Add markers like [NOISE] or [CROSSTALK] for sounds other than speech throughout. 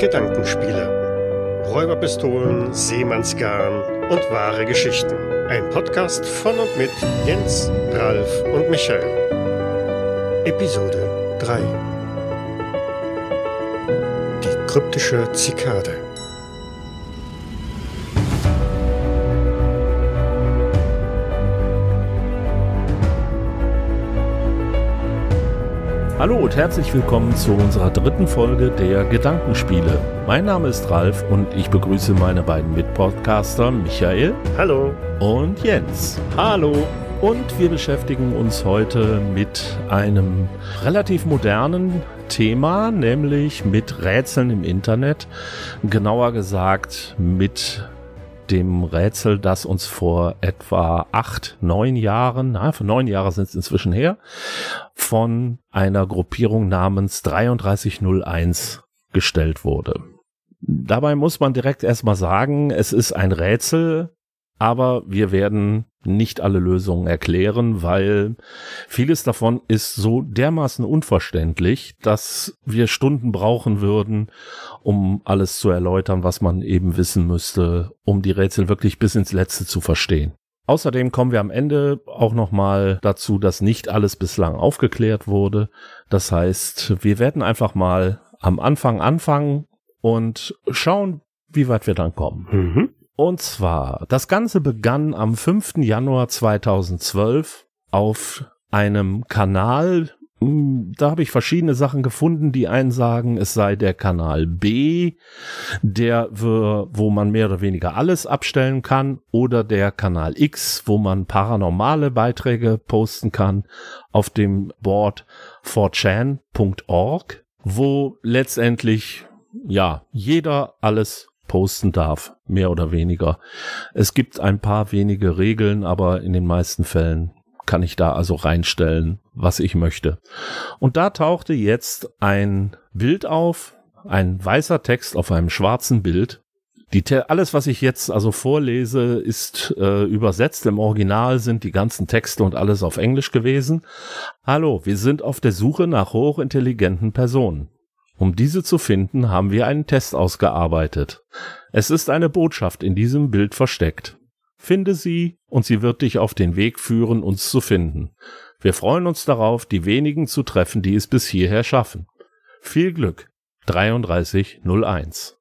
Gedankenspiele. Räuberpistolen, Seemannsgarn und wahre Geschichten. Ein Podcast von und mit Jens, Ralf und Michael. Episode 3. Die kryptische Zikade. Hallo und herzlich willkommen zu unserer dritten Folge der Gedankenspiele. Mein Name ist Ralf und ich begrüße meine beiden Mitpodcaster Michael. Hallo. Und Jens. Hallo. Und wir beschäftigen uns heute mit einem relativ modernen Thema, nämlich mit Rätseln im Internet. Genauer gesagt mit dem Rätsel, das uns vor etwa acht, neun Jahren, na, für neun Jahre sind es inzwischen her, von einer Gruppierung namens 3301 gestellt wurde. Dabei muss man direkt erstmal sagen, es ist ein Rätsel, aber wir werden nicht alle Lösungen erklären, weil vieles davon ist so dermaßen unverständlich, dass wir Stunden brauchen würden, um alles zu erläutern, was man eben wissen müsste, um die Rätsel wirklich bis ins Letzte zu verstehen. Außerdem kommen wir am Ende auch nochmal dazu, dass nicht alles bislang aufgeklärt wurde. Das heißt, wir werden einfach mal am Anfang anfangen und schauen, wie weit wir dann kommen. Mhm. Und zwar, das Ganze begann am 5. Januar 2012 auf einem Kanal, da habe ich verschiedene Sachen gefunden, die einen sagen, es sei der Kanal B, der, wo man mehr oder weniger alles abstellen kann, oder der Kanal X, wo man paranormale Beiträge posten kann auf dem Board 4chan.org, wo letztendlich, ja, jeder alles posten darf, mehr oder weniger. Es gibt ein paar wenige Regeln, aber in den meisten Fällen kann ich da also reinstellen, was ich möchte. Und da tauchte jetzt ein Bild auf, ein weißer Text auf einem schwarzen Bild. Die, alles, was ich jetzt also vorlese, ist äh, übersetzt. Im Original sind die ganzen Texte und alles auf Englisch gewesen. Hallo, wir sind auf der Suche nach hochintelligenten Personen. Um diese zu finden, haben wir einen Test ausgearbeitet. Es ist eine Botschaft in diesem Bild versteckt. Finde sie und sie wird dich auf den Weg führen, uns zu finden. Wir freuen uns darauf, die wenigen zu treffen, die es bis hierher schaffen. Viel Glück. 3301.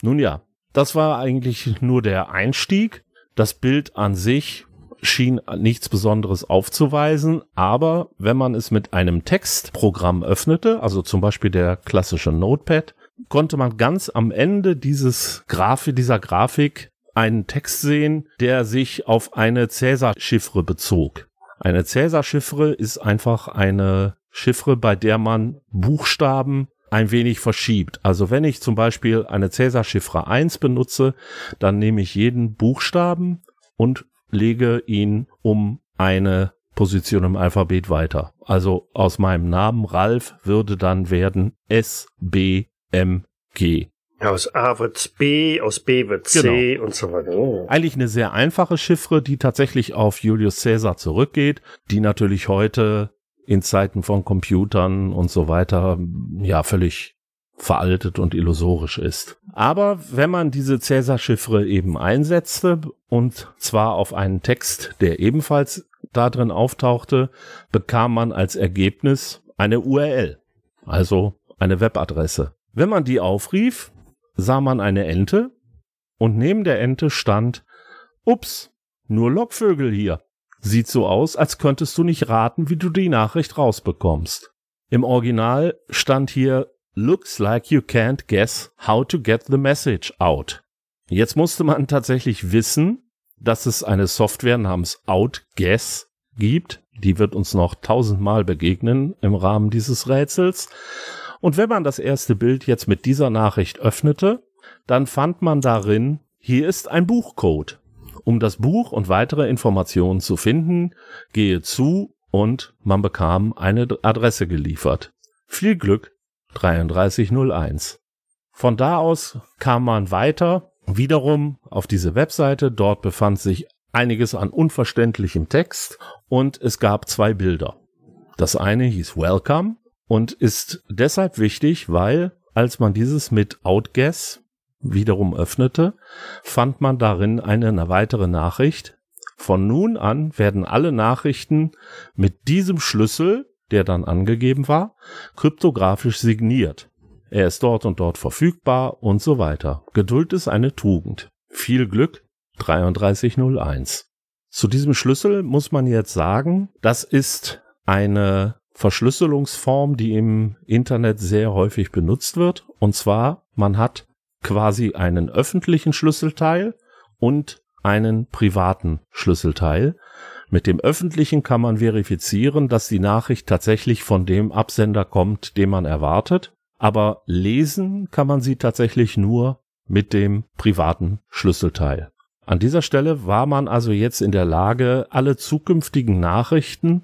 Nun ja, das war eigentlich nur der Einstieg. Das Bild an sich schien nichts Besonderes aufzuweisen, aber wenn man es mit einem Textprogramm öffnete, also zum Beispiel der klassische Notepad, konnte man ganz am Ende dieses Graf dieser Grafik einen Text sehen, der sich auf eine Cäsar-Chiffre bezog. Eine Cäsar-Chiffre ist einfach eine Chiffre, bei der man Buchstaben ein wenig verschiebt. Also wenn ich zum Beispiel eine Cäsar-Chiffre 1 benutze, dann nehme ich jeden Buchstaben und lege ihn um eine Position im Alphabet weiter. Also aus meinem Namen Ralf würde dann werden S, B, M, G. Aus A wird B, aus B wird C genau. und so weiter. Oh. Eigentlich eine sehr einfache Chiffre, die tatsächlich auf Julius Caesar zurückgeht, die natürlich heute in Zeiten von Computern und so weiter ja völlig veraltet und illusorisch ist. Aber wenn man diese Cäsar-Chiffre eben einsetzte und zwar auf einen Text, der ebenfalls da drin auftauchte, bekam man als Ergebnis eine URL, also eine Webadresse. Wenn man die aufrief, sah man eine Ente und neben der Ente stand, ups, nur Lockvögel hier. Sieht so aus, als könntest du nicht raten, wie du die Nachricht rausbekommst. Im Original stand hier, looks like you can't guess how to get the message out. Jetzt musste man tatsächlich wissen, dass es eine Software namens OutGuess gibt. Die wird uns noch tausendmal begegnen im Rahmen dieses Rätsels. Und wenn man das erste Bild jetzt mit dieser Nachricht öffnete, dann fand man darin, hier ist ein Buchcode. Um das Buch und weitere Informationen zu finden, gehe zu und man bekam eine Adresse geliefert. Viel Glück 3301. Von da aus kam man weiter, wiederum auf diese Webseite. Dort befand sich einiges an unverständlichem Text und es gab zwei Bilder. Das eine hieß Welcome und ist deshalb wichtig, weil als man dieses mit Outgas wiederum öffnete, fand man darin eine weitere Nachricht. Von nun an werden alle Nachrichten mit diesem Schlüssel, der dann angegeben war, kryptografisch signiert. Er ist dort und dort verfügbar und so weiter. Geduld ist eine Tugend. Viel Glück 3301. Zu diesem Schlüssel muss man jetzt sagen, das ist eine Verschlüsselungsform, die im Internet sehr häufig benutzt wird. Und zwar, man hat quasi einen öffentlichen Schlüsselteil und einen privaten Schlüsselteil. Mit dem öffentlichen kann man verifizieren, dass die Nachricht tatsächlich von dem Absender kommt, den man erwartet. Aber lesen kann man sie tatsächlich nur mit dem privaten Schlüsselteil. An dieser Stelle war man also jetzt in der Lage, alle zukünftigen Nachrichten,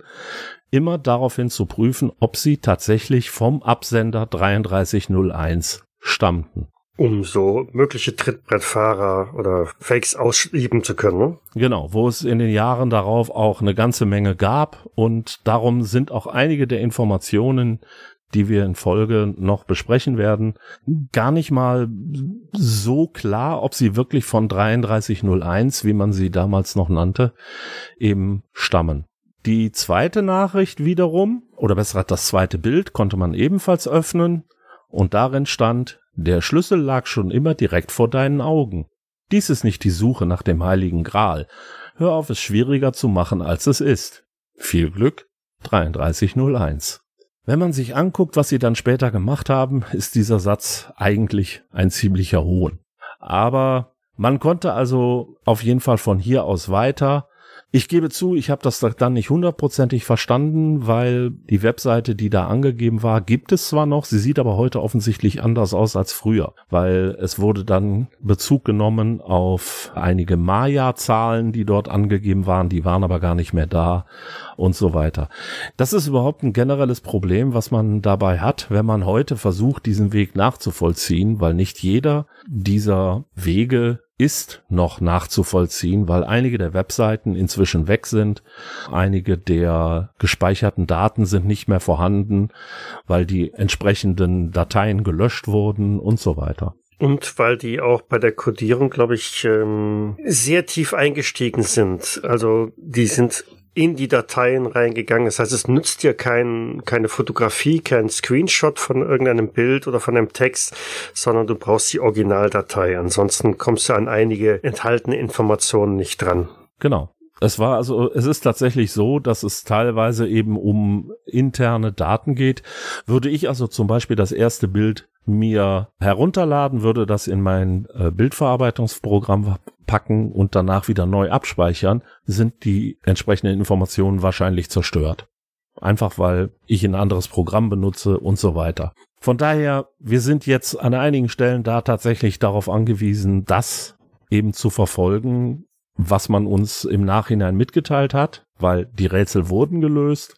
immer daraufhin zu prüfen, ob sie tatsächlich vom Absender 3301 stammten. Um so mögliche Trittbrettfahrer oder Fakes ausschließen zu können. Ne? Genau, wo es in den Jahren darauf auch eine ganze Menge gab und darum sind auch einige der Informationen, die wir in Folge noch besprechen werden, gar nicht mal so klar, ob sie wirklich von 3301, wie man sie damals noch nannte, eben stammen. Die zweite Nachricht wiederum, oder besser gesagt das zweite Bild, konnte man ebenfalls öffnen und darin stand, der Schlüssel lag schon immer direkt vor deinen Augen. Dies ist nicht die Suche nach dem heiligen Gral. Hör auf, es schwieriger zu machen, als es ist. Viel Glück, 3301. Wenn man sich anguckt, was sie dann später gemacht haben, ist dieser Satz eigentlich ein ziemlicher Hohn. Aber man konnte also auf jeden Fall von hier aus weiter ich gebe zu, ich habe das dann nicht hundertprozentig verstanden, weil die Webseite, die da angegeben war, gibt es zwar noch, sie sieht aber heute offensichtlich anders aus als früher, weil es wurde dann Bezug genommen auf einige Maya-Zahlen, die dort angegeben waren, die waren aber gar nicht mehr da und so weiter. Das ist überhaupt ein generelles Problem, was man dabei hat, wenn man heute versucht, diesen Weg nachzuvollziehen, weil nicht jeder dieser Wege ist noch nachzuvollziehen, weil einige der Webseiten inzwischen weg sind, einige der gespeicherten Daten sind nicht mehr vorhanden, weil die entsprechenden Dateien gelöscht wurden und so weiter. Und weil die auch bei der Codierung, glaube ich, ähm, sehr tief eingestiegen sind. Also die sind in die Dateien reingegangen Das heißt, es nützt dir kein, keine Fotografie, kein Screenshot von irgendeinem Bild oder von einem Text, sondern du brauchst die Originaldatei. Ansonsten kommst du an einige enthaltene Informationen nicht dran. Genau. Es war also, es ist tatsächlich so, dass es teilweise eben um interne Daten geht. Würde ich also zum Beispiel das erste Bild mir herunterladen, würde das in mein äh, Bildverarbeitungsprogramm packen und danach wieder neu abspeichern, sind die entsprechenden Informationen wahrscheinlich zerstört. Einfach weil ich ein anderes Programm benutze und so weiter. Von daher, wir sind jetzt an einigen Stellen da tatsächlich darauf angewiesen, das eben zu verfolgen, was man uns im Nachhinein mitgeteilt hat, weil die Rätsel wurden gelöst,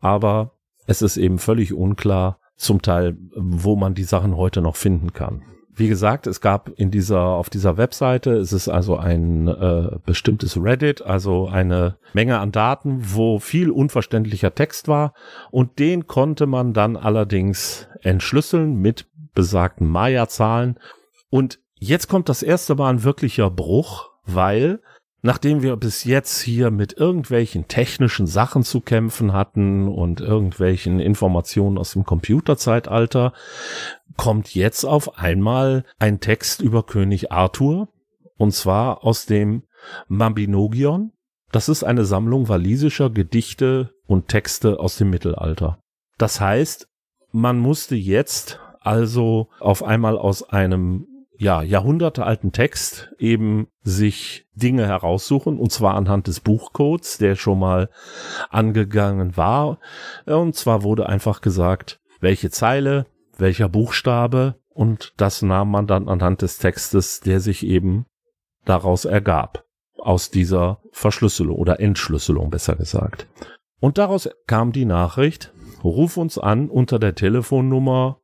aber es ist eben völlig unklar zum Teil, wo man die Sachen heute noch finden kann wie gesagt, es gab in dieser, auf dieser Webseite, es ist also ein äh, bestimmtes Reddit, also eine Menge an Daten, wo viel unverständlicher Text war und den konnte man dann allerdings entschlüsseln mit besagten Maya-Zahlen und jetzt kommt das erste Mal ein wirklicher Bruch, weil nachdem wir bis jetzt hier mit irgendwelchen technischen Sachen zu kämpfen hatten und irgendwelchen Informationen aus dem Computerzeitalter, kommt jetzt auf einmal ein Text über König Arthur, und zwar aus dem Mambinogion. Das ist eine Sammlung walisischer Gedichte und Texte aus dem Mittelalter. Das heißt, man musste jetzt also auf einmal aus einem ja, jahrhundertealten Text eben sich Dinge heraussuchen, und zwar anhand des Buchcodes, der schon mal angegangen war. Und zwar wurde einfach gesagt, welche Zeile, welcher Buchstabe, und das nahm man dann anhand des Textes, der sich eben daraus ergab. Aus dieser Verschlüsselung oder Entschlüsselung besser gesagt. Und daraus kam die Nachricht, ruf uns an unter der Telefonnummer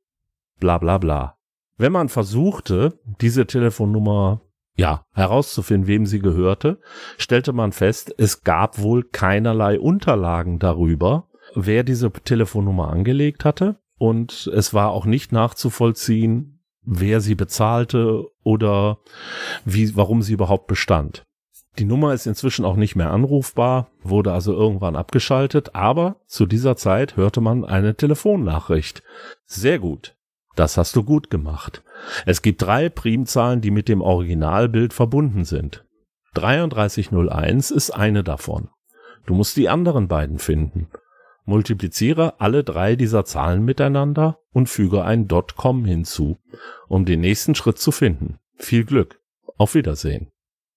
bla bla bla wenn man versuchte, diese Telefonnummer ja, herauszufinden, wem sie gehörte, stellte man fest, es gab wohl keinerlei Unterlagen darüber, wer diese Telefonnummer angelegt hatte. Und es war auch nicht nachzuvollziehen, wer sie bezahlte oder wie, warum sie überhaupt bestand. Die Nummer ist inzwischen auch nicht mehr anrufbar, wurde also irgendwann abgeschaltet, aber zu dieser Zeit hörte man eine Telefonnachricht. Sehr gut. Das hast du gut gemacht. Es gibt drei Primzahlen, die mit dem Originalbild verbunden sind. 3301 ist eine davon. Du musst die anderen beiden finden. Multipliziere alle drei dieser Zahlen miteinander und füge ein .com hinzu, um den nächsten Schritt zu finden. Viel Glück. Auf Wiedersehen.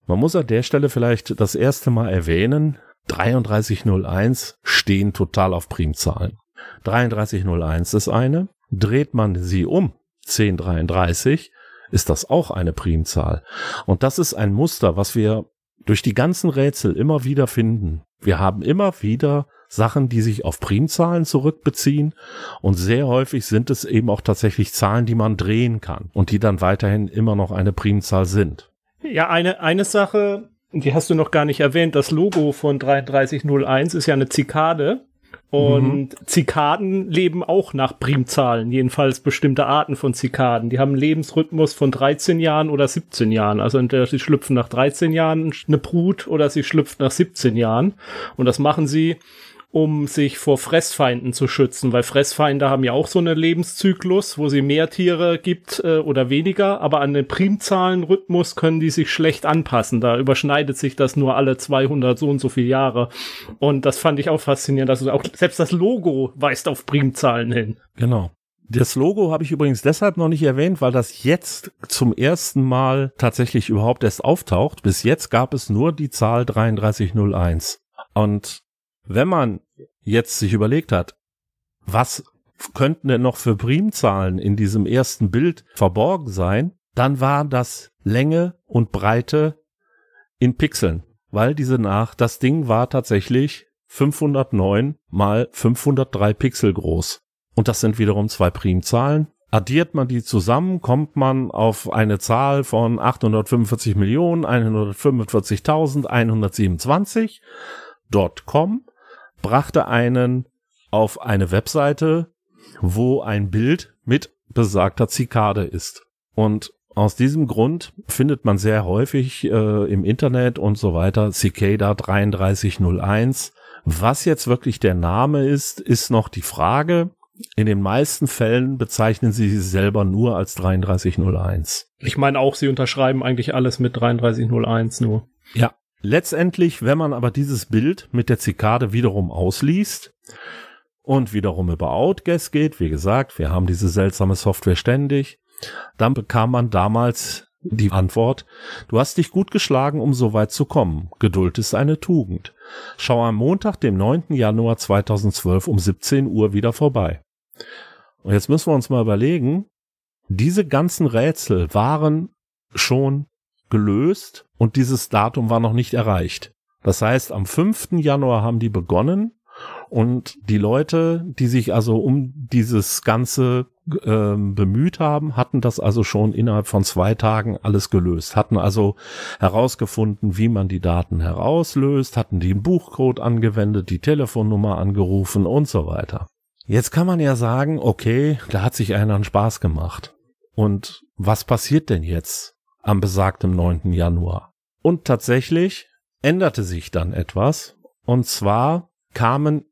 Man muss an der Stelle vielleicht das erste Mal erwähnen, 3301 stehen total auf Primzahlen. 3301 ist eine, Dreht man sie um, 1033, ist das auch eine Primzahl. Und das ist ein Muster, was wir durch die ganzen Rätsel immer wieder finden. Wir haben immer wieder Sachen, die sich auf Primzahlen zurückbeziehen und sehr häufig sind es eben auch tatsächlich Zahlen, die man drehen kann und die dann weiterhin immer noch eine Primzahl sind. Ja, eine, eine Sache, die hast du noch gar nicht erwähnt, das Logo von 3301 ist ja eine Zikade und mhm. Zikaden leben auch nach Primzahlen, jedenfalls bestimmte Arten von Zikaden. Die haben einen Lebensrhythmus von 13 Jahren oder 17 Jahren. Also entweder sie schlüpfen nach 13 Jahren eine Brut oder sie schlüpft nach 17 Jahren. Und das machen sie um sich vor Fressfeinden zu schützen, weil Fressfeinde haben ja auch so einen Lebenszyklus, wo sie mehr Tiere gibt äh, oder weniger, aber an den Primzahlenrhythmus können die sich schlecht anpassen. Da überschneidet sich das nur alle 200 so und so viele Jahre. Und das fand ich auch faszinierend, dass auch selbst das Logo weist auf Primzahlen hin. Genau. Das Logo habe ich übrigens deshalb noch nicht erwähnt, weil das jetzt zum ersten Mal tatsächlich überhaupt erst auftaucht. Bis jetzt gab es nur die Zahl 3301. Und wenn man jetzt sich überlegt hat, was könnten denn noch für Primzahlen in diesem ersten Bild verborgen sein, dann war das Länge und Breite in Pixeln, weil diese nach, das Ding war tatsächlich 509 mal 503 Pixel groß. Und das sind wiederum zwei Primzahlen. Addiert man die zusammen, kommt man auf eine Zahl von 845.145.127.com brachte einen auf eine Webseite, wo ein Bild mit besagter Zikade ist. Und aus diesem Grund findet man sehr häufig äh, im Internet und so weiter Cicada 3301. Was jetzt wirklich der Name ist, ist noch die Frage. In den meisten Fällen bezeichnen sie sich selber nur als 3301. Ich meine auch, sie unterschreiben eigentlich alles mit 3301 nur. Ja, Letztendlich, wenn man aber dieses Bild mit der Zikade wiederum ausliest und wiederum über Outguess geht, wie gesagt, wir haben diese seltsame Software ständig, dann bekam man damals die Antwort, du hast dich gut geschlagen, um so weit zu kommen. Geduld ist eine Tugend. Schau am Montag, dem 9. Januar 2012 um 17 Uhr wieder vorbei. Und jetzt müssen wir uns mal überlegen, diese ganzen Rätsel waren schon gelöst und dieses Datum war noch nicht erreicht. Das heißt, am 5. Januar haben die begonnen und die Leute, die sich also um dieses Ganze äh, bemüht haben, hatten das also schon innerhalb von zwei Tagen alles gelöst, hatten also herausgefunden, wie man die Daten herauslöst, hatten den Buchcode angewendet, die Telefonnummer angerufen und so weiter. Jetzt kann man ja sagen, okay, da hat sich einer einen Spaß gemacht. Und was passiert denn jetzt am besagtem 9. Januar? Und tatsächlich änderte sich dann etwas. Und zwar kamen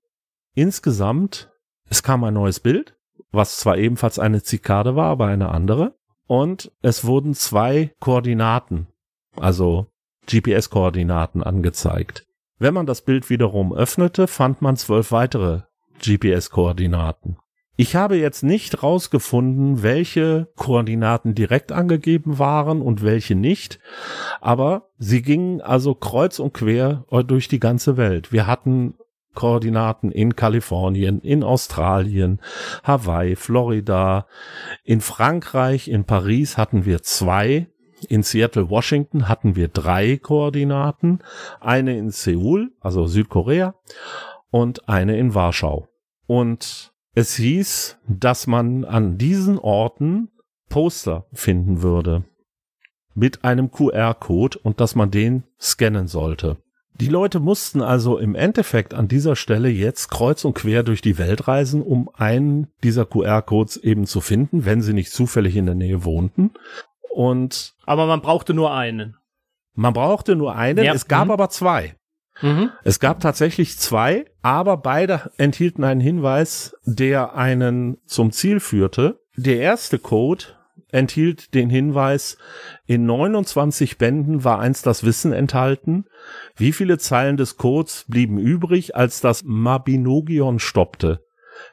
insgesamt, es kam ein neues Bild, was zwar ebenfalls eine Zikade war, aber eine andere. Und es wurden zwei Koordinaten, also GPS-Koordinaten angezeigt. Wenn man das Bild wiederum öffnete, fand man zwölf weitere GPS-Koordinaten. Ich habe jetzt nicht rausgefunden, welche Koordinaten direkt angegeben waren und welche nicht, aber sie gingen also kreuz und quer äh, durch die ganze Welt. Wir hatten Koordinaten in Kalifornien, in Australien, Hawaii, Florida, in Frankreich, in Paris hatten wir zwei in Seattle, Washington hatten wir drei Koordinaten, eine in Seoul, also Südkorea, und eine in Warschau. Und es hieß, dass man an diesen Orten Poster finden würde mit einem QR-Code und dass man den scannen sollte. Die Leute mussten also im Endeffekt an dieser Stelle jetzt kreuz und quer durch die Welt reisen, um einen dieser QR-Codes eben zu finden, wenn sie nicht zufällig in der Nähe wohnten. Und aber man brauchte nur einen. Man brauchte nur einen, ja. es gab mhm. aber zwei. Mhm. Es gab tatsächlich zwei, aber beide enthielten einen Hinweis, der einen zum Ziel führte. Der erste Code enthielt den Hinweis, in 29 Bänden war einst das Wissen enthalten. Wie viele Zeilen des Codes blieben übrig, als das Mabinogion stoppte?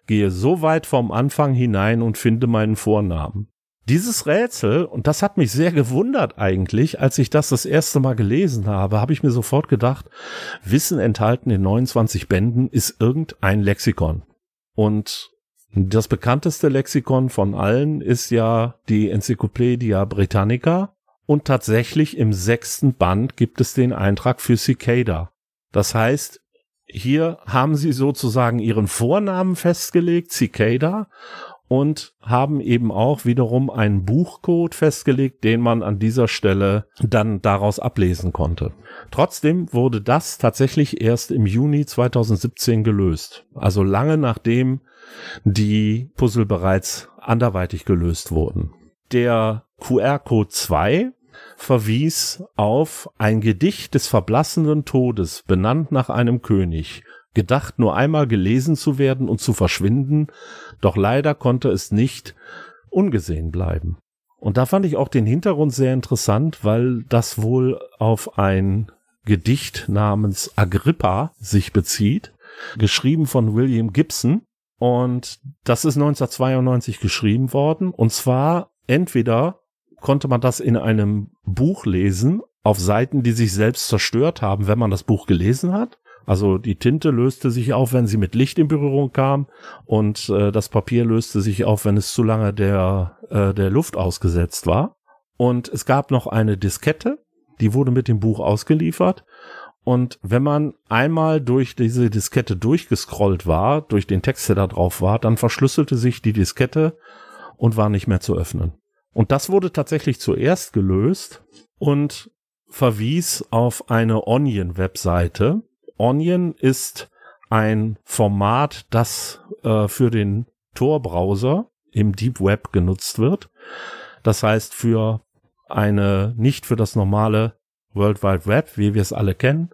Gehe so weit vom Anfang hinein und finde meinen Vornamen dieses Rätsel, und das hat mich sehr gewundert eigentlich, als ich das das erste Mal gelesen habe, habe ich mir sofort gedacht, Wissen enthalten in 29 Bänden ist irgendein Lexikon. Und das bekannteste Lexikon von allen ist ja die Enzyklopädie Britannica. Und tatsächlich im sechsten Band gibt es den Eintrag für Cicada. Das heißt, hier haben sie sozusagen ihren Vornamen festgelegt, Cicada, und haben eben auch wiederum einen Buchcode festgelegt, den man an dieser Stelle dann daraus ablesen konnte. Trotzdem wurde das tatsächlich erst im Juni 2017 gelöst, also lange nachdem die Puzzle bereits anderweitig gelöst wurden. Der QR-Code 2 verwies auf ein Gedicht des verblassenden Todes, benannt nach einem König, gedacht, nur einmal gelesen zu werden und zu verschwinden, doch leider konnte es nicht ungesehen bleiben. Und da fand ich auch den Hintergrund sehr interessant, weil das wohl auf ein Gedicht namens Agrippa sich bezieht, geschrieben von William Gibson. Und das ist 1992 geschrieben worden. Und zwar entweder konnte man das in einem Buch lesen, auf Seiten, die sich selbst zerstört haben, wenn man das Buch gelesen hat, also die Tinte löste sich auf, wenn sie mit Licht in Berührung kam und äh, das Papier löste sich auf, wenn es zu lange der, äh, der Luft ausgesetzt war. Und es gab noch eine Diskette, die wurde mit dem Buch ausgeliefert. Und wenn man einmal durch diese Diskette durchgescrollt war, durch den Text, der da drauf war, dann verschlüsselte sich die Diskette und war nicht mehr zu öffnen. Und das wurde tatsächlich zuerst gelöst und verwies auf eine Onion-Webseite, Onion ist ein Format, das äh, für den Tor-Browser im Deep Web genutzt wird. Das heißt für eine, nicht für das normale World Wide Web, wie wir es alle kennen,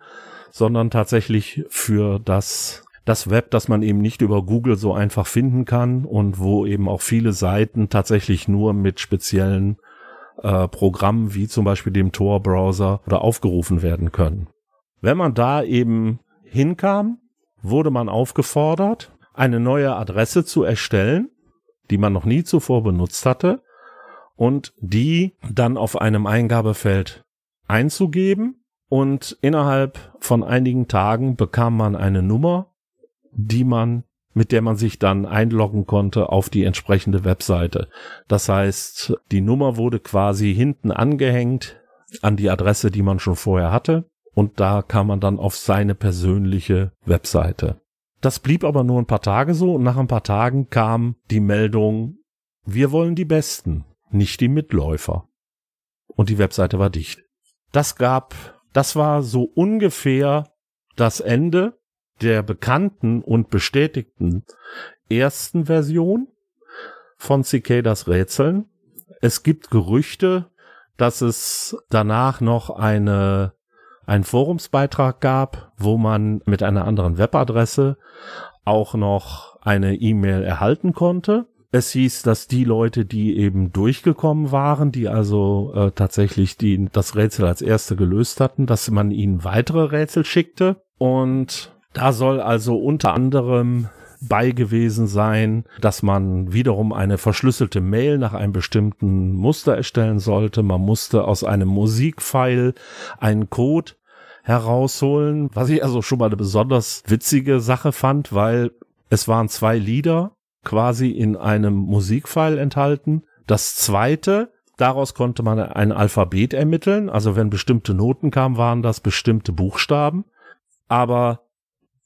sondern tatsächlich für das, das Web, das man eben nicht über Google so einfach finden kann und wo eben auch viele Seiten tatsächlich nur mit speziellen äh, Programmen wie zum Beispiel dem Tor-Browser oder aufgerufen werden können. Wenn man da eben hinkam, wurde man aufgefordert, eine neue Adresse zu erstellen, die man noch nie zuvor benutzt hatte und die dann auf einem Eingabefeld einzugeben. Und innerhalb von einigen Tagen bekam man eine Nummer, die man, mit der man sich dann einloggen konnte auf die entsprechende Webseite. Das heißt, die Nummer wurde quasi hinten angehängt an die Adresse, die man schon vorher hatte und da kam man dann auf seine persönliche Webseite. Das blieb aber nur ein paar Tage so und nach ein paar Tagen kam die Meldung, wir wollen die Besten, nicht die Mitläufer. Und die Webseite war dicht. Das gab, das war so ungefähr das Ende der bekannten und bestätigten ersten Version von Cicadas Rätseln. Es gibt Gerüchte, dass es danach noch eine einen Forumsbeitrag gab, wo man mit einer anderen Webadresse auch noch eine E-Mail erhalten konnte. Es hieß, dass die Leute, die eben durchgekommen waren, die also äh, tatsächlich die, das Rätsel als erste gelöst hatten, dass man ihnen weitere Rätsel schickte. Und da soll also unter anderem bei gewesen sein, dass man wiederum eine verschlüsselte Mail nach einem bestimmten Muster erstellen sollte. Man musste aus einem Musikfile einen Code herausholen, was ich also schon mal eine besonders witzige Sache fand, weil es waren zwei Lieder quasi in einem Musikfile enthalten. Das zweite, daraus konnte man ein Alphabet ermitteln. Also wenn bestimmte Noten kamen, waren das bestimmte Buchstaben. Aber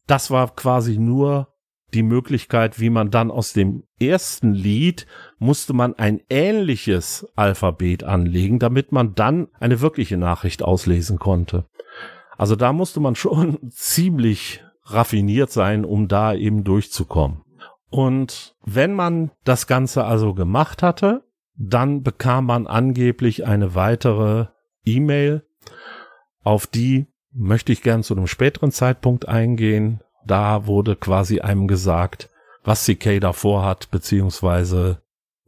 das war quasi nur die Möglichkeit, wie man dann aus dem ersten Lied musste man ein ähnliches Alphabet anlegen, damit man dann eine wirkliche Nachricht auslesen konnte. Also da musste man schon [LAUGHS] ziemlich raffiniert sein, um da eben durchzukommen. Und wenn man das Ganze also gemacht hatte, dann bekam man angeblich eine weitere E-Mail, auf die möchte ich gern zu einem späteren Zeitpunkt eingehen, da wurde quasi einem gesagt, was CK Cicada vorhat, beziehungsweise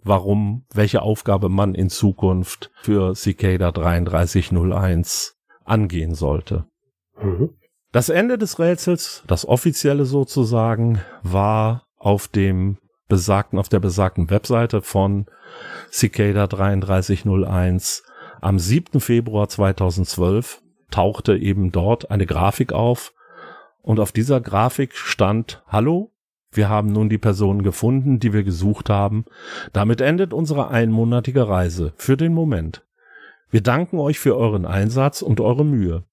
warum, welche Aufgabe man in Zukunft für CK da 3301 angehen sollte. Mhm. Das Ende des Rätsels, das offizielle sozusagen, war auf dem besagten, auf der besagten Webseite von Cicada 3301 am 7. Februar 2012 tauchte eben dort eine Grafik auf, und auf dieser Grafik stand, hallo, wir haben nun die Person gefunden, die wir gesucht haben. Damit endet unsere einmonatige Reise für den Moment. Wir danken euch für euren Einsatz und eure Mühe.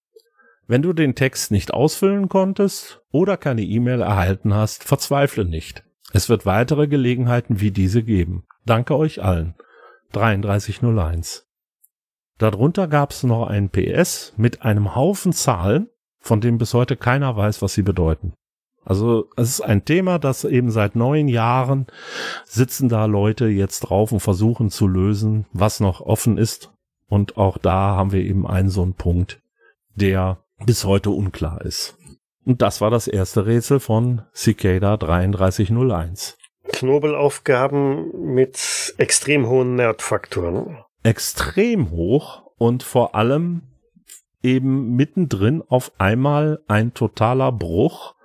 Wenn du den Text nicht ausfüllen konntest oder keine E-Mail erhalten hast, verzweifle nicht. Es wird weitere Gelegenheiten wie diese geben. Danke euch allen. 3301. Darunter gab es noch ein PS mit einem Haufen Zahlen von dem bis heute keiner weiß, was sie bedeuten. Also es ist ein Thema, das eben seit neun Jahren sitzen da Leute jetzt drauf und versuchen zu lösen, was noch offen ist. Und auch da haben wir eben einen so einen Punkt, der bis heute unklar ist. Und das war das erste Rätsel von Cicada 3301. Knobelaufgaben mit extrem hohen Nerdfaktoren. Extrem hoch und vor allem eben mittendrin auf einmal ein totaler Bruch,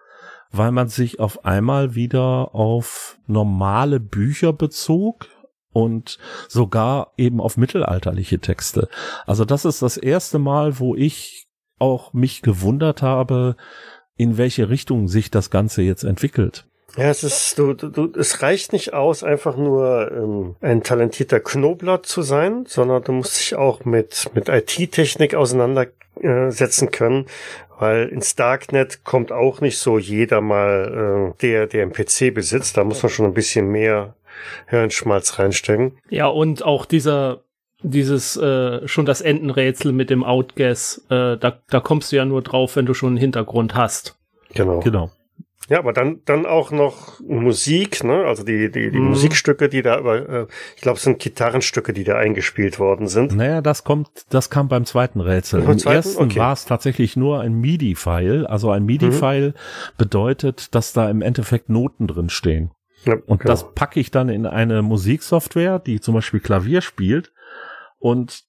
weil man sich auf einmal wieder auf normale Bücher bezog und sogar eben auf mittelalterliche Texte. Also das ist das erste Mal, wo ich auch mich gewundert habe, in welche Richtung sich das Ganze jetzt entwickelt. Ja, es ist, du, du, du, es reicht nicht aus, einfach nur ähm, ein talentierter Knoblauch zu sein, sondern du musst dich auch mit, mit IT-Technik auseinandersetzen können, weil ins Darknet kommt auch nicht so jeder mal, äh, der, der einen PC besitzt. Da muss man schon ein bisschen mehr Hirnschmalz reinstecken. Ja, und auch dieser dieses äh, schon das Entenrätsel mit dem Outguess, äh, da, da kommst du ja nur drauf, wenn du schon einen Hintergrund hast. Genau. Genau. Ja, aber dann, dann auch noch Musik, ne? Also die, die, die mhm. Musikstücke, die da über, äh, ich glaube, es sind Gitarrenstücke, die da eingespielt worden sind. Naja, das kommt, das kam beim zweiten Rätsel. Beim Im ersten okay. war es tatsächlich nur ein MIDI-File. Also ein mhm. MIDI-File mhm. bedeutet, dass da im Endeffekt Noten drin stehen. Ja, und genau. das packe ich dann in eine Musiksoftware, die zum Beispiel Klavier spielt. Und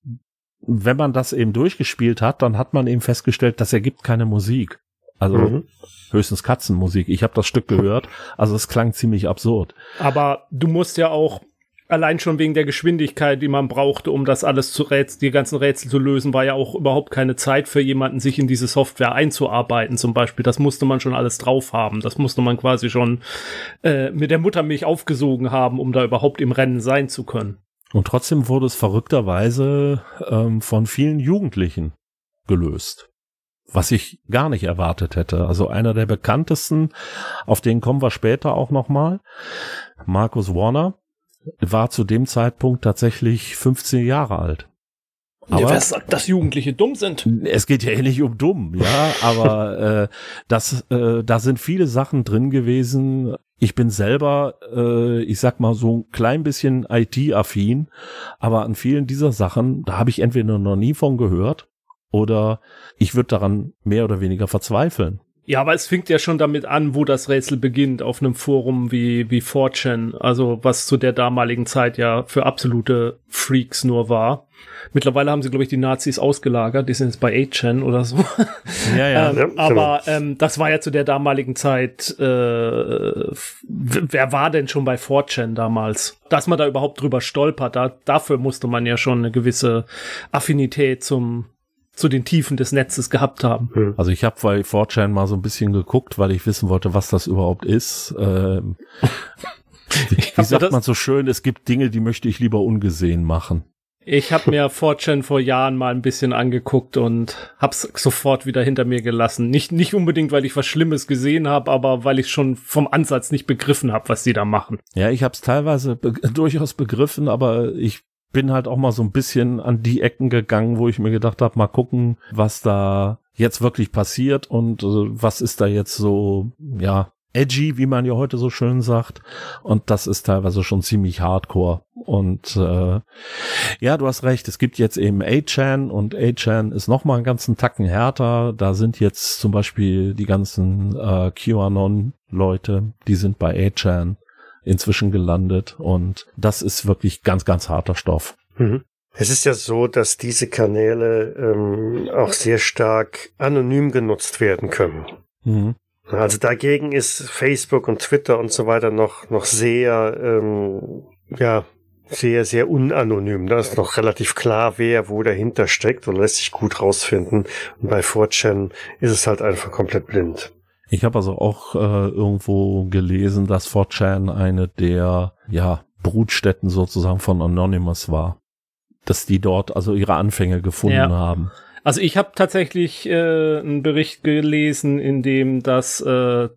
wenn man das eben durchgespielt hat, dann hat man eben festgestellt, das ergibt keine Musik. Also mhm. höchstens Katzenmusik. Ich habe das Stück gehört. Also es klang ziemlich absurd. Aber du musst ja auch allein schon wegen der Geschwindigkeit, die man brauchte, um das alles zu rätseln, die ganzen Rätsel zu lösen, war ja auch überhaupt keine Zeit für jemanden, sich in diese Software einzuarbeiten, zum Beispiel. Das musste man schon alles drauf haben. Das musste man quasi schon äh, mit der Muttermilch aufgesogen haben, um da überhaupt im Rennen sein zu können. Und trotzdem wurde es verrückterweise ähm, von vielen Jugendlichen gelöst was ich gar nicht erwartet hätte. Also einer der bekanntesten, auf den kommen wir später auch nochmal, Markus Warner, war zu dem Zeitpunkt tatsächlich 15 Jahre alt. Aber ja, wer sagt, dass Jugendliche dumm sind? Es geht ja eh nicht um dumm, ja, aber äh, das, äh, da sind viele Sachen drin gewesen. Ich bin selber, äh, ich sag mal so ein klein bisschen IT-affin, aber an vielen dieser Sachen, da habe ich entweder noch nie von gehört oder ich würde daran mehr oder weniger verzweifeln. Ja, aber es fängt ja schon damit an, wo das Rätsel beginnt, auf einem Forum wie, wie 4chan, also was zu der damaligen Zeit ja für absolute Freaks nur war. Mittlerweile haben sie, glaube ich, die Nazis ausgelagert, die sind jetzt bei 8chan oder so. [LAUGHS] Ja, ja. ähm, ja genau. aber ähm, das war ja zu der damaligen Zeit, äh, wer war denn schon bei 4chan damals? Dass man da überhaupt drüber stolpert, da, dafür musste man ja schon eine gewisse Affinität zum zu den Tiefen des Netzes gehabt haben. Also ich habe bei Fortschein mal so ein bisschen geguckt, weil ich wissen wollte, was das überhaupt ist. Ähm, [LAUGHS] wie sagt man so schön, es gibt Dinge, die möchte ich lieber ungesehen machen. Ich habe mir Fortune vor Jahren mal ein bisschen angeguckt und hab's sofort wieder hinter mir gelassen. Nicht, nicht unbedingt, weil ich was Schlimmes gesehen habe, aber weil ich schon vom Ansatz nicht begriffen habe, was sie da machen. Ja, ich hab's teilweise be [LAUGHS] durchaus begriffen, aber ich bin halt auch mal so ein bisschen an die Ecken gegangen, wo ich mir gedacht habe, mal gucken, was da jetzt wirklich passiert und äh, was ist da jetzt so, ja, edgy, wie man ja heute so schön sagt. Und das ist teilweise schon ziemlich hardcore. Und äh, ja, du hast recht, es gibt jetzt eben A-Chan und A-Chan ist noch mal einen ganzen Tacken härter. Da sind jetzt zum Beispiel die ganzen äh, QAnon-Leute, die sind bei A-Chan inzwischen gelandet und das ist wirklich ganz, ganz harter Stoff. Mhm. Es ist ja so, dass diese Kanäle ähm, auch sehr stark anonym genutzt werden können. Mhm. Also dagegen ist Facebook und Twitter und so weiter noch, noch sehr, ähm, ja, sehr, sehr unanonym. Da ist noch relativ klar, wer wo dahinter steckt und lässt sich gut rausfinden. Und bei 4chan ist es halt einfach komplett blind. Ich habe also auch äh, irgendwo gelesen, dass 4chan eine der ja, Brutstätten sozusagen von Anonymous war. Dass die dort also ihre Anfänge gefunden ja. haben. Also ich habe tatsächlich äh, einen Bericht gelesen, in dem das äh,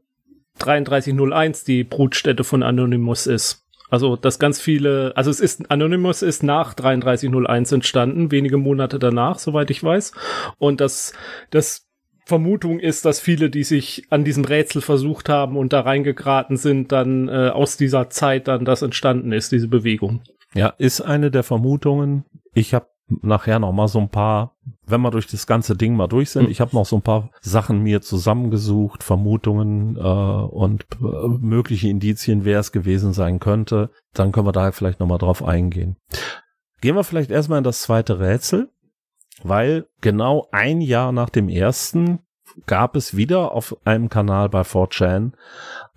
3301 die Brutstätte von Anonymous ist. Also das ganz viele, also es ist Anonymous ist nach 3301 entstanden, wenige Monate danach, soweit ich weiß. Und das das Vermutung ist, dass viele, die sich an diesem Rätsel versucht haben und da reingegraten sind, dann äh, aus dieser Zeit dann das entstanden ist, diese Bewegung. Ja, ist eine der Vermutungen. Ich habe nachher noch mal so ein paar, wenn wir durch das ganze Ding mal durch sind, hm. ich habe noch so ein paar Sachen mir zusammengesucht, Vermutungen äh, und äh, mögliche Indizien, wer es gewesen sein könnte. Dann können wir da vielleicht noch mal drauf eingehen. Gehen wir vielleicht erstmal in das zweite Rätsel weil genau ein Jahr nach dem ersten gab es wieder auf einem Kanal bei 4chan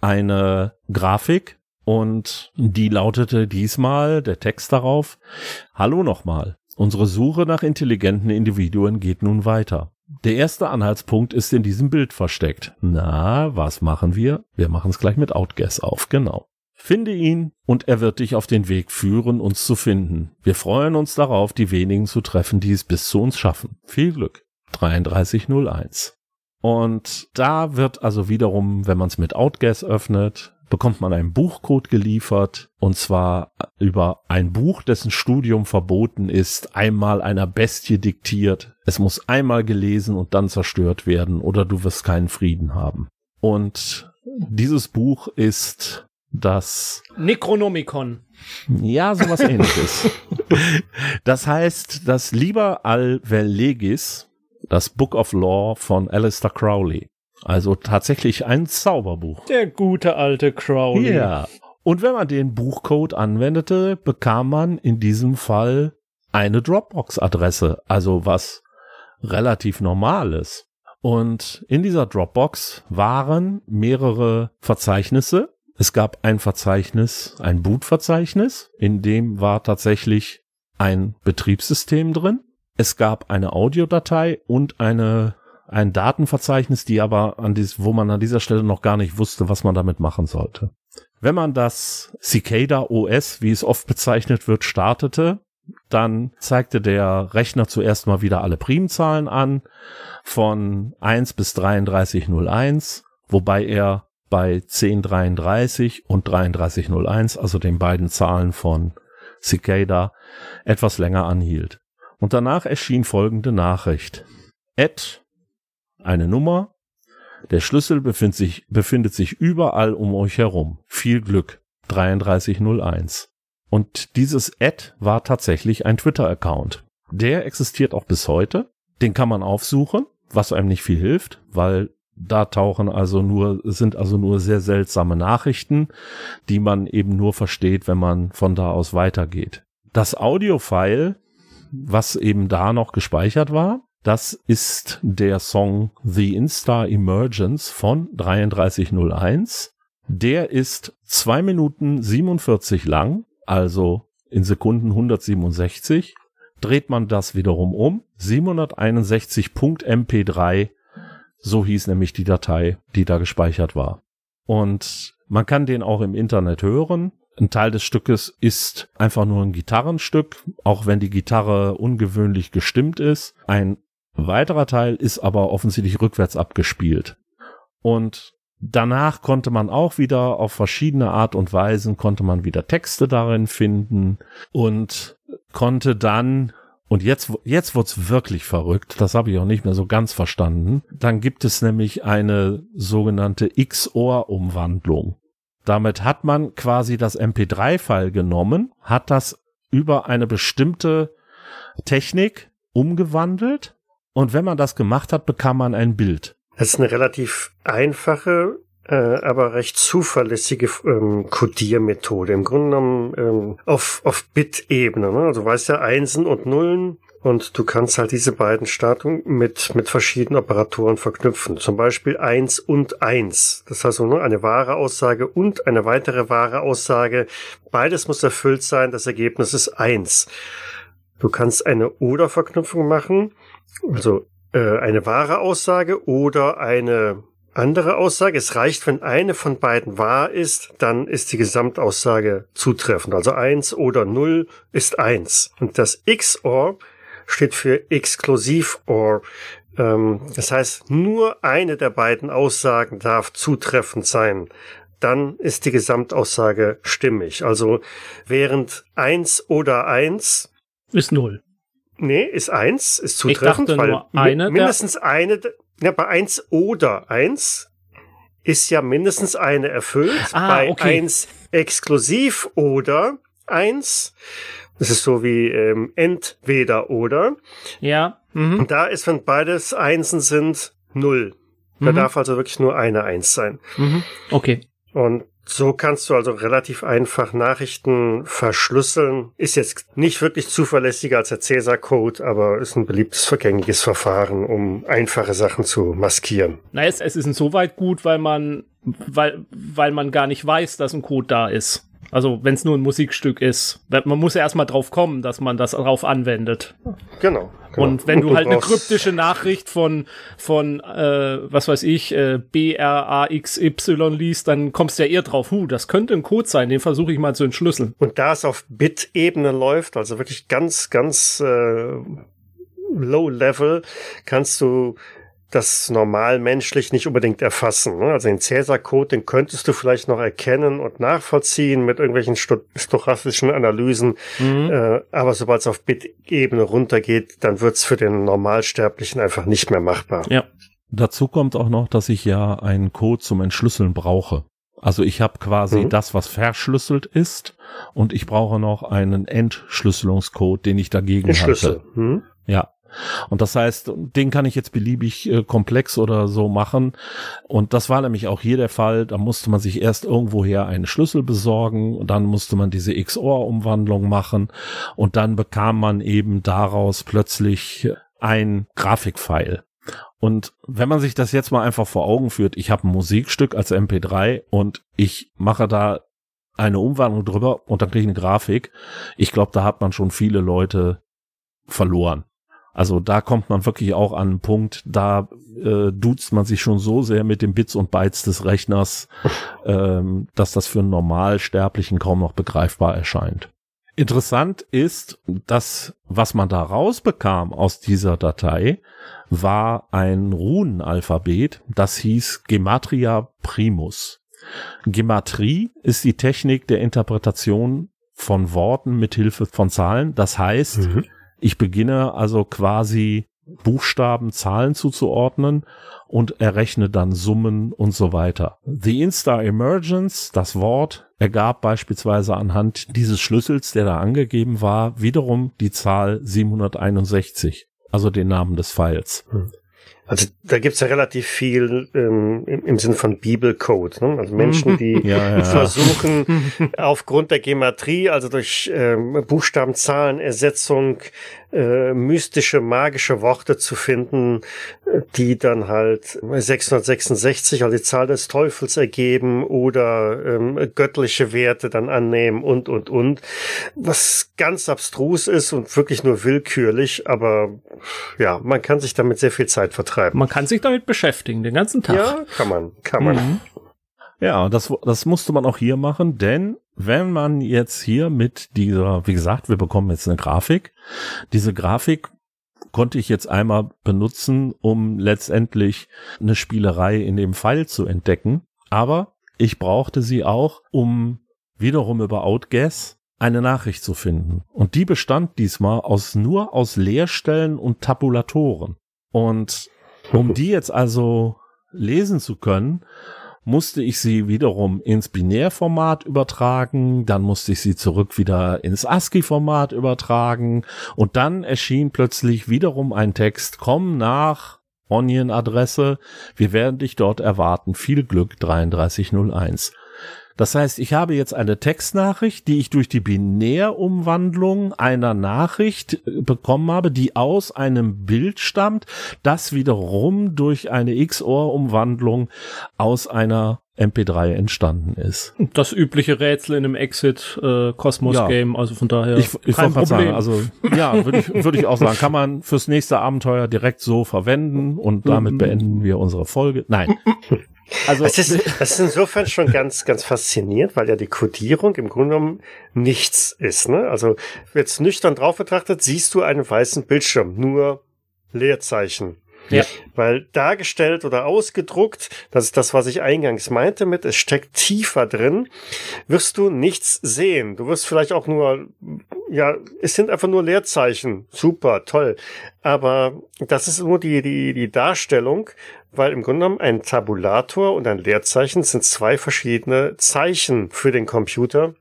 eine Grafik und die lautete diesmal der Text darauf, Hallo nochmal, unsere Suche nach intelligenten Individuen geht nun weiter. Der erste Anhaltspunkt ist in diesem Bild versteckt. Na, was machen wir? Wir machen es gleich mit Outguess auf, genau. Finde ihn und er wird dich auf den Weg führen, uns zu finden. Wir freuen uns darauf, die wenigen zu treffen, die es bis zu uns schaffen. Viel Glück. 3301. Und da wird also wiederum, wenn man es mit Outgas öffnet, bekommt man einen Buchcode geliefert und zwar über ein Buch, dessen Studium verboten ist, einmal einer Bestie diktiert. Es muss einmal gelesen und dann zerstört werden oder du wirst keinen Frieden haben. Und dieses Buch ist das Necronomicon. Ja, sowas ähnliches. [LAUGHS] das heißt, das Liber al Verlegis, das Book of Law von Alistair Crowley. Also tatsächlich ein Zauberbuch. Der gute alte Crowley. Ja. Und wenn man den Buchcode anwendete, bekam man in diesem Fall eine Dropbox-Adresse, also was relativ normales. Und in dieser Dropbox waren mehrere Verzeichnisse es gab ein Verzeichnis, ein Boot-Verzeichnis, in dem war tatsächlich ein Betriebssystem drin. Es gab eine Audiodatei und eine ein Datenverzeichnis, die aber an dies, wo man an dieser Stelle noch gar nicht wusste, was man damit machen sollte. Wenn man das Cicada OS, wie es oft bezeichnet wird, startete, dann zeigte der Rechner zuerst mal wieder alle Primzahlen an von 1 bis 3301, wobei er bei 1033 und 3301, also den beiden Zahlen von Cicada, etwas länger anhielt. Und danach erschien folgende Nachricht. Ed, eine Nummer. Der Schlüssel befindet sich, befindet sich überall um euch herum. Viel Glück. 3301. Und dieses Ad war tatsächlich ein Twitter-Account. Der existiert auch bis heute. Den kann man aufsuchen, was einem nicht viel hilft, weil da tauchen also nur, sind also nur sehr seltsame Nachrichten, die man eben nur versteht, wenn man von da aus weitergeht. Das Audiofile, was eben da noch gespeichert war, das ist der Song The Instar Emergence von 3301. Der ist zwei Minuten 47 lang, also in Sekunden 167. Dreht man das wiederum um, 761.mp3 so hieß nämlich die Datei, die da gespeichert war. Und man kann den auch im Internet hören. Ein Teil des Stückes ist einfach nur ein Gitarrenstück, auch wenn die Gitarre ungewöhnlich gestimmt ist. Ein weiterer Teil ist aber offensichtlich rückwärts abgespielt. Und danach konnte man auch wieder auf verschiedene Art und Weisen, konnte man wieder Texte darin finden und konnte dann und jetzt, jetzt wird's wirklich verrückt. Das habe ich auch nicht mehr so ganz verstanden. Dann gibt es nämlich eine sogenannte XOR-Umwandlung. Damit hat man quasi das MP3-File genommen, hat das über eine bestimmte Technik umgewandelt. Und wenn man das gemacht hat, bekam man ein Bild. Das ist eine relativ einfache äh, aber recht zuverlässige ähm, Codiermethode. Im Grunde genommen ähm, auf, auf Bit-Ebene. Ne? Also, du weißt ja Einsen und Nullen und du kannst halt diese beiden Statuen mit, mit verschiedenen Operatoren verknüpfen. Zum Beispiel eins und eins. Das heißt, also eine wahre Aussage und eine weitere wahre Aussage. Beides muss erfüllt sein. Das Ergebnis ist eins. Du kannst eine Oder-Verknüpfung machen. Also äh, eine wahre Aussage oder eine andere Aussage, es reicht, wenn eine von beiden wahr ist, dann ist die Gesamtaussage zutreffend. Also eins oder null ist eins. Und das XOR steht für exklusiv OR. Ähm, das heißt, nur eine der beiden Aussagen darf zutreffend sein dann ist die Gesamtaussage stimmig. Also während eins oder eins ist null. Nee, ist eins, ist zutreffend, weil nur eine mindestens eine ja, bei 1 oder 1 ist ja mindestens eine erfüllt. Ah, bei okay. exklusiv oder 1. Das ist so wie ähm, entweder oder. Ja. Mhm. Und da ist, wenn beides Einsen sind, null. Da mhm. darf also wirklich nur eine Eins sein. Mhm. Okay. Und so kannst du also relativ einfach Nachrichten verschlüsseln. Ist jetzt nicht wirklich zuverlässiger als der Cäsar-Code, aber ist ein beliebtes vergängliches Verfahren, um einfache Sachen zu maskieren. Na, es ist insoweit gut, weil man, weil, weil man gar nicht weiß, dass ein Code da ist. Also wenn es nur ein Musikstück ist. Man muss ja erstmal drauf kommen, dass man das drauf anwendet. Genau. genau. Und wenn du halt eine kryptische Nachricht von, von äh, was weiß ich, äh, B-R-A-X-Y liest, dann kommst du ja eher drauf, huh, das könnte ein Code sein, den versuche ich mal zu entschlüsseln. Und da es auf Bit-Ebene läuft, also wirklich ganz, ganz äh, low-level, kannst du das normal menschlich nicht unbedingt erfassen. Ne? Also den Cäsar-Code, den könntest du vielleicht noch erkennen und nachvollziehen mit irgendwelchen stochastischen Analysen. Mhm. Äh, aber sobald es auf Bit-Ebene runtergeht, dann wird es für den Normalsterblichen einfach nicht mehr machbar. Ja. Dazu kommt auch noch, dass ich ja einen Code zum Entschlüsseln brauche. Also ich habe quasi mhm. das, was verschlüsselt ist, und ich brauche noch einen Entschlüsselungscode, den ich dagegen halte. Mhm. Ja, und das heißt, den kann ich jetzt beliebig äh, komplex oder so machen. Und das war nämlich auch hier der Fall. Da musste man sich erst irgendwoher einen Schlüssel besorgen und dann musste man diese XOR-Umwandlung machen und dann bekam man eben daraus plötzlich ein Grafikfile. Und wenn man sich das jetzt mal einfach vor Augen führt, ich habe ein Musikstück als MP3 und ich mache da eine Umwandlung drüber und dann kriege ich eine Grafik. Ich glaube, da hat man schon viele Leute verloren. Also da kommt man wirklich auch an einen Punkt, da äh, duzt man sich schon so sehr mit den Bits und Bytes des Rechners, ähm, dass das für einen Normalsterblichen kaum noch begreifbar erscheint. Interessant ist, dass was man da rausbekam aus dieser Datei, war ein Runenalphabet, das hieß Gematria Primus. Gematrie ist die Technik der Interpretation von Worten mit Hilfe von Zahlen. Das heißt, mhm. Ich beginne also quasi Buchstaben, Zahlen zuzuordnen und errechne dann Summen und so weiter. The Insta Emergence, das Wort, ergab beispielsweise anhand dieses Schlüssels, der da angegeben war, wiederum die Zahl 761, also den Namen des Files. Hm. Also da gibt's ja relativ viel ähm, im, im Sinne von Bibelcode. Ne? Also Menschen, mhm. die ja, ja. versuchen, [LAUGHS] aufgrund der Geometrie, also durch ähm, Buchstaben, Zahlen, Ersetzung, äh, mystische, magische Worte zu finden, die dann halt 666, also die Zahl des Teufels ergeben oder ähm, göttliche Werte dann annehmen und, und, und. Was ganz abstrus ist und wirklich nur willkürlich, aber ja, man kann sich damit sehr viel Zeit vertreiben. Man kann sich damit beschäftigen, den ganzen Tag. Ja, kann man, kann man. Mhm. Ja, das, das musste man auch hier machen, denn wenn man jetzt hier mit dieser, wie gesagt, wir bekommen jetzt eine Grafik. Diese Grafik konnte ich jetzt einmal benutzen, um letztendlich eine Spielerei in dem Pfeil zu entdecken. Aber ich brauchte sie auch, um wiederum über Outguess eine Nachricht zu finden. Und die bestand diesmal aus nur aus Leerstellen und Tabulatoren. Und um [LAUGHS] die jetzt also lesen zu können, musste ich sie wiederum ins Binärformat übertragen, dann musste ich sie zurück wieder ins ASCII-Format übertragen und dann erschien plötzlich wiederum ein Text, komm nach Onion-Adresse, wir werden dich dort erwarten, viel Glück 3301. Das heißt, ich habe jetzt eine Textnachricht, die ich durch die Binärumwandlung einer Nachricht äh, bekommen habe, die aus einem Bild stammt, das wiederum durch eine XOR-Umwandlung aus einer MP3 entstanden ist. Das übliche Rätsel in einem Exit-Kosmos-Game, äh, ja. also von daher ich, ich kein Problem. Sagen, also ja, würde ich, würd ich auch sagen, kann man fürs nächste Abenteuer direkt so verwenden und damit mhm. beenden wir unsere Folge. Nein. Also, das ist, das ist insofern schon ganz, ganz faszinierend, weil ja die Codierung im Grunde genommen nichts ist. Ne? Also jetzt nüchtern drauf betrachtet, siehst du einen weißen Bildschirm, nur Leerzeichen. Ja. Weil dargestellt oder ausgedruckt, das ist das, was ich eingangs meinte mit, es steckt tiefer drin, wirst du nichts sehen. Du wirst vielleicht auch nur, ja, es sind einfach nur Leerzeichen. Super, toll. Aber das ist nur die, die, die Darstellung weil im Grunde genommen ein Tabulator und ein Leerzeichen sind zwei verschiedene Zeichen für den Computer.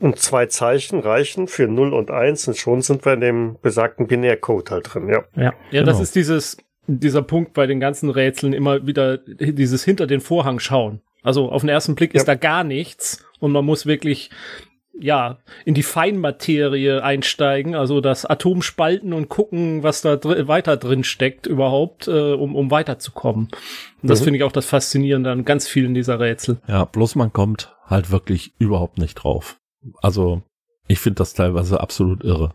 Und zwei Zeichen reichen für 0 und 1 und schon sind wir in dem besagten Binärcode halt drin, ja. Ja, ja genau. das ist dieses, dieser Punkt bei den ganzen Rätseln immer wieder dieses hinter den Vorhang schauen. Also auf den ersten Blick ja. ist da gar nichts und man muss wirklich ja, in die Feinmaterie einsteigen, also das Atom spalten und gucken, was da dr weiter drin steckt überhaupt, äh, um, um weiterzukommen. Und das mhm. finde ich auch das Faszinierende an ganz vielen dieser Rätsel. Ja, bloß man kommt halt wirklich überhaupt nicht drauf. Also, ich finde das teilweise absolut irre.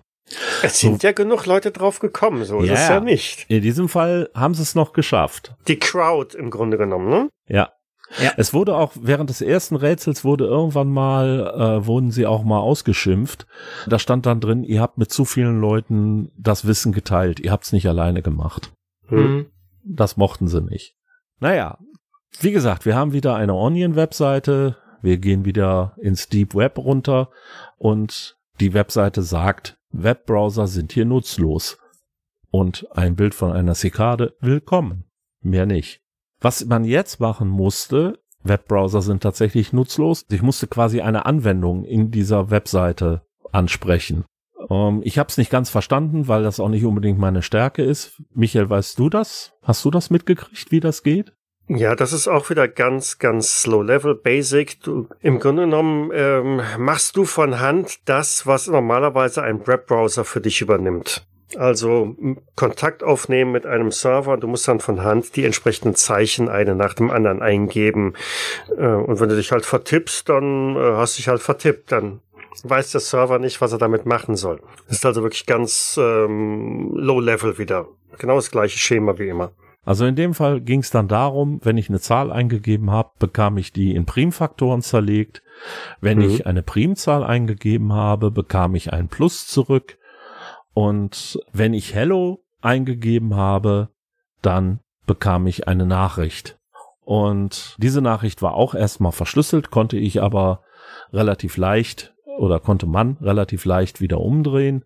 Es sind so, ja genug Leute drauf gekommen, so yeah. ist es ja nicht. In diesem Fall haben sie es noch geschafft. Die Crowd im Grunde genommen, ne? Ja, ja. Es wurde auch während des ersten Rätsels wurde irgendwann mal äh, wurden sie auch mal ausgeschimpft. Da stand dann drin, ihr habt mit zu vielen Leuten das Wissen geteilt, ihr habt's nicht alleine gemacht. Hm. Mhm. Das mochten sie nicht. Naja, wie gesagt, wir haben wieder eine Onion-Webseite, wir gehen wieder ins Deep Web runter und die Webseite sagt, Webbrowser sind hier nutzlos. Und ein Bild von einer Zikade, willkommen. Mehr nicht. Was man jetzt machen musste, Webbrowser sind tatsächlich nutzlos. Ich musste quasi eine Anwendung in dieser Webseite ansprechen. Ähm, ich habe es nicht ganz verstanden, weil das auch nicht unbedingt meine Stärke ist. Michael, weißt du das? Hast du das mitgekriegt, wie das geht? Ja, das ist auch wieder ganz, ganz slow level, basic. Du, Im Grunde genommen ähm, machst du von Hand das, was normalerweise ein Webbrowser für dich übernimmt also Kontakt aufnehmen mit einem Server du musst dann von Hand die entsprechenden Zeichen eine nach dem anderen eingeben. Äh, und wenn du dich halt vertippst, dann äh, hast du dich halt vertippt. Dann weiß der Server nicht, was er damit machen soll. Das ist also wirklich ganz ähm, low-level wieder. Genau das gleiche Schema wie immer. Also in dem Fall ging es dann darum, wenn ich eine Zahl eingegeben habe, bekam ich die in Primfaktoren zerlegt. Wenn mhm. ich eine Primzahl eingegeben habe, bekam ich ein Plus zurück. Und wenn ich Hello eingegeben habe, dann bekam ich eine Nachricht. Und diese Nachricht war auch erstmal verschlüsselt, konnte ich aber relativ leicht oder konnte man relativ leicht wieder umdrehen.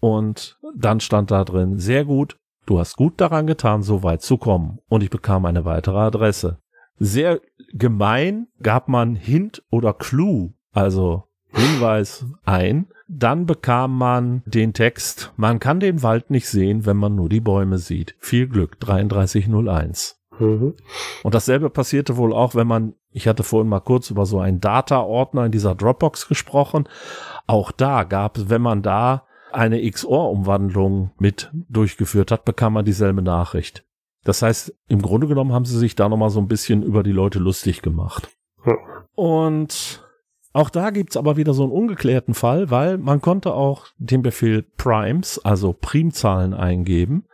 Und dann stand da drin, sehr gut, du hast gut daran getan, so weit zu kommen. Und ich bekam eine weitere Adresse. Sehr gemein gab man Hint oder Clue, also Hinweis ein, dann bekam man den Text, man kann den Wald nicht sehen, wenn man nur die Bäume sieht. Viel Glück, 3301. Mhm. Und dasselbe passierte wohl auch, wenn man, ich hatte vorhin mal kurz über so einen Data-Ordner in dieser Dropbox gesprochen, auch da gab es, wenn man da eine XOR-Umwandlung mit durchgeführt hat, bekam man dieselbe Nachricht. Das heißt, im Grunde genommen haben sie sich da nochmal so ein bisschen über die Leute lustig gemacht. Und auch da gibt's aber wieder so einen ungeklärten Fall, weil man konnte auch den Befehl Primes, also Primzahlen eingeben.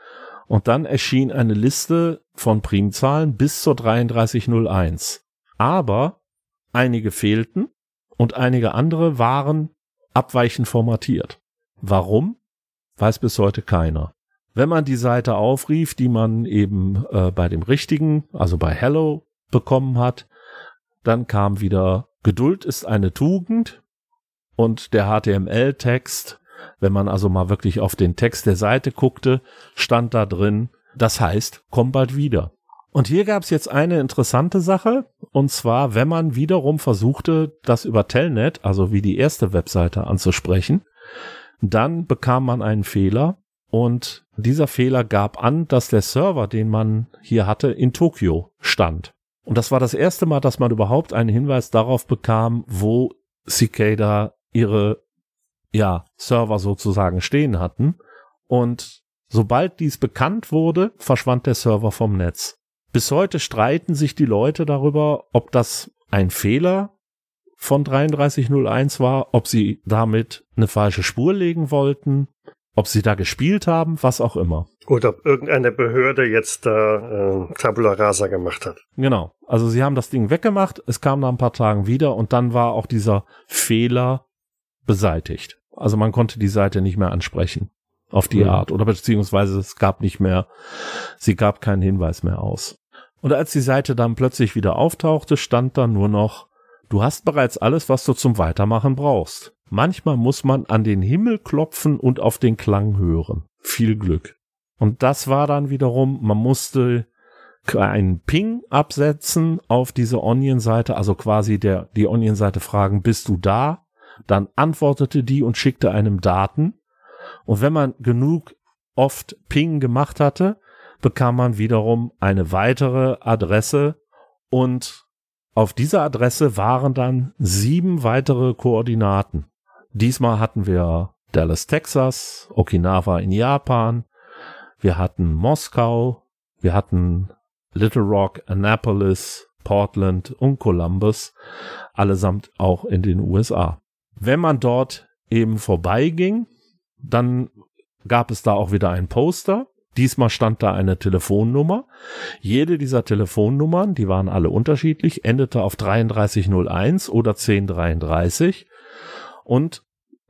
Und dann erschien eine Liste von Primzahlen bis zur 3301. Aber einige fehlten und einige andere waren abweichend formatiert. Warum? Weiß bis heute keiner. Wenn man die Seite aufrief, die man eben äh, bei dem richtigen, also bei Hello bekommen hat, dann kam wieder Geduld ist eine Tugend und der HTML-Text, wenn man also mal wirklich auf den Text der Seite guckte, stand da drin, das heißt, komm bald wieder. Und hier gab es jetzt eine interessante Sache, und zwar, wenn man wiederum versuchte, das über Telnet, also wie die erste Webseite anzusprechen, dann bekam man einen Fehler und dieser Fehler gab an, dass der Server, den man hier hatte, in Tokio stand. Und das war das erste Mal, dass man überhaupt einen Hinweis darauf bekam, wo Cicada ihre ja, Server sozusagen stehen hatten. Und sobald dies bekannt wurde, verschwand der Server vom Netz. Bis heute streiten sich die Leute darüber, ob das ein Fehler von 3301 war, ob sie damit eine falsche Spur legen wollten, ob sie da gespielt haben, was auch immer. Oder ob irgendeine Behörde jetzt da äh, Tabula Rasa gemacht hat. Genau. Also sie haben das Ding weggemacht, es kam nach ein paar Tagen wieder und dann war auch dieser Fehler beseitigt. Also man konnte die Seite nicht mehr ansprechen auf die mhm. Art oder beziehungsweise es gab nicht mehr, sie gab keinen Hinweis mehr aus. Und als die Seite dann plötzlich wieder auftauchte, stand da nur noch, du hast bereits alles, was du zum Weitermachen brauchst. Manchmal muss man an den Himmel klopfen und auf den Klang hören. Viel Glück. Und das war dann wiederum, man musste einen Ping absetzen auf diese Onion-Seite, also quasi der, die Onion-Seite fragen, bist du da? Dann antwortete die und schickte einem Daten. Und wenn man genug oft Ping gemacht hatte, bekam man wiederum eine weitere Adresse und auf dieser Adresse waren dann sieben weitere Koordinaten. Diesmal hatten wir Dallas, Texas, Okinawa in Japan, wir hatten Moskau, wir hatten Little Rock, Annapolis, Portland und Columbus, allesamt auch in den USA. Wenn man dort eben vorbeiging, dann gab es da auch wieder ein Poster. Diesmal stand da eine Telefonnummer. Jede dieser Telefonnummern, die waren alle unterschiedlich, endete auf 3301 oder 1033. Und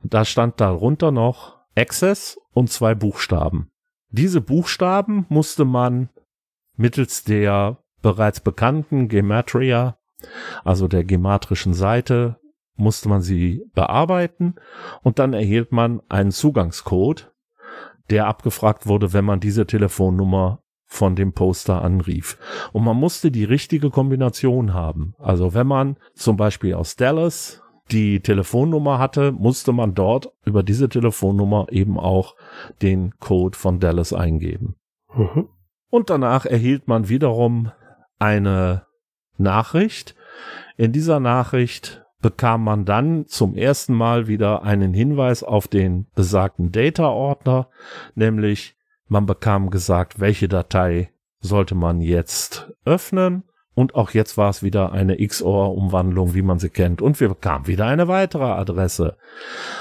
da stand darunter noch Access und zwei Buchstaben. Diese Buchstaben musste man mittels der bereits bekannten Gematria, also der gematrischen Seite, musste man sie bearbeiten und dann erhielt man einen Zugangscode, der abgefragt wurde, wenn man diese Telefonnummer von dem Poster anrief. Und man musste die richtige Kombination haben. Also wenn man zum Beispiel aus Dallas die Telefonnummer hatte, musste man dort über diese Telefonnummer eben auch den Code von Dallas eingeben. Mhm. Und danach erhielt man wiederum eine Nachricht. In dieser Nachricht bekam man dann zum ersten Mal wieder einen Hinweis auf den besagten Data-Ordner, nämlich man bekam gesagt, welche Datei sollte man jetzt öffnen und auch jetzt war es wieder eine XOR-Umwandlung, wie man sie kennt. Und wir bekamen wieder eine weitere Adresse.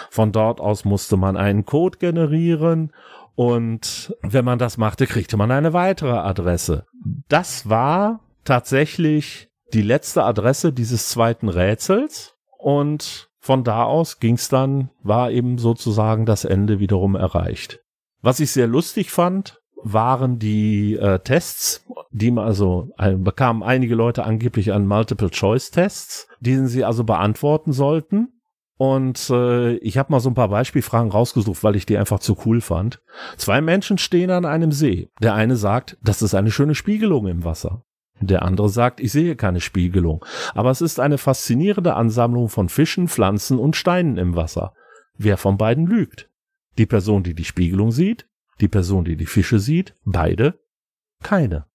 Von dort aus musste man einen Code generieren. Und wenn man das machte, kriegte man eine weitere Adresse. Das war tatsächlich die letzte Adresse dieses zweiten Rätsels. Und von da aus ging's dann, war eben sozusagen das Ende wiederum erreicht. Was ich sehr lustig fand, waren die äh, Tests, die man also äh, bekamen einige Leute angeblich an Multiple-Choice-Tests, diesen sie also beantworten sollten. Und äh, ich habe mal so ein paar Beispielfragen rausgesucht, weil ich die einfach zu cool fand. Zwei Menschen stehen an einem See. Der eine sagt, das ist eine schöne Spiegelung im Wasser. Der andere sagt, ich sehe keine Spiegelung, aber es ist eine faszinierende Ansammlung von Fischen, Pflanzen und Steinen im Wasser. Wer von beiden lügt? Die Person, die die Spiegelung sieht die Person, die die Fische sieht, beide keine.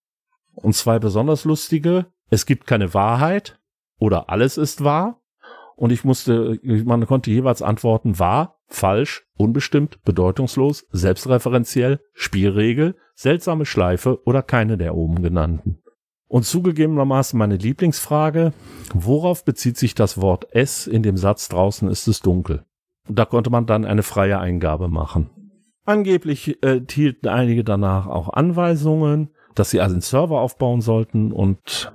Und zwei besonders lustige, es gibt keine Wahrheit oder alles ist wahr. Und ich musste, man konnte jeweils antworten, wahr, falsch, unbestimmt, bedeutungslos, selbstreferenziell, Spielregel, seltsame Schleife oder keine der oben genannten. Und zugegebenermaßen meine Lieblingsfrage, worauf bezieht sich das Wort S in dem Satz draußen ist es dunkel? Da konnte man dann eine freie Eingabe machen. Angeblich äh, hielten einige danach auch Anweisungen, dass sie also einen Server aufbauen sollten und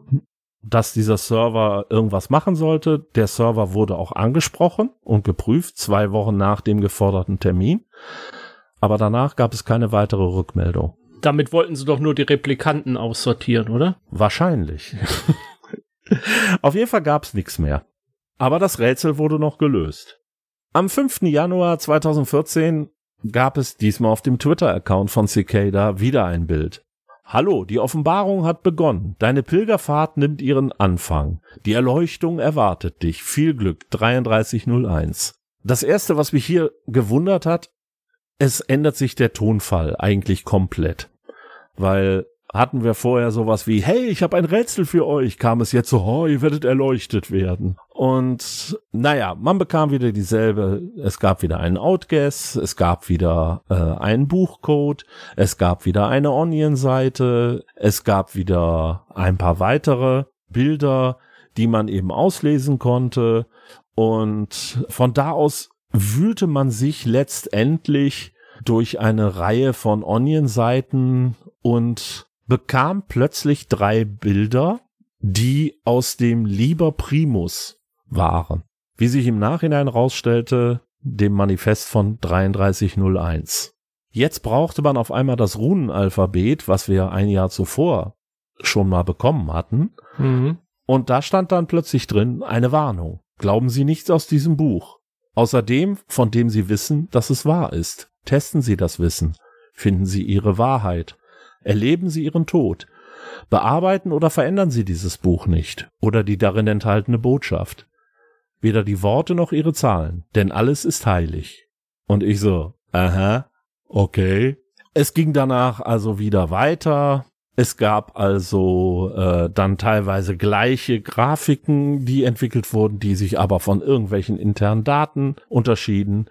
dass dieser Server irgendwas machen sollte. Der Server wurde auch angesprochen und geprüft, zwei Wochen nach dem geforderten Termin. Aber danach gab es keine weitere Rückmeldung. Damit wollten sie doch nur die Replikanten aussortieren, oder? Wahrscheinlich. [LAUGHS] Auf jeden Fall gab es nichts mehr. Aber das Rätsel wurde noch gelöst. Am 5. Januar 2014 gab es diesmal auf dem Twitter-Account von Cicada wieder ein Bild. Hallo, die Offenbarung hat begonnen. Deine Pilgerfahrt nimmt ihren Anfang. Die Erleuchtung erwartet dich. Viel Glück, 3301. Das erste, was mich hier gewundert hat, es ändert sich der Tonfall eigentlich komplett. Weil hatten wir vorher sowas wie, hey, ich habe ein Rätsel für euch, kam es jetzt so, oh, ihr werdet erleuchtet werden. Und naja, man bekam wieder dieselbe, es gab wieder einen Outguess, es gab wieder äh, einen Buchcode, es gab wieder eine Onion-Seite, es gab wieder ein paar weitere Bilder, die man eben auslesen konnte. Und von da aus wühlte man sich letztendlich durch eine Reihe von Onion-Seiten und bekam plötzlich drei Bilder, die aus dem Lieber Primus waren. Wie sich im Nachhinein herausstellte, dem Manifest von 3301. Jetzt brauchte man auf einmal das Runenalphabet, was wir ein Jahr zuvor schon mal bekommen hatten. Mhm. Und da stand dann plötzlich drin eine Warnung. Glauben Sie nichts aus diesem Buch. Außerdem, von dem Sie wissen, dass es wahr ist. Testen Sie das Wissen. Finden Sie Ihre Wahrheit erleben Sie Ihren Tod. Bearbeiten oder verändern Sie dieses Buch nicht oder die darin enthaltene Botschaft. Weder die Worte noch ihre Zahlen, denn alles ist heilig. Und ich so, aha, okay. Es ging danach also wieder weiter. Es gab also äh, dann teilweise gleiche Grafiken, die entwickelt wurden, die sich aber von irgendwelchen internen Daten unterschieden.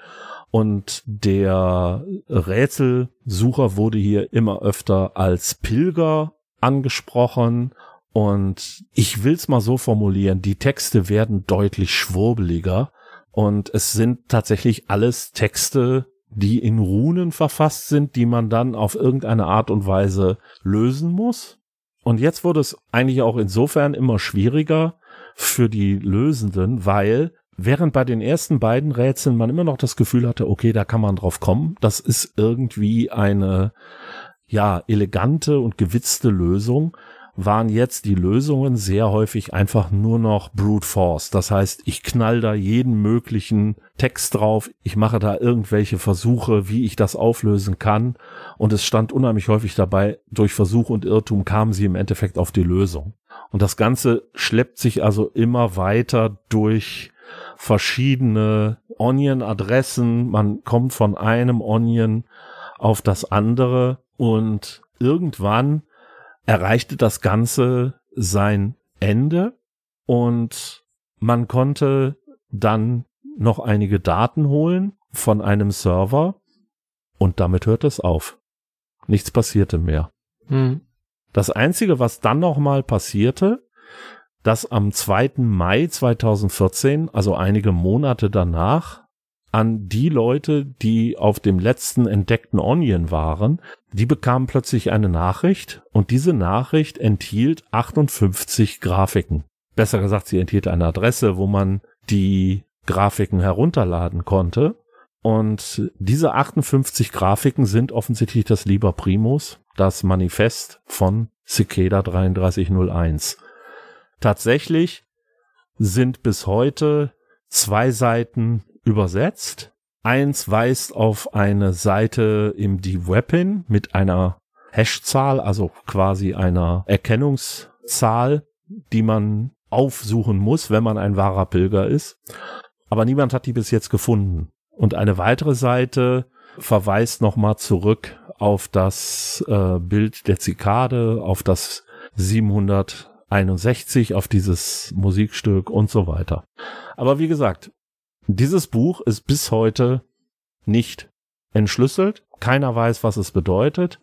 Und der Rätselsucher wurde hier immer öfter als Pilger angesprochen. Und ich will's mal so formulieren, die Texte werden deutlich schwurbeliger. Und es sind tatsächlich alles Texte, die in Runen verfasst sind, die man dann auf irgendeine Art und Weise lösen muss. Und jetzt wurde es eigentlich auch insofern immer schwieriger für die Lösenden, weil Während bei den ersten beiden Rätseln man immer noch das Gefühl hatte, okay, da kann man drauf kommen. Das ist irgendwie eine, ja, elegante und gewitzte Lösung, waren jetzt die Lösungen sehr häufig einfach nur noch brute force. Das heißt, ich knall da jeden möglichen Text drauf, ich mache da irgendwelche Versuche, wie ich das auflösen kann. Und es stand unheimlich häufig dabei, durch Versuch und Irrtum kamen sie im Endeffekt auf die Lösung. Und das Ganze schleppt sich also immer weiter durch verschiedene Onion-Adressen. Man kommt von einem Onion auf das andere und irgendwann erreichte das Ganze sein Ende und man konnte dann noch einige Daten holen von einem Server und damit hört es auf. Nichts passierte mehr. Hm. Das einzige, was dann nochmal passierte, dass am 2. Mai 2014, also einige Monate danach, an die Leute, die auf dem letzten entdeckten Onion waren, die bekamen plötzlich eine Nachricht und diese Nachricht enthielt 58 Grafiken. Besser gesagt, sie enthielt eine Adresse, wo man die Grafiken herunterladen konnte. Und diese 58 Grafiken sind offensichtlich das Lieber Primus, das Manifest von Cicada 3301. Tatsächlich sind bis heute zwei Seiten übersetzt. Eins weist auf eine Seite im Deep Weapon mit einer Hashzahl, also quasi einer Erkennungszahl, die man aufsuchen muss, wenn man ein wahrer Pilger ist. Aber niemand hat die bis jetzt gefunden. Und eine weitere Seite verweist nochmal zurück auf das äh, Bild der Zikade, auf das 700 61 auf dieses Musikstück und so weiter. Aber wie gesagt, dieses Buch ist bis heute nicht entschlüsselt. Keiner weiß, was es bedeutet.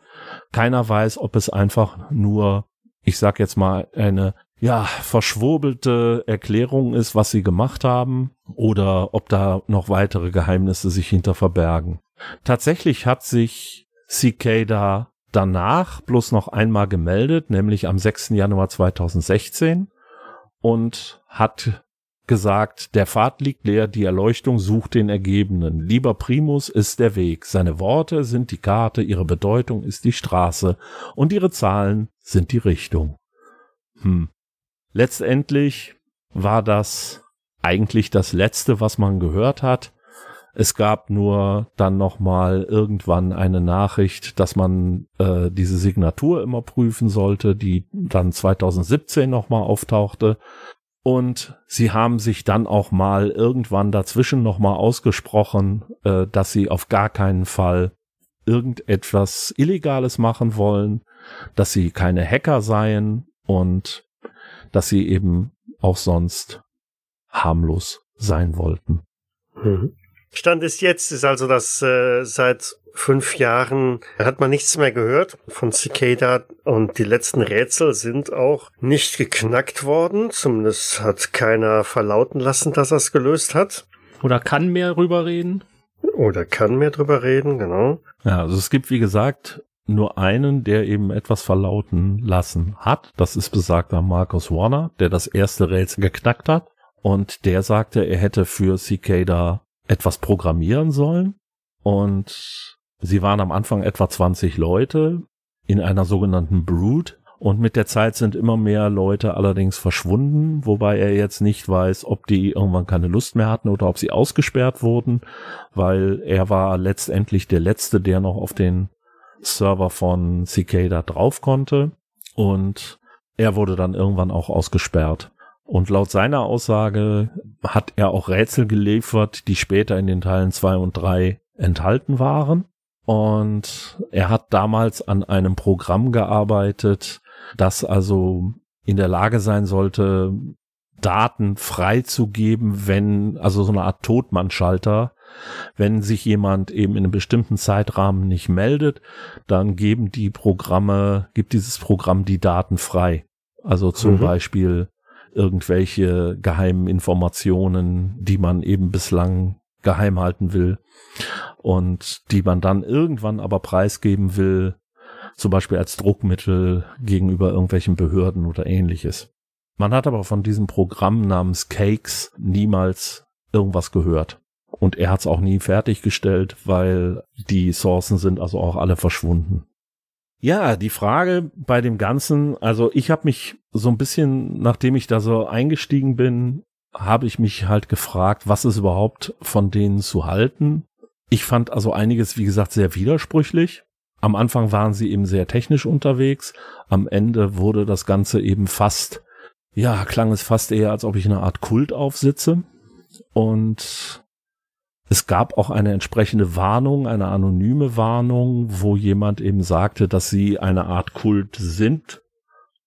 Keiner weiß, ob es einfach nur, ich sag jetzt mal, eine ja, verschwurbelte Erklärung ist, was sie gemacht haben, oder ob da noch weitere Geheimnisse sich hinter verbergen. Tatsächlich hat sich CK da danach bloß noch einmal gemeldet, nämlich am 6. Januar 2016 und hat gesagt, der Pfad liegt leer, die Erleuchtung sucht den Ergebenen. Lieber Primus ist der Weg, seine Worte sind die Karte, ihre Bedeutung ist die Straße und ihre Zahlen sind die Richtung. Hm. Letztendlich war das eigentlich das Letzte, was man gehört hat. Es gab nur dann nochmal irgendwann eine Nachricht, dass man äh, diese Signatur immer prüfen sollte, die dann 2017 nochmal auftauchte. Und sie haben sich dann auch mal irgendwann dazwischen nochmal ausgesprochen, äh, dass sie auf gar keinen Fall irgendetwas Illegales machen wollen, dass sie keine Hacker seien und dass sie eben auch sonst harmlos sein wollten. Mhm. Stand ist jetzt, ist also, dass äh, seit fünf Jahren hat man nichts mehr gehört von Cicada und die letzten Rätsel sind auch nicht geknackt worden. Zumindest hat keiner verlauten lassen, dass er es gelöst hat. Oder kann mehr drüber reden. Oder kann mehr drüber reden, genau. Ja, also es gibt, wie gesagt, nur einen, der eben etwas verlauten lassen hat. Das ist besagter Markus Warner, der das erste Rätsel geknackt hat. Und der sagte, er hätte für Cicada etwas programmieren sollen. Und sie waren am Anfang etwa 20 Leute in einer sogenannten Brood. Und mit der Zeit sind immer mehr Leute allerdings verschwunden, wobei er jetzt nicht weiß, ob die irgendwann keine Lust mehr hatten oder ob sie ausgesperrt wurden, weil er war letztendlich der Letzte, der noch auf den Server von Cicada drauf konnte. Und er wurde dann irgendwann auch ausgesperrt. Und laut seiner Aussage hat er auch Rätsel geliefert, die später in den Teilen zwei und drei enthalten waren. Und er hat damals an einem Programm gearbeitet, das also in der Lage sein sollte, Daten freizugeben, wenn, also so eine Art Todmannschalter, wenn sich jemand eben in einem bestimmten Zeitrahmen nicht meldet, dann geben die Programme, gibt dieses Programm die Daten frei. Also zum mhm. Beispiel irgendwelche geheimen Informationen, die man eben bislang geheim halten will und die man dann irgendwann aber preisgeben will, zum Beispiel als Druckmittel gegenüber irgendwelchen Behörden oder ähnliches. Man hat aber von diesem Programm namens Cakes niemals irgendwas gehört. Und er hat es auch nie fertiggestellt, weil die Sourcen sind also auch alle verschwunden. Ja, die Frage bei dem Ganzen, also ich habe mich so ein bisschen, nachdem ich da so eingestiegen bin, habe ich mich halt gefragt, was ist überhaupt von denen zu halten. Ich fand also einiges, wie gesagt, sehr widersprüchlich. Am Anfang waren sie eben sehr technisch unterwegs. Am Ende wurde das Ganze eben fast, ja, klang es fast eher, als ob ich eine Art Kult aufsitze. Und es gab auch eine entsprechende Warnung, eine anonyme Warnung, wo jemand eben sagte, dass sie eine Art Kult sind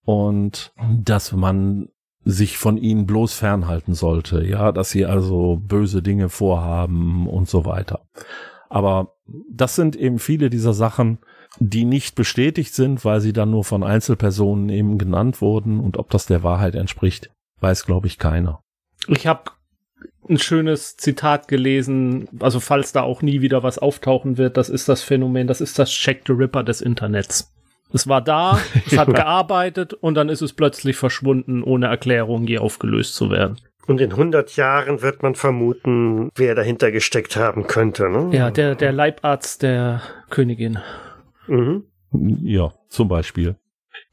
und dass man sich von ihnen bloß fernhalten sollte, ja, dass sie also böse Dinge vorhaben und so weiter. Aber das sind eben viele dieser Sachen, die nicht bestätigt sind, weil sie dann nur von Einzelpersonen eben genannt wurden und ob das der Wahrheit entspricht, weiß glaube ich keiner. Ich habe ein schönes Zitat gelesen, also falls da auch nie wieder was auftauchen wird, das ist das Phänomen, das ist das Check the Ripper des Internets. Es war da, [LAUGHS] es hat gearbeitet und dann ist es plötzlich verschwunden, ohne Erklärung je aufgelöst zu werden. Und in 100 Jahren wird man vermuten, wer dahinter gesteckt haben könnte. Ne? Ja, der, der Leibarzt der Königin. Mhm. Ja, zum Beispiel.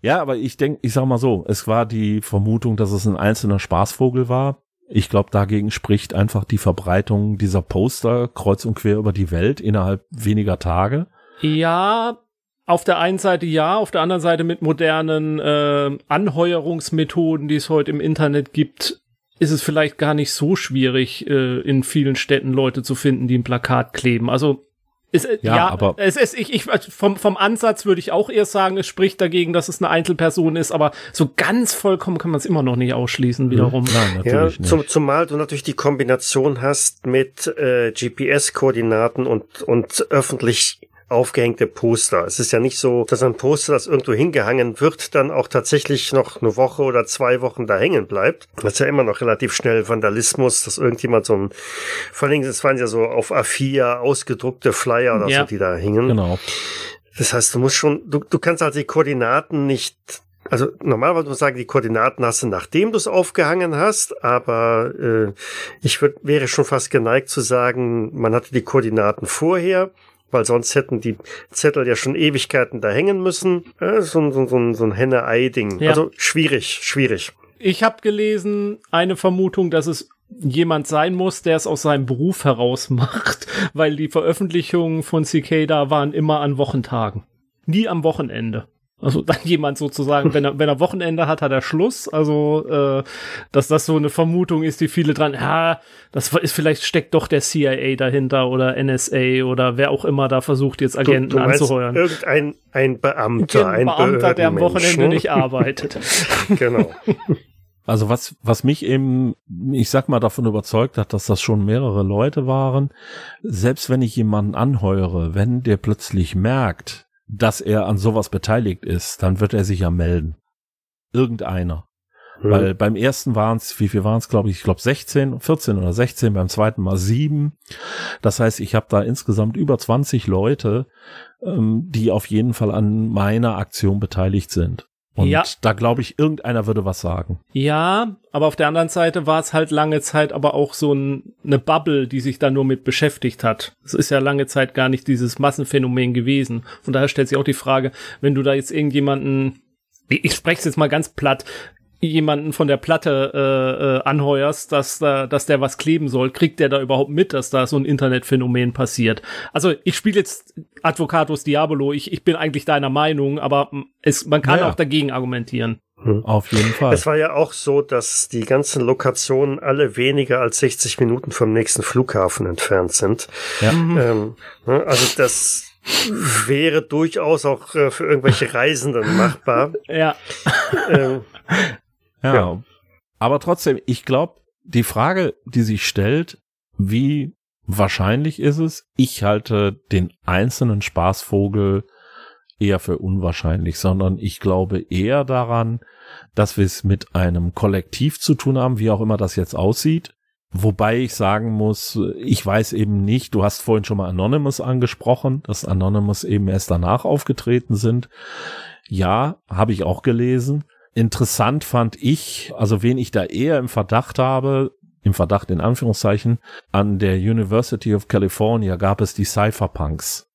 Ja, aber ich denke, ich sag mal so, es war die Vermutung, dass es ein einzelner Spaßvogel war, ich glaube, dagegen spricht einfach die Verbreitung dieser Poster kreuz und quer über die Welt innerhalb weniger Tage. Ja, auf der einen Seite ja, auf der anderen Seite mit modernen äh, Anheuerungsmethoden, die es heute im Internet gibt, ist es vielleicht gar nicht so schwierig, äh, in vielen Städten Leute zu finden, die ein Plakat kleben. Also es, äh, ja, ja, aber es ist, ich, ich, also vom, vom Ansatz würde ich auch eher sagen, es spricht dagegen, dass es eine Einzelperson ist, aber so ganz vollkommen kann man es immer noch nicht ausschließen, hm. wiederum. Nein, natürlich ja, zum, zumal du natürlich die Kombination hast mit äh, GPS-Koordinaten und, und öffentlich aufgehängte Poster. Es ist ja nicht so, dass ein Poster, das irgendwo hingehangen wird, dann auch tatsächlich noch eine Woche oder zwei Wochen da hängen bleibt. Das ist ja immer noch relativ schnell Vandalismus, dass irgendjemand so ein, vor allen Dingen, es waren ja so auf A4 ausgedruckte Flyer oder ja. so, die da hingen. Genau. Das heißt, du musst schon, du, du kannst halt die Koordinaten nicht also normalerweise muss man sagen, die Koordinaten hast du, nachdem du es aufgehangen hast, aber äh, ich würd, wäre schon fast geneigt zu sagen, man hatte die Koordinaten vorher weil sonst hätten die Zettel ja schon Ewigkeiten da hängen müssen. so, so, so, so ein Henne-Ei-Ding. Ja. Also schwierig, schwierig. Ich habe gelesen, eine Vermutung, dass es jemand sein muss, der es aus seinem Beruf heraus macht, weil die Veröffentlichungen von Cicada waren immer an Wochentagen. Nie am Wochenende. Also dann [LAUGHS] jemand sozusagen, wenn er, wenn er Wochenende hat, hat er Schluss. Also, äh, dass das so eine Vermutung ist, die viele dran, ja, das ist vielleicht steckt doch der CIA dahinter oder NSA oder wer auch immer da versucht, jetzt Agenten du, du anzuheuern. Irgendein ein Beamter, ein Beamter, der am Wochenende nicht arbeitet. [LAUGHS] genau. Also was, was mich eben, ich sag mal, davon überzeugt hat, dass das schon mehrere Leute waren, selbst wenn ich jemanden anheuere, wenn der plötzlich merkt, dass er an sowas beteiligt ist, dann wird er sich ja melden. Irgendeiner. Mhm. Weil beim ersten waren es, wie viel waren es, glaube ich, ich glaube 16, 14 oder 16, beim zweiten mal 7. Das heißt, ich habe da insgesamt über 20 Leute, ähm, die auf jeden Fall an meiner Aktion beteiligt sind. Und ja. da glaube ich, irgendeiner würde was sagen. Ja, aber auf der anderen Seite war es halt lange Zeit aber auch so ein, eine Bubble, die sich da nur mit beschäftigt hat. Es ist ja lange Zeit gar nicht dieses Massenphänomen gewesen. Von daher stellt sich auch die Frage, wenn du da jetzt irgendjemanden, ich spreche es jetzt mal ganz platt, jemanden von der Platte äh, äh, anheuerst, dass da, dass der was kleben soll, kriegt der da überhaupt mit, dass da so ein Internetphänomen passiert? Also ich spiele jetzt Advocatus Diabolo, ich, ich bin eigentlich deiner Meinung, aber es, man kann ja. auch dagegen argumentieren. Hm. Auf jeden Fall. Es war ja auch so, dass die ganzen Lokationen alle weniger als 60 Minuten vom nächsten Flughafen entfernt sind. Ja. Mhm. Ähm, ne, also das wäre durchaus auch äh, für irgendwelche Reisenden machbar. [LAUGHS] Ja. Ähm, ja. ja. Aber trotzdem, ich glaube, die Frage, die sich stellt, wie wahrscheinlich ist es, ich halte den einzelnen Spaßvogel eher für unwahrscheinlich, sondern ich glaube eher daran, dass wir es mit einem Kollektiv zu tun haben, wie auch immer das jetzt aussieht. Wobei ich sagen muss, ich weiß eben nicht, du hast vorhin schon mal Anonymous angesprochen, dass Anonymous eben erst danach aufgetreten sind. Ja, habe ich auch gelesen. Interessant fand ich, also wen ich da eher im Verdacht habe, im Verdacht in Anführungszeichen, an der University of California gab es die Cypherpunks.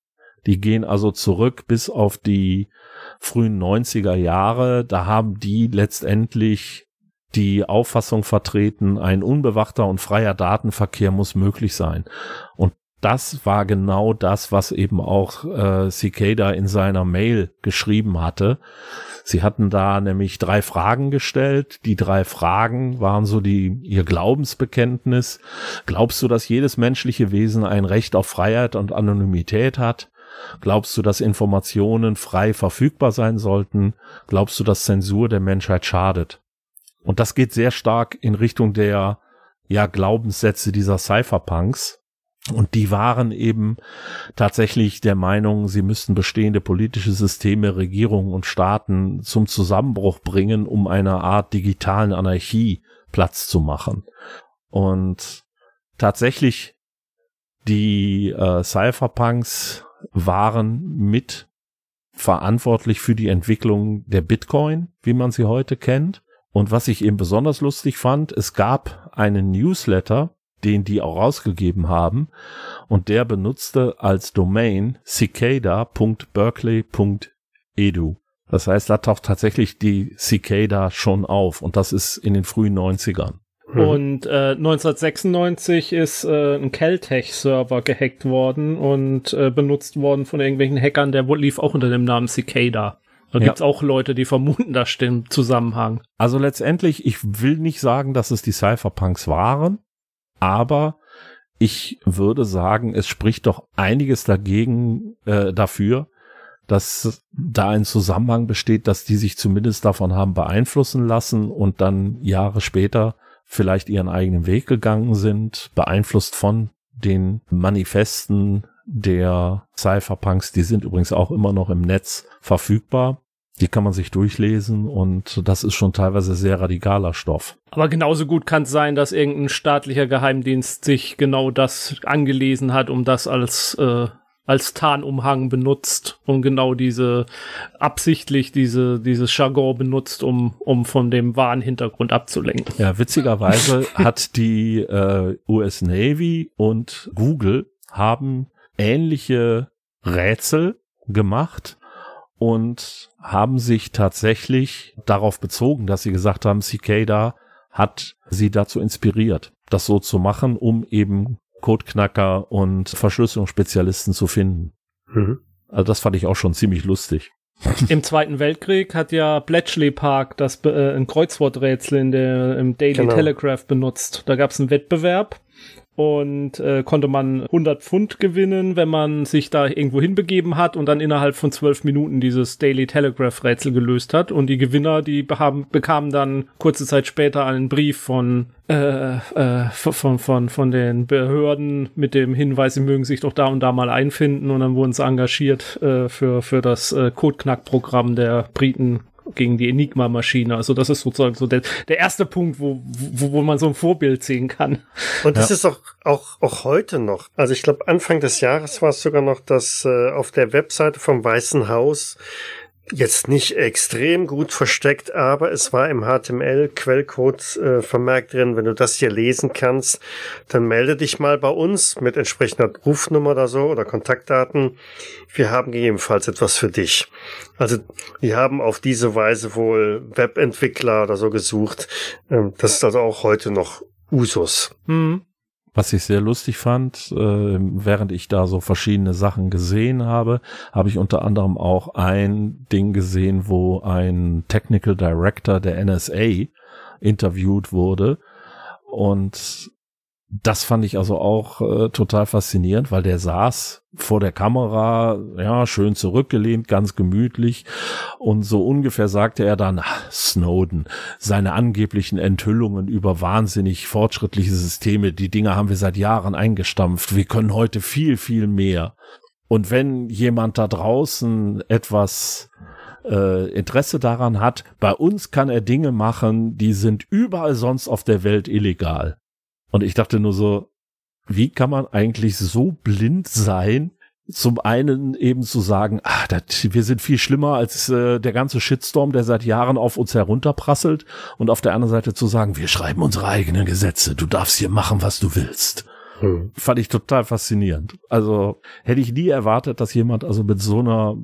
Die gehen also zurück bis auf die frühen 90er Jahre. Da haben die letztendlich die Auffassung vertreten, ein unbewachter und freier Datenverkehr muss möglich sein. Und das war genau das, was eben auch äh, Cicada in seiner Mail geschrieben hatte. Sie hatten da nämlich drei Fragen gestellt. Die drei Fragen waren so die ihr Glaubensbekenntnis. Glaubst du, dass jedes menschliche Wesen ein Recht auf Freiheit und Anonymität hat? Glaubst du, dass Informationen frei verfügbar sein sollten? Glaubst du, dass Zensur der Menschheit schadet? Und das geht sehr stark in Richtung der ja Glaubenssätze dieser Cypherpunks und die waren eben tatsächlich der Meinung, sie müssten bestehende politische Systeme, Regierungen und Staaten zum Zusammenbruch bringen, um einer Art digitalen Anarchie Platz zu machen. Und tatsächlich, die äh, Cypherpunks waren mit verantwortlich für die Entwicklung der Bitcoin, wie man sie heute kennt. Und was ich eben besonders lustig fand, es gab einen Newsletter, den die auch rausgegeben haben. Und der benutzte als Domain cicada.berkeley.edu. Das heißt, da taucht tatsächlich die Cicada schon auf und das ist in den frühen 90ern. Mhm. Und äh, 1996 ist äh, ein Caltech-Server gehackt worden und äh, benutzt worden von irgendwelchen Hackern, der lief auch unter dem Namen Cicada. Da ja. gibt's auch Leute, die vermuten da stimmt Zusammenhang. Also letztendlich, ich will nicht sagen, dass es die Cypherpunks waren, aber ich würde sagen, es spricht doch einiges dagegen, äh, dafür, dass da ein Zusammenhang besteht, dass die sich zumindest davon haben beeinflussen lassen und dann Jahre später vielleicht ihren eigenen Weg gegangen sind, beeinflusst von den Manifesten der Cypherpunks, die sind übrigens auch immer noch im Netz verfügbar. Die kann man sich durchlesen und das ist schon teilweise sehr radikaler Stoff. Aber genauso gut kann es sein, dass irgendein staatlicher Geheimdienst sich genau das angelesen hat, um das als äh, als Tarnumhang benutzt und genau diese absichtlich diese dieses Jargon benutzt, um um von dem wahren Hintergrund abzulenken. Ja, witzigerweise [LAUGHS] hat die äh, US Navy und Google haben ähnliche Rätsel gemacht und haben sich tatsächlich darauf bezogen, dass sie gesagt haben, Cicada hat sie dazu inspiriert, das so zu machen, um eben Codeknacker und Verschlüsselungsspezialisten zu finden. Mhm. Also das fand ich auch schon ziemlich lustig. Im Zweiten Weltkrieg hat ja Bletchley Park das äh, ein Kreuzworträtsel in der, im Daily genau. Telegraph benutzt. Da gab es einen Wettbewerb und äh, konnte man 100 Pfund gewinnen, wenn man sich da irgendwo hinbegeben hat und dann innerhalb von zwölf Minuten dieses Daily Telegraph Rätsel gelöst hat und die Gewinner, die haben, bekamen dann kurze Zeit später einen Brief von äh, äh, von, von, von den Behörden mit dem Hinweis, sie mögen sich doch da und da mal einfinden und dann wurden sie engagiert äh, für, für das äh, Codeknack-Programm der Briten gegen die Enigma-Maschine. Also das ist sozusagen so der, der erste Punkt, wo, wo, wo man so ein Vorbild sehen kann. Und das ja. ist auch, auch, auch heute noch. Also ich glaube, Anfang des Jahres war es sogar noch, dass äh, auf der Webseite vom Weißen Haus jetzt nicht extrem gut versteckt, aber es war im HTML-Quellcode äh, vermerkt drin, wenn du das hier lesen kannst, dann melde dich mal bei uns mit entsprechender Rufnummer oder so oder Kontaktdaten. Wir haben gegebenenfalls etwas für dich. Also wir haben auf diese Weise wohl Webentwickler oder so gesucht. Ähm, das ist also auch heute noch Usus. Mhm. Was ich sehr lustig fand, äh, während ich da so verschiedene Sachen gesehen habe, habe ich unter anderem auch ein Ding gesehen, wo ein Technical Director der NSA interviewt wurde und das fand ich also auch äh, total faszinierend, weil der saß vor der Kamera, ja, schön zurückgelehnt, ganz gemütlich und so ungefähr sagte er dann, ach, Snowden, seine angeblichen Enthüllungen über wahnsinnig fortschrittliche Systeme, die Dinge haben wir seit Jahren eingestampft, wir können heute viel, viel mehr. Und wenn jemand da draußen etwas äh, Interesse daran hat, bei uns kann er Dinge machen, die sind überall sonst auf der Welt illegal. Und ich dachte nur so, wie kann man eigentlich so blind sein, zum einen eben zu sagen, ah, das, wir sind viel schlimmer als äh, der ganze Shitstorm, der seit Jahren auf uns herunterprasselt, und auf der anderen Seite zu sagen, wir schreiben unsere eigenen Gesetze, du darfst hier machen, was du willst. Hm. Fand ich total faszinierend. Also hätte ich nie erwartet, dass jemand also mit so einer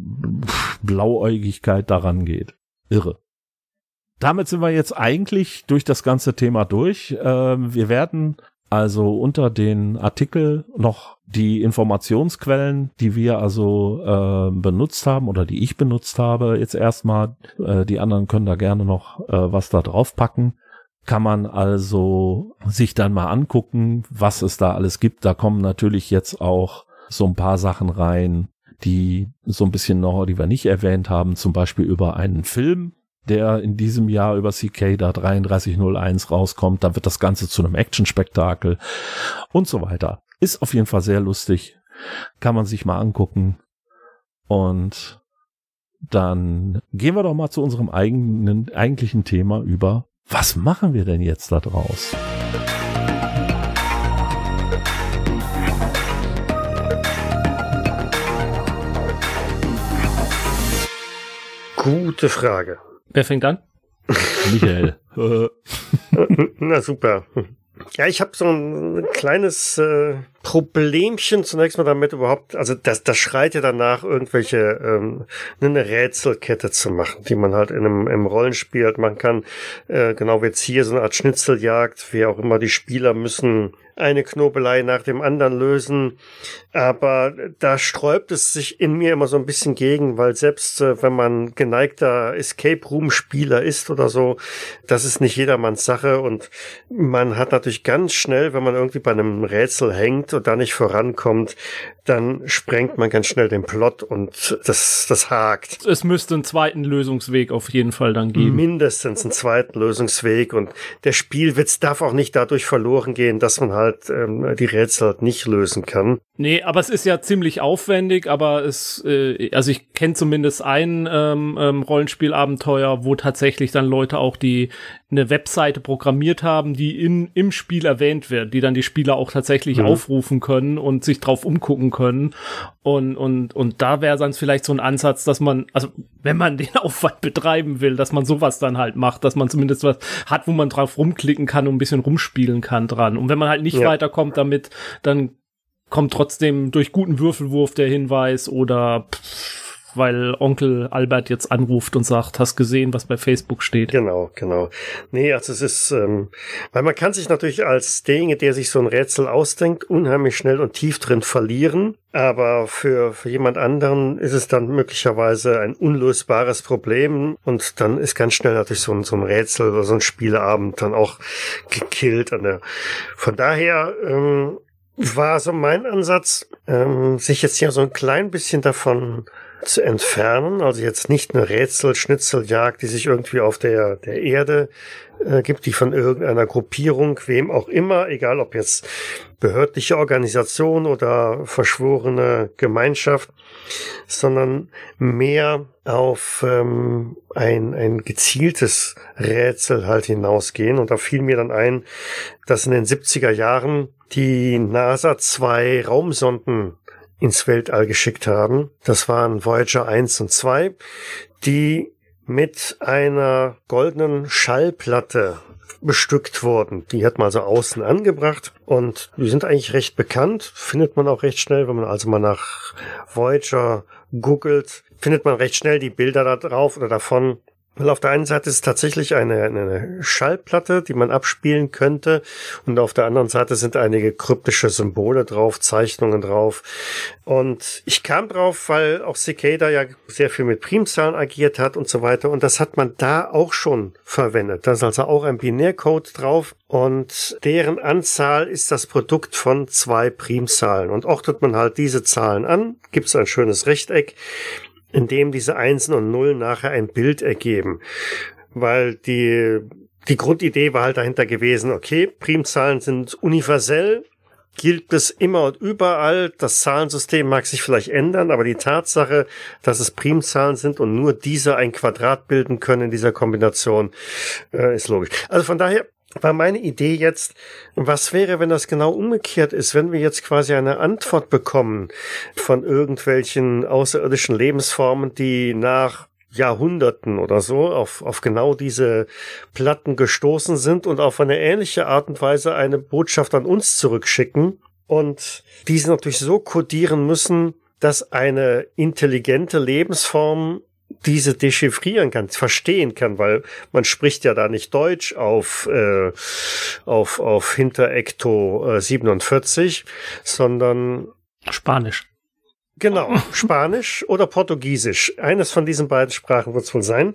Blauäugigkeit daran geht. Irre damit sind wir jetzt eigentlich durch das ganze Thema durch. Ähm, wir werden also unter den Artikel noch die Informationsquellen, die wir also äh, benutzt haben oder die ich benutzt habe, jetzt erstmal, äh, die anderen können da gerne noch äh, was da drauf packen, kann man also sich dann mal angucken, was es da alles gibt. Da kommen natürlich jetzt auch so ein paar Sachen rein, die so ein bisschen noch, die wir nicht erwähnt haben, zum Beispiel über einen Film, der in diesem Jahr über CK da 3301 rauskommt. Dann wird das Ganze zu einem Action-Spektakel und so weiter. Ist auf jeden Fall sehr lustig. Kann man sich mal angucken. Und dann gehen wir doch mal zu unserem eigenen, eigentlichen Thema über. Was machen wir denn jetzt da draus? Gute Frage. Wer fängt an? Michael. [LAUGHS] Äh, [LAUGHS] na super. Ja, ich habe so ein kleines äh, Problemchen zunächst mal damit überhaupt, also das, das schreit ja danach, irgendwelche ähm, eine Rätselkette zu machen, die man halt in einem im Rollenspiel halt machen kann. Äh, genau wie jetzt hier so eine Art Schnitzeljagd, wie auch immer, die Spieler müssen eine Knobelei nach dem anderen lösen. Aber da sträubt es sich in mir immer so ein bisschen gegen, weil selbst äh, wenn man geneigter Escape Room Spieler ist oder so, das ist nicht jedermanns Sache und man hat natürlich ganz schnell, wenn man irgendwie bei einem Rätsel hängt und da nicht vorankommt, dann sprengt man ganz schnell den Plot und das, das hakt. Es müsste einen zweiten Lösungsweg auf jeden Fall dann geben. Mindestens einen zweiten Lösungsweg und der Spielwitz darf auch nicht dadurch verloren gehen, dass man halt halt ähm, die Rätsel halt nicht lösen kann. Nee, aber es ist ja ziemlich aufwendig, aber es, äh, also ich kenne zumindest ein ähm, ähm, Rollenspielabenteuer, wo tatsächlich dann Leute auch die eine Webseite programmiert haben, die in, im Spiel erwähnt wird, die dann die Spieler auch tatsächlich mhm. aufrufen können und sich drauf umgucken können. Und, und, und da wäre dann vielleicht so ein Ansatz, dass man, also wenn man [LAUGHS] den Aufwand betreiben will, dass man sowas dann halt macht, dass man zumindest was hat, wo man drauf rumklicken kann und ein bisschen rumspielen kann dran. Und wenn man halt nicht nicht ja. weiterkommt damit, dann kommt trotzdem durch guten Würfelwurf der Hinweis oder pff, weil Onkel Albert jetzt anruft und sagt, hast gesehen, was bei Facebook steht. Genau, genau. Nee, also es ist, ähm, weil man kann sich natürlich als derjenige, der sich so ein Rätsel ausdenkt, unheimlich schnell und tief drin verlieren. Aber für, für jemand anderen ist es dann möglicherweise ein unlösbares Problem und dann ist ganz schnell natürlich so ein, so ein Rätsel oder so ein Spieleabend dann auch gekillt. An der Von daher, ähm, war so mein Ansatz, ähm, sich jetzt hier so ein klein bisschen davon zu entfernen. Also jetzt nicht eine Rätsel-Schnitzeljagd, die sich irgendwie auf der, der Erde äh, gibt, die von irgendeiner Gruppierung, wem auch immer, egal ob jetzt behördliche Organisation oder verschworene Gemeinschaft, sondern mehr auf ähm, ein, ein gezieltes Rätsel halt hinausgehen. Und da fiel mir dann ein, dass in den 70er Jahren die NASA zwei Raumsonden ins Weltall geschickt haben. Das waren Voyager 1 und 2, die mit einer goldenen Schallplatte bestückt wurden. Die hat man also außen angebracht und die sind eigentlich recht bekannt. Findet man auch recht schnell, wenn man also mal nach Voyager googelt, findet man recht schnell die Bilder da drauf oder davon, weil auf der einen Seite ist es tatsächlich eine, eine Schallplatte, die man abspielen könnte, und auf der anderen Seite sind einige kryptische Symbole drauf, Zeichnungen drauf. Und ich kam drauf, weil auch Cicada ja sehr viel mit Primzahlen agiert hat und so weiter. Und das hat man da auch schon verwendet. Da ist also auch ein Binärcode drauf und deren Anzahl ist das Produkt von zwei Primzahlen. Und ordnet man halt diese Zahlen an, gibt es ein schönes Rechteck in dem diese Einsen und Nullen nachher ein Bild ergeben. Weil die, die Grundidee war halt dahinter gewesen, okay, Primzahlen sind universell, gilt es immer und überall. Das Zahlensystem mag sich vielleicht ändern, aber die Tatsache, dass es Primzahlen sind und nur diese ein Quadrat bilden können in dieser Kombination, äh, ist logisch. Also von daher, war meine Idee jetzt, was wäre, wenn das genau umgekehrt ist, wenn wir jetzt quasi eine Antwort bekommen von irgendwelchen außerirdischen Lebensformen, die nach Jahrhunderten oder so auf, auf genau diese Platten gestoßen sind und auf eine ähnliche Art und Weise eine Botschaft an uns zurückschicken und diese natürlich so kodieren müssen, dass eine intelligente Lebensform diese dechiffrieren kann, verstehen kann, weil man spricht ja da nicht Deutsch auf, äh, auf, auf Hinterekto äh, 47, sondern Spanisch. Genau, [LAUGHS] Spanisch oder Portugiesisch. Eines von diesen beiden Sprachen wird es wohl sein.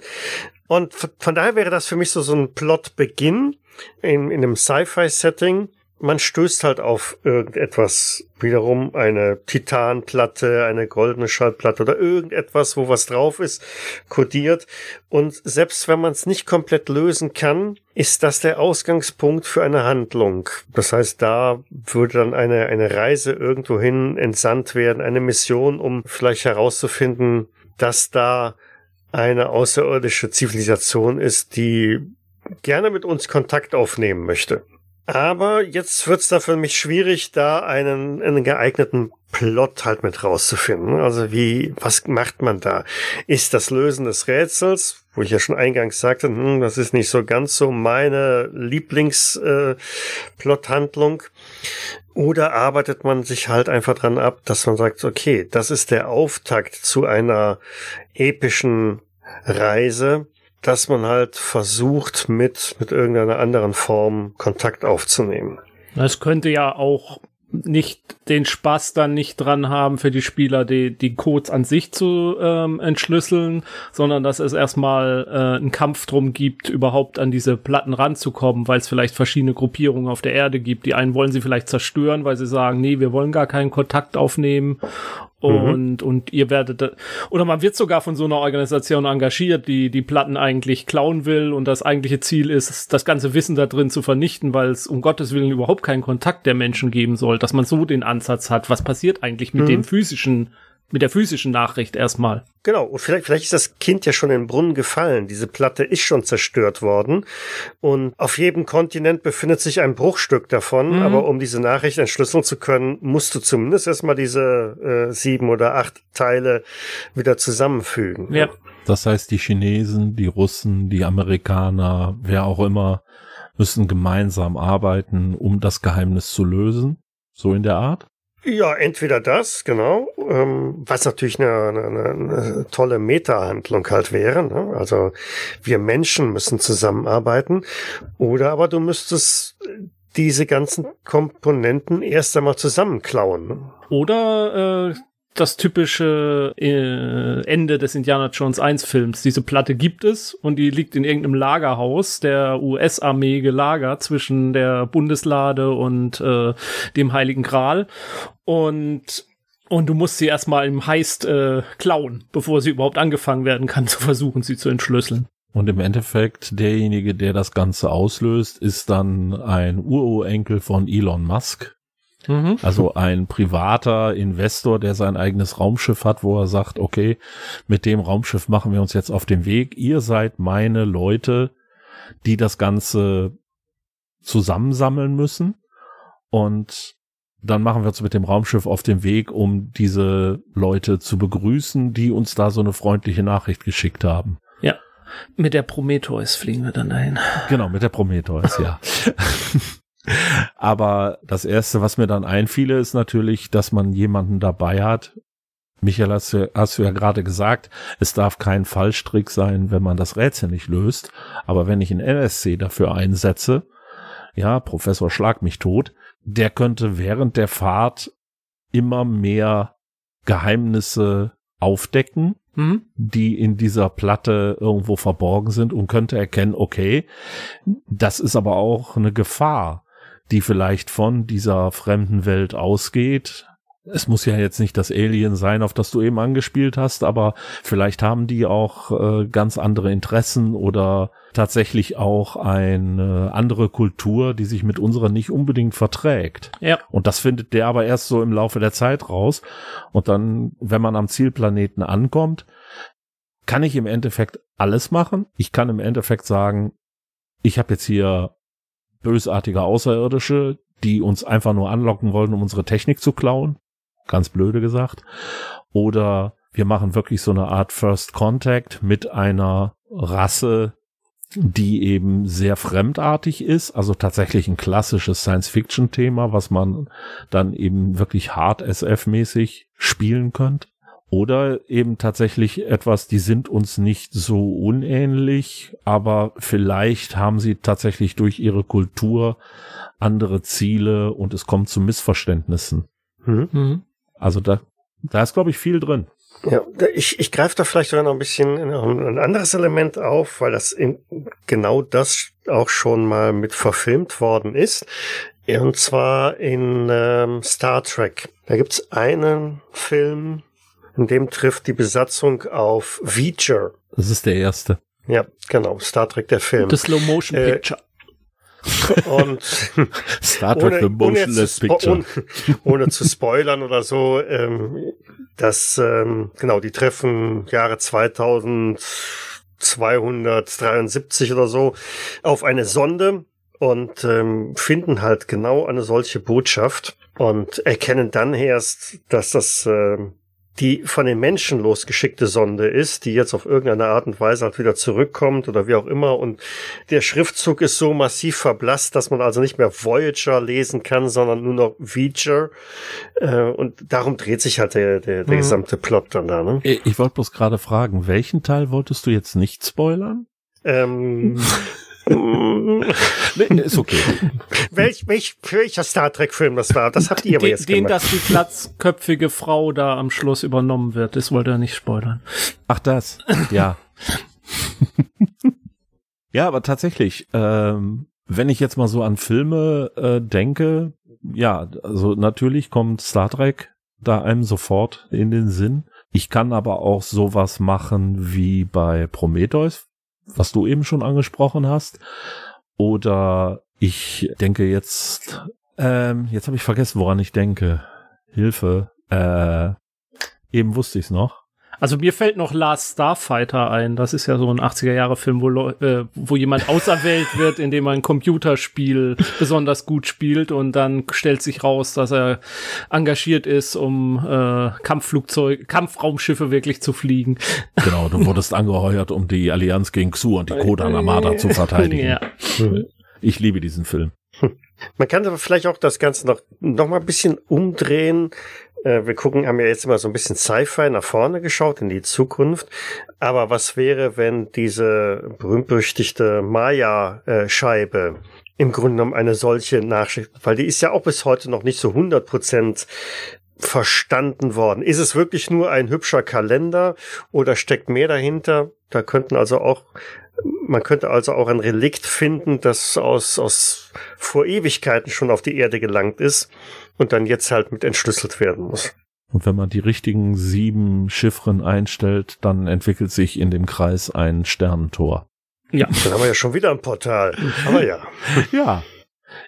Und von daher wäre das für mich so, so ein Plotbeginn in, in einem Sci-Fi-Setting, man stößt halt auf irgendetwas, wiederum eine Titanplatte, eine goldene Schallplatte oder irgendetwas, wo was drauf ist, kodiert. Und selbst wenn man es nicht komplett lösen kann, ist das der Ausgangspunkt für eine Handlung. Das heißt, da würde dann eine, eine Reise irgendwohin entsandt werden, eine Mission, um vielleicht herauszufinden, dass da eine außerirdische Zivilisation ist, die gerne mit uns Kontakt aufnehmen möchte. Aber jetzt wird's da für mich schwierig, da einen, einen geeigneten Plot halt mit rauszufinden. Also wie, was macht man da? Ist das Lösen des Rätsels, wo ich ja schon eingangs sagte, hm, das ist nicht so ganz so meine Lieblingsplothandlung. Äh, Oder arbeitet man sich halt einfach dran ab, dass man sagt, okay, das ist der Auftakt zu einer epischen Reise, dass man halt versucht, mit, mit irgendeiner anderen Form Kontakt aufzunehmen. Das könnte ja auch nicht den Spaß dann nicht dran haben für die Spieler, die, die Codes an sich zu ähm, entschlüsseln, sondern dass es erstmal äh, einen Kampf drum gibt, überhaupt an diese Platten ranzukommen, weil es vielleicht verschiedene Gruppierungen auf der Erde gibt. Die einen wollen sie vielleicht zerstören, weil sie sagen, nee, wir wollen gar keinen Kontakt aufnehmen Mhm. Und, mhm. und ihr werdet, oder man wird sogar von so einer Organisation engagiert, die die Platten eigentlich klauen will und das eigentliche Ziel ist, das ganze Wissen da drin zu vernichten, weil es um Gottes Willen überhaupt keinen Kontakt der Menschen geben soll, dass man so den Ansatz hat, was passiert eigentlich mit mhm. den physischen mit der physischen Nachricht erstmal. Genau, und vielleicht, vielleicht ist das Kind ja schon in den Brunnen gefallen. Diese Platte ist schon zerstört worden. Und auf jedem Kontinent befindet sich ein Bruchstück davon. Mhm. Aber um diese Nachricht entschlüsseln zu können, musst du zumindest erstmal diese äh, sieben oder acht Teile wieder zusammenfügen. Ja. Das heißt, die Chinesen, die Russen, die Amerikaner, wer auch immer, müssen gemeinsam arbeiten, um das Geheimnis zu lösen. So in der Art? Ja, entweder das, genau, ähm, was natürlich eine, eine, eine tolle Meta-Handlung halt wäre. Ne? Also wir Menschen müssen zusammenarbeiten. Oder aber du müsstest diese ganzen Komponenten erst einmal zusammenklauen. Ne? Oder äh, das typische äh, Ende des Indiana Jones 1 Films. Diese Platte gibt es und die liegt in irgendeinem Lagerhaus der US-Armee gelagert zwischen der Bundeslade und äh, dem Heiligen Gral. Und und du musst sie erstmal im Heist äh, klauen, bevor sie überhaupt angefangen werden kann, zu versuchen, sie zu entschlüsseln. Und im Endeffekt, derjenige, der das Ganze auslöst, ist dann ein Urenkel von Elon Musk, Mhm. Also ein privater Investor, der sein eigenes Raumschiff hat, wo er sagt, okay, mit dem Raumschiff machen wir uns jetzt auf den Weg. Ihr seid meine Leute, die das Ganze zusammensammeln müssen. Und dann machen wir uns mit dem Raumschiff auf den Weg, um diese Leute zu begrüßen, die uns da so eine freundliche Nachricht geschickt haben. Ja. Mit der Prometheus fliegen wir dann dahin. Genau, mit der Prometheus, ja. [LAUGHS] Aber das Erste, was mir dann einfiele, ist natürlich, dass man jemanden dabei hat. Michael, hast du, hast du ja gerade gesagt, es darf kein Fallstrick sein, wenn man das Rätsel nicht löst. Aber wenn ich einen NSC dafür einsetze, ja, Professor Schlag mich tot, der könnte während der Fahrt immer mehr Geheimnisse aufdecken, mhm. die in dieser Platte irgendwo verborgen sind und könnte erkennen, okay, das ist aber auch eine Gefahr die vielleicht von dieser fremden Welt ausgeht. Es muss ja jetzt nicht das Alien sein, auf das du eben angespielt hast, aber vielleicht haben die auch äh, ganz andere Interessen oder tatsächlich auch eine andere Kultur, die sich mit unserer nicht unbedingt verträgt. Ja. Und das findet der aber erst so im Laufe der Zeit raus. Und dann, wenn man am Zielplaneten ankommt, kann ich im Endeffekt alles machen. Ich kann im Endeffekt sagen, ich habe jetzt hier bösartige Außerirdische, die uns einfach nur anlocken wollen, um unsere Technik zu klauen. Ganz blöde gesagt. Oder wir machen wirklich so eine Art First Contact mit einer Rasse, die eben sehr fremdartig ist, also tatsächlich ein klassisches Science-Fiction-Thema, was man dann eben wirklich hart SF-mäßig spielen könnte. Oder eben tatsächlich etwas, die sind uns nicht so unähnlich, aber vielleicht haben sie tatsächlich durch ihre Kultur andere Ziele und es kommt zu Missverständnissen. Mhm. mhm. Also da, da ist, glaube ich, viel drin. Ja, ich, ich greife da vielleicht sogar noch ein bisschen ein anderes Element auf, weil das in, genau das auch schon mal mit verfilmt worden ist. Und zwar in ähm, Star Trek. Da gibt's einen Film, in dem trifft die Besatzung auf Veacher. Das ist der erste. Ja, genau. Star Trek, der Film. The Slow Motion äh, Picture. [LAUGHS] und [LAUGHS] Star Trek, ohne, The Motionless ohne Picture. Ohne, ohne, zu spoilern oder so, ähm, das, ähm, genau, die treffen Jahre 2273 oder so auf eine Sonde und ähm, finden halt genau eine solche Botschaft und erkennen dann erst, dass das äh, die von den Menschen losgeschickte Sonde ist, die jetzt auf irgendeine Art und Weise halt wieder zurückkommt oder wie auch immer. Und der Schriftzug ist so massiv verblasst, dass man also nicht mehr Voyager lesen kann, sondern nur noch Voyager. Äh, und darum dreht sich halt der, der, der mhm. gesamte Plot dann da. Ne? Ich wollte bloß gerade fragen, welchen Teil wolltest du jetzt nicht spoilern? Ähm, [LAUGHS] nee, ist okay. Welch, welch, welcher Star Trek-Film das war, das habt ihr aber jetzt Den, dass die platzköpfige Frau da am Schluss übernommen wird, das wollte er nicht spoilern. Ach das, ja. [LAUGHS] ja, aber tatsächlich, ähm, wenn ich jetzt mal so an Filme äh, denke, ja, also natürlich kommt Star Trek da einem sofort in den Sinn. Ich kann aber auch sowas machen wie bei Prometheus, was du eben schon angesprochen hast. Oder ich denke jetzt, ähm, jetzt habe ich vergessen, woran ich denke. Hilfe. Äh, eben wusste ich es noch. Also mir fällt noch Last Starfighter ein. Das ist ja so ein 80er-Jahre-Film, wo, äh, wo jemand auserwählt [LAUGHS] wird, indem er ein Computerspiel besonders gut spielt und dann stellt sich raus, dass er engagiert ist, um äh, Kampfflugzeug, Kampfraumschiffe wirklich zu fliegen. Genau, du [LAUGHS] wurdest angeheuert, um die Allianz gegen Xu und die Kodan äh, Armada zu verteidigen. Ja. Hm. Ich liebe diesen Film. Hm. Man kann aber vielleicht auch das Ganze noch, noch mal ein bisschen umdrehen äh, wir gucken, haben ja jetzt immer so ein bisschen Sci-Fi nach vorne geschaut, in die Zukunft. Aber was wäre, wenn diese berühmt-berüchtigte Maya-Scheibe im Grunde genommen eine solche Nachricht, weil die ist ja auch bis heute noch nicht so 100 Prozent verstanden worden. Ist es wirklich nur ein hübscher Kalender oder steckt mehr dahinter? Da könnten also auch, man könnte also auch ein Relikt finden, das aus, aus vor Ewigkeiten schon auf die Erde gelangt ist und dann jetzt halt mit entschlüsselt werden muss. Und wenn man die richtigen sieben Chiffren einstellt, dann entwickelt sich in dem Kreis ein Sternentor. Ja. Dann haben wir ja schon wieder ein Portal. Aber ja. [LAUGHS] ja.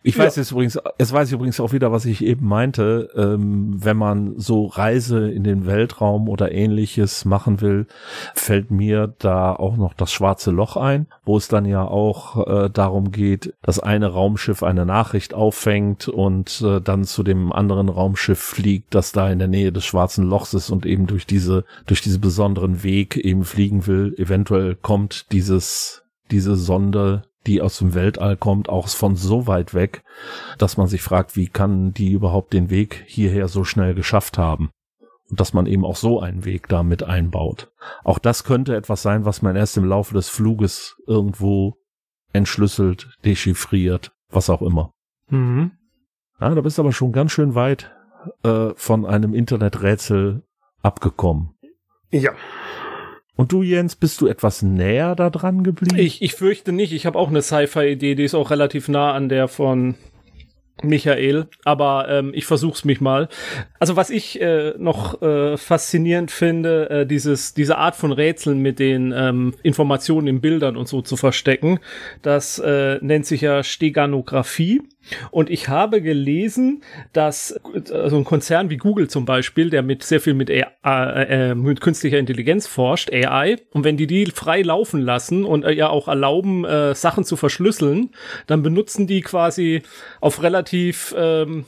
Ich weiß jetzt übrigens, es weiß ich übrigens auch wieder, was ich eben meinte, ähm, wenn man so Reise in den Weltraum oder ähnliches machen will, fällt mir da auch noch das schwarze Loch ein, wo es dann ja auch äh, darum geht, dass eine Raumschiff eine Nachricht auffängt und äh, dann zu dem anderen Raumschiff fliegt, das da in der Nähe des schwarzen Lochs ist und eben durch diese, durch diesen besonderen Weg eben fliegen will. Eventuell kommt dieses diese Sonde die aus dem Weltall kommt, auch von so weit weg, dass man sich fragt, wie kann die überhaupt den Weg hierher so schnell geschafft haben? Und dass man eben auch so einen Weg damit einbaut. Auch das könnte etwas sein, was man erst im Laufe des Fluges irgendwo entschlüsselt, dechiffriert, was auch immer. Mhm. Ja, da bist du aber schon ganz schön weit äh, von einem Interneträtsel abgekommen. Ja. Und du, Jens, bist du etwas näher da dran geblieben? Ich, ich fürchte nicht. Ich habe auch eine Sci-Fi-Idee, die ist auch relativ nah an der von Michael, aber ähm, ich versuch's mich mal. Also was ich äh, noch äh, faszinierend finde, äh, dieses diese Art von Rätseln mit den ähm, Informationen in Bildern und so zu verstecken, das äh, nennt sich ja Steganographie. Und ich habe gelesen, dass so also ein Konzern wie Google zum Beispiel, der mit sehr viel mit, AI, äh, äh, mit künstlicher Intelligenz forscht, AI, und wenn die die frei laufen lassen und ja auch erlauben, äh, Sachen zu verschlüsseln, dann benutzen die quasi auf relativ ähm,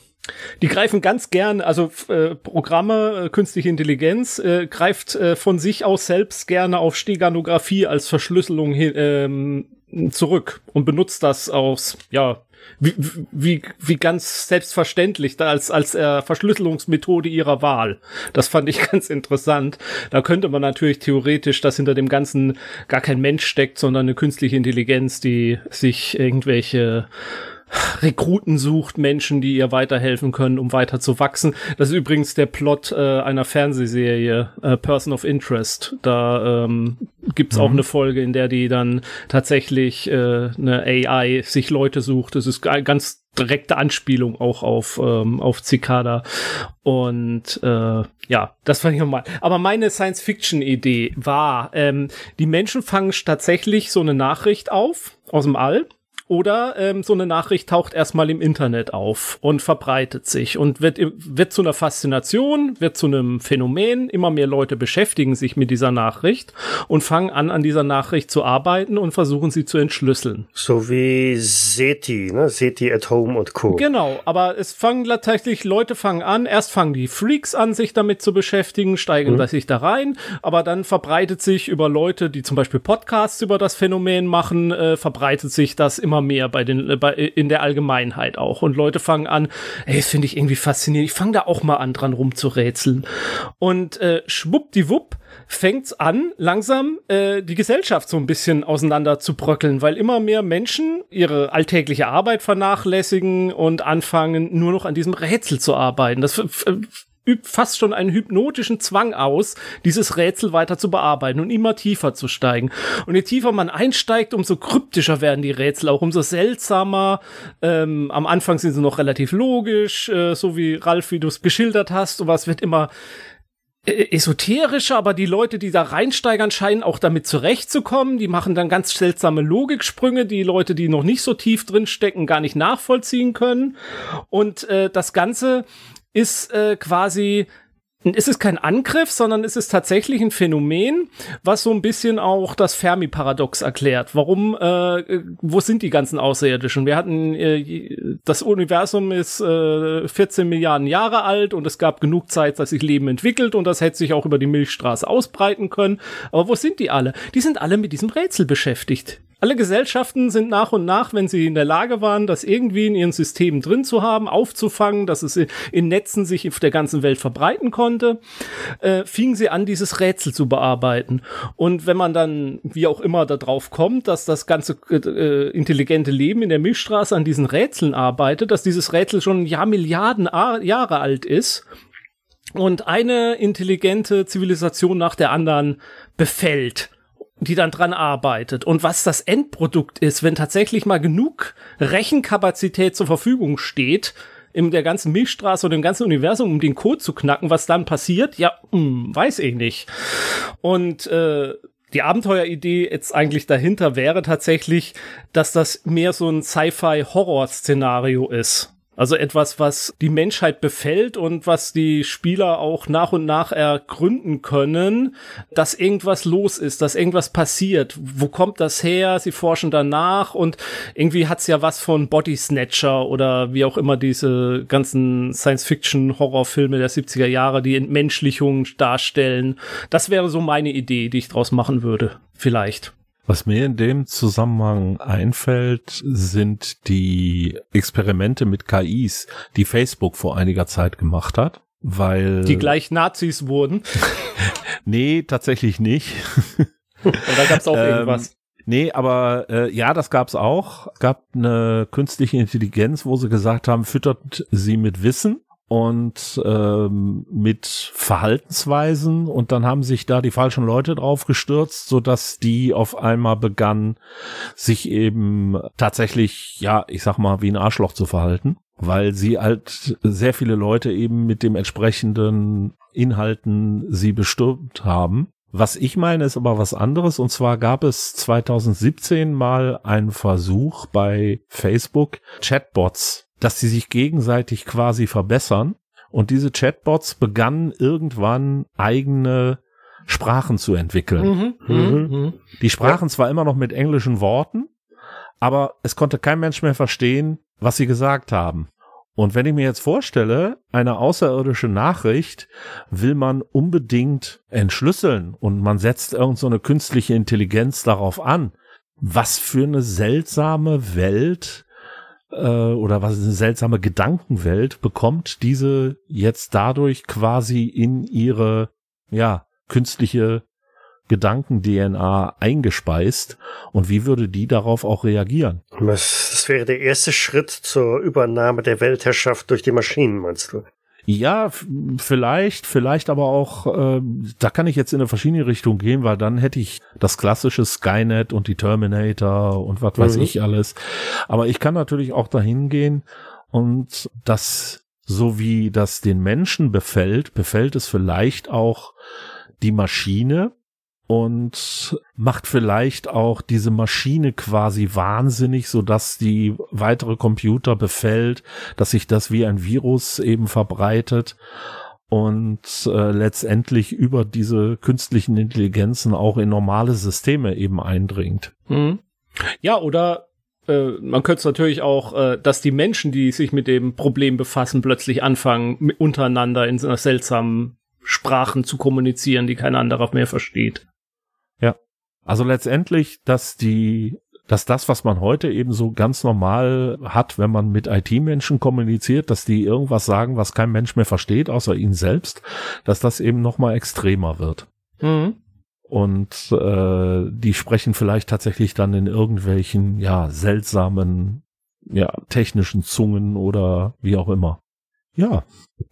die greifen ganz gern, also äh, Programme, äh, künstliche Intelligenz äh, greift äh, von sich aus selbst gerne auf Steganographie als Verschlüsselung hin, ähm, zurück und benutzt das aus ja wie, wie, wie ganz selbstverständlich als, als äh, Verschlüsselungsmethode ihrer Wahl. Das fand ich [LAUGHS] ganz interessant. Da könnte man natürlich theoretisch, dass hinter dem Ganzen gar kein Mensch steckt, sondern eine künstliche Intelligenz, die sich irgendwelche Rekruten sucht, Menschen, die ihr weiterhelfen können, um weiter zu wachsen. Das ist übrigens der Plot äh, einer Fernsehserie, äh, Person of Interest. Da ähm, gibt's mhm. auch eine Folge, in der die dann tatsächlich äh, eine AI sich Leute sucht. Das ist ganz direkte Anspielung auch auf, ähm, auf Zikada Und äh, ja, das fand ich nochmal. Aber meine Science-Fiction-Idee war, ähm, die Menschen fangen tatsächlich so eine Nachricht auf aus dem All oder ähm, so eine Nachricht taucht erstmal im Internet auf und verbreitet sich und wird, wird zu einer Faszination, wird zu einem Phänomen. Immer mehr Leute beschäftigen sich mit dieser Nachricht und fangen an, an dieser Nachricht zu arbeiten und versuchen sie zu entschlüsseln. So wie SETI, ne? SETI at Home und Co. Genau, aber es fangen tatsächlich, Leute fangen an, erst fangen die Freaks an, sich damit zu beschäftigen, steigen mhm. sich da rein, aber dann verbreitet sich über Leute, die zum Beispiel Podcasts über das Phänomen machen, äh, verbreitet sich das immer immer mehr bei den, äh, bei, äh, in der Allgemeinheit auch. Und Leute fangen an, ey, das finde ich irgendwie faszinierend. Ich fange da auch mal an, dran rumzurätseln. Und äh, schwuppdiwupp fängt's an, langsam äh, die Gesellschaft so ein bisschen auseinander zu bröckeln, weil immer mehr Menschen ihre alltägliche Arbeit vernachlässigen und anfangen, nur noch an diesem Rätsel zu arbeiten. Das übt fast schon einen hypnotischen Zwang aus, dieses Rätsel weiter zu bearbeiten und immer tiefer zu steigen. Und je tiefer man einsteigt, umso kryptischer werden die Rätsel, auch umso seltsamer. Ähm, am Anfang sind sie noch relativ logisch, äh, so wie Ralf, wie du es geschildert hast, aber es wird immer äh, äh, esoterischer, aber die Leute, die da reinsteigern, scheinen auch damit zurechtzukommen. Die machen dann ganz seltsame Logiksprünge, die Leute, die noch nicht so tief drin stecken, gar nicht nachvollziehen können. Und äh, das Ganze ist äh, quasi es ist kein Angriff, sondern es ist tatsächlich ein Phänomen, was so ein bisschen auch das Fermi-Paradox erklärt. Warum, äh, wo sind die ganzen Außerirdischen? Wir hatten, äh, das Universum ist äh, 14 Milliarden Jahre alt und es gab genug Zeit, dass sich Leben entwickelt und das hätte sich auch über die Milchstraße ausbreiten können. Aber wo sind die alle? Die sind alle mit diesem Rätsel beschäftigt. Alle Gesellschaften sind nach und nach, wenn sie in der Lage waren, das irgendwie in ihren Systemen drin zu haben, aufzufangen, dass es in Netzen sich auf der ganzen Welt verbreiten konnte, äh, fingen sie an, dieses Rätsel zu bearbeiten. Und wenn man dann, wie auch immer, darauf kommt, dass das ganze äh, intelligente Leben in der Milchstraße an diesen Rätseln arbeitet, dass dieses Rätsel schon ein Jahr Milliarden A Jahre alt ist und eine intelligente Zivilisation nach der anderen befällt die dann dran arbeitet und was das Endprodukt ist, wenn tatsächlich mal genug Rechenkapazität zur Verfügung steht, in der ganzen Milchstraße und im ganzen Universum, um den Code zu knacken, was dann passiert, ja, hm, weiß ich nicht. Und äh, die Abenteueridee jetzt eigentlich dahinter wäre tatsächlich, dass das mehr so ein Sci-Fi-Horror-Szenario ist. Also etwas, was die Menschheit befällt und was die Spieler auch nach und nach ergründen können, dass irgendwas los ist, dass irgendwas passiert. Wo kommt das her? Sie forschen danach und irgendwie hat's ja was von Body Snatcher oder wie auch immer diese ganzen Science-Fiction-Horrorfilme der 70er Jahre, die Entmenschlichung darstellen. Das wäre so meine Idee, die ich draus machen würde. Vielleicht. Was mir in dem Zusammenhang einfällt, sind die Experimente mit KIs, die Facebook vor einiger Zeit gemacht hat, weil. Die gleich Nazis wurden. [LAUGHS] nee, tatsächlich nicht. [LAUGHS] Und da gab's auch ähm, irgendwas. Nee, aber äh, ja, das gab's auch. Es gab eine künstliche Intelligenz, wo sie gesagt haben, füttert sie mit Wissen und ähm, mit Verhaltensweisen und dann haben sich da die falschen Leute drauf gestürzt, so dass die auf einmal begannen, sich eben tatsächlich, ja, ich sag mal, wie ein Arschloch zu verhalten, weil sie halt sehr viele Leute eben mit dem entsprechenden Inhalten sie bestürmt haben. Was ich meine, ist aber was anderes. Und zwar gab es 2017 mal einen Versuch bei Facebook, Chatbots dass sie sich gegenseitig quasi verbessern. Und diese Chatbots begannen irgendwann eigene Sprachen zu entwickeln. Mhm mhm, mhm, mhm. Die sprachen zwar immer noch mit englischen Worten, aber es konnte kein Mensch mehr verstehen, was sie gesagt haben. Und wenn ich mir jetzt vorstelle, eine außerirdische Nachricht will man unbedingt entschlüsseln und man setzt irgend so eine künstliche Intelligenz darauf an. Was für eine seltsame Welt äh, oder was eine seltsame Gedankenwelt bekommt diese jetzt dadurch quasi in ihre ja künstliche Gedanken-DNA eingespeist und wie würde die darauf auch reagieren? das wäre der erste Schritt zur Übernahme der Weltherrschaft durch die Maschinen, meinst du? Ja, vielleicht, vielleicht aber auch, äh, da kann ich jetzt in eine verschiedene Richtung gehen, weil dann hätte ich das klassische Skynet und die Terminator und was weiß mhm. ich alles. Aber ich kann natürlich auch dahin gehen und das, so wie das den Menschen befällt, befällt es vielleicht auch die Maschine und macht vielleicht auch diese Maschine quasi wahnsinnig, so dass die weitere Computer befällt, dass sich das wie ein Virus eben verbreitet und äh, letztendlich über diese künstlichen Intelligenzen auch in normale Systeme eben eindringt. Mhm. Ja, oder äh, man könnte es natürlich auch, äh, dass die Menschen, die sich mit dem Problem befassen, plötzlich anfangen, untereinander in so einer seltsamen Sprachen zu kommunizieren, die kein anderer mehr versteht. Also letztendlich, dass die, dass das, was man heute eben so ganz normal hat, wenn man mit IT-Menschen kommuniziert, dass die irgendwas sagen, was kein Mensch mehr versteht, außer ihnen selbst, dass das eben nochmal extremer wird. Mhm. Und äh, die sprechen vielleicht tatsächlich dann in irgendwelchen, ja, seltsamen, ja, technischen Zungen oder wie auch immer. Ja,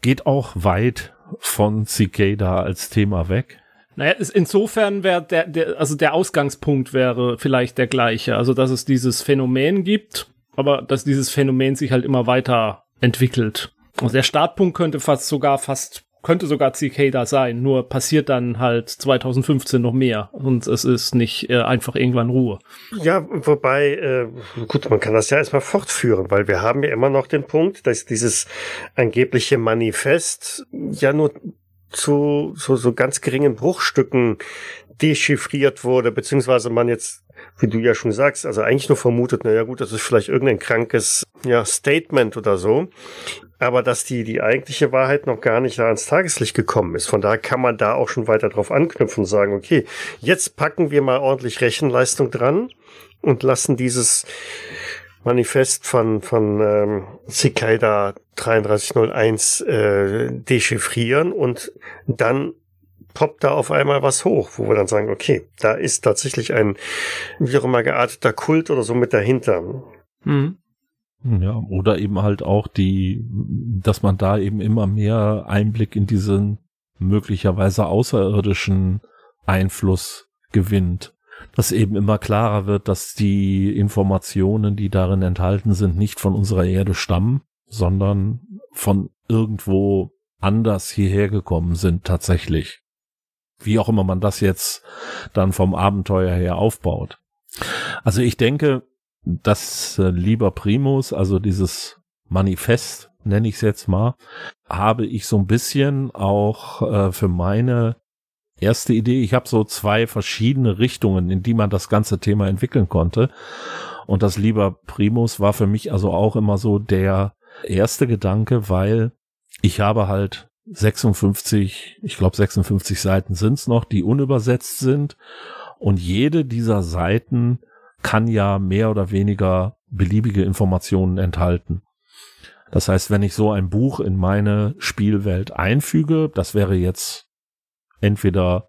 geht auch weit von Cicada als Thema weg. Naja, insofern wäre der, der, also der Ausgangspunkt wäre vielleicht der gleiche. Also, dass es dieses Phänomen gibt, aber dass dieses Phänomen sich halt immer weiter entwickelt. Also der Startpunkt könnte fast sogar fast, könnte sogar CK da sein, nur passiert dann halt 2015 noch mehr und es ist nicht äh, einfach irgendwann Ruhe. Ja, wobei, äh, gut, man kann das ja erstmal fortführen, weil wir haben ja immer noch den Punkt, dass dieses angebliche Manifest ja nur zu so, so ganz geringen Bruchstücken dechiffriert wurde, beziehungsweise man jetzt, wie du ja schon sagst, also eigentlich nur vermutet, na ja gut, das ist vielleicht irgendein krankes ja, Statement oder so, aber dass die, die eigentliche Wahrheit noch gar nicht da ans Tageslicht gekommen ist. Von daher kann man da auch schon weiter drauf anknüpfen und sagen, okay, jetzt packen wir mal ordentlich Rechenleistung dran und lassen dieses Manifest von, von ähm, Cicada 3301 äh, dechiffrieren und dann poppt da auf einmal was hoch, wo wir dann sagen, okay, da ist tatsächlich ein wie auch immer gearteter Kult oder so mit dahinter. Mhm. Ja, oder eben halt auch die, dass man da eben immer mehr Einblick in diesen möglicherweise außerirdischen Einfluss gewinnt. Dass eben immer klarer wird, dass die Informationen, die darin enthalten sind, nicht von unserer Erde stammen, sondern von irgendwo anders hierher gekommen sind tatsächlich. Wie auch immer man das jetzt dann vom Abenteuer her aufbaut. Also ich denke, dass äh, lieber Primus, also dieses Manifest, nenne ich es jetzt mal, habe ich so ein bisschen auch äh, für meine erste Idee. Ich habe so zwei verschiedene Richtungen, in die man das ganze Thema entwickeln konnte. Und das lieber Primus war für mich also auch immer so der erste Gedanke, weil ich habe halt 56, ich glaube 56 Seiten sind es noch, die unübersetzt sind. Und jede dieser Seiten kann ja mehr oder weniger beliebige Informationen enthalten. Das heißt, wenn ich so ein Buch in meine Spielwelt einfüge, das wäre jetzt entweder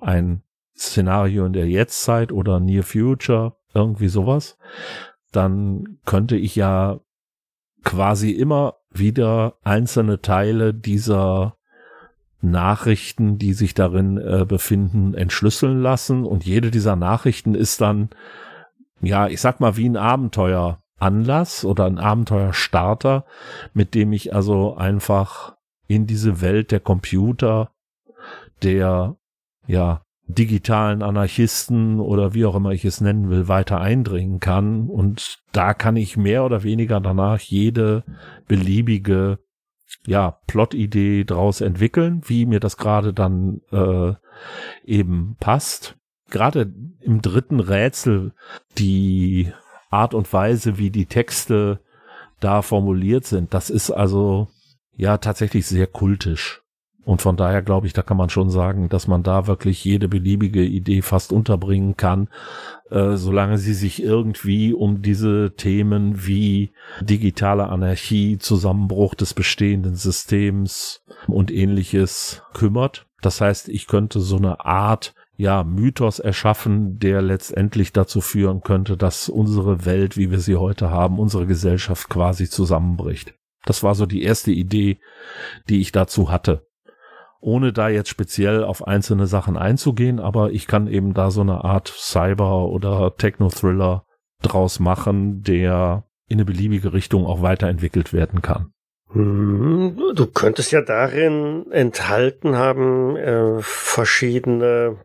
ein Szenario in der Jetztzeit oder Near Future, irgendwie sowas, dann könnte ich ja quasi immer wieder einzelne Teile dieser Nachrichten, die sich darin äh, befinden, entschlüsseln lassen. Und jede dieser Nachrichten ist dann, ja, ich sag mal, wie ein Abenteueranlass oder ein Abenteuerstarter, mit dem ich also einfach in diese Welt der Computer, der, ja, digitalen Anarchisten oder wie auch immer ich es nennen will, weiter eindringen kann. Und da kann ich mehr oder weniger danach jede beliebige ja, Plot-Idee draus entwickeln, wie mir das gerade dann äh, eben passt. Gerade im dritten Rätsel die Art und Weise, wie die Texte da formuliert sind, das ist also ja tatsächlich sehr kultisch. Und von daher glaube ich, da kann man schon sagen, dass man da wirklich jede beliebige Idee fast unterbringen kann, äh, solange sie sich irgendwie um diese Themen wie digitale Anarchie, Zusammenbruch des bestehenden Systems und ähnliches kümmert. Das heißt, ich könnte so eine Art ja, Mythos erschaffen, der letztendlich dazu führen könnte, dass unsere Welt, wie wir sie heute haben, unsere Gesellschaft quasi zusammenbricht. Das war so die erste Idee, die ich dazu hatte ohne da jetzt speziell auf einzelne Sachen einzugehen, aber ich kann eben da so eine Art Cyber- oder Techno-Thriller draus machen, der in eine beliebige Richtung auch weiterentwickelt werden kann. Hm, du könntest ja darin enthalten haben äh, verschiedene,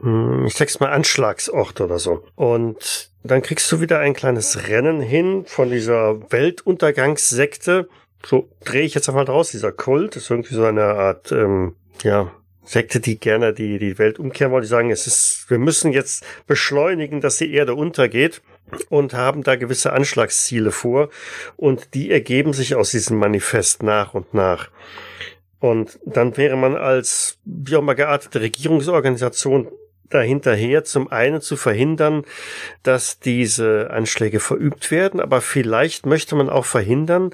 hm, ich sag's mal, Anschlagsorte oder so. Und dann kriegst du wieder ein kleines Rennen hin von dieser Weltuntergangssekte. So drehe ich jetzt einmal draus. Dieser Kult ist irgendwie so eine Art ähm, ja, Sekte, die gerne die, die Welt umkehren wollen, die sagen, es ist, wir müssen jetzt beschleunigen, dass die Erde untergeht und haben da gewisse Anschlagsziele vor und die ergeben sich aus diesem Manifest nach und nach. Und dann wäre man als, wie auch mal geartete Regierungsorganisation dahinterher, zum einen zu verhindern, dass diese Anschläge verübt werden, aber vielleicht möchte man auch verhindern,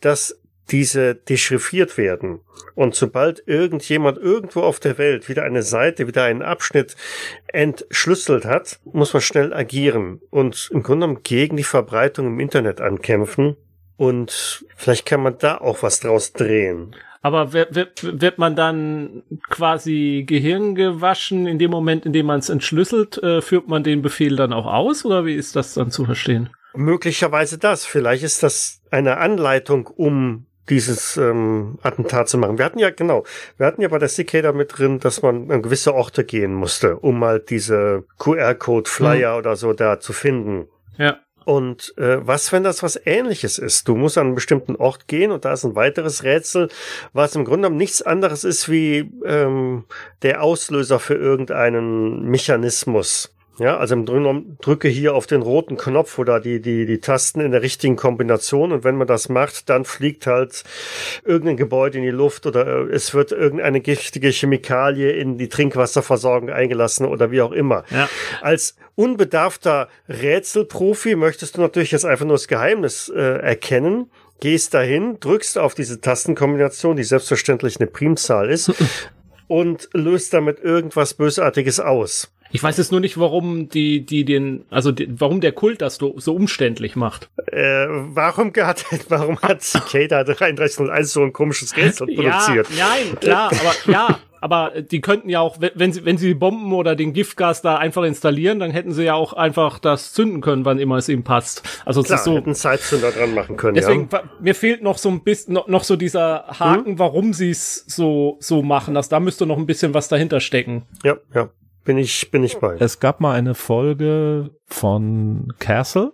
dass diese dechiffriert werden. Und sobald irgendjemand irgendwo auf der Welt wieder eine Seite, wieder einen Abschnitt entschlüsselt hat, muss man schnell agieren und im Grunde genommen gegen die Verbreitung im Internet ankämpfen. Und vielleicht kann man da auch was draus drehen. Aber wird, wird, wird man dann quasi Gehirn gewaschen in dem Moment, in dem man es entschlüsselt? Äh, führt man den Befehl dann auch aus oder wie ist das dann zu verstehen? Möglicherweise das. Vielleicht ist das eine Anleitung, um dieses ähm, Attentat zu machen. Wir hatten ja, genau, wir hatten ja bei der Cicada mit drin, dass man an gewisse Orte gehen musste, um halt diese QR-Code-Flyer mhm. oder so da zu finden. Ja. Und äh, was, wenn das was ähnliches ist? Du musst an einen bestimmten Ort gehen und da ist ein weiteres Rätsel, was im Grunde genommen nichts anderes ist wie ähm, der Auslöser für irgendeinen Mechanismus. Ja, also im Grunde drücke hier auf den roten Knopf oder die, die, die Tasten in der richtigen Kombination. Und wenn man das macht, dann fliegt halt irgendein Gebäude in die Luft oder äh, es wird irgendeine giftige Chemikalie in die Trinkwasserversorgung eingelassen oder wie auch immer. Ja. Als unbedarfter Rätselprofi möchtest du natürlich jetzt einfach nur das Geheimnis äh, erkennen gehst dahin, drückst auf diese Tastenkombination, die selbstverständlich eine Primzahl ist, [LAUGHS] und löst damit irgendwas Bösartiges aus. Ich weiß jetzt nur nicht, warum die, die den, also die, warum der Kult das so, so umständlich macht. Äh, warum hat, [LAUGHS] warum hat Cicada 3301 so ein komisches Rätsel produziert? Ja, nein, klar, aber ja, aber die könnten ja auch, wenn sie, wenn sie die Bomben oder den Giftgas da einfach installieren, dann hätten sie ja auch einfach das zünden können, wann immer es ihm passt. Also Klar, ist so. hätten Zeitzünder dran machen können. Deswegen, ja. mir fehlt noch so ein bisschen, noch, noch so dieser Haken, hm? warum sie es so, so machen. Das, also da müsste noch ein bisschen was dahinter stecken. Ja, ja. Bin ich, bin ich bei. Es gab mal eine Folge von Castle.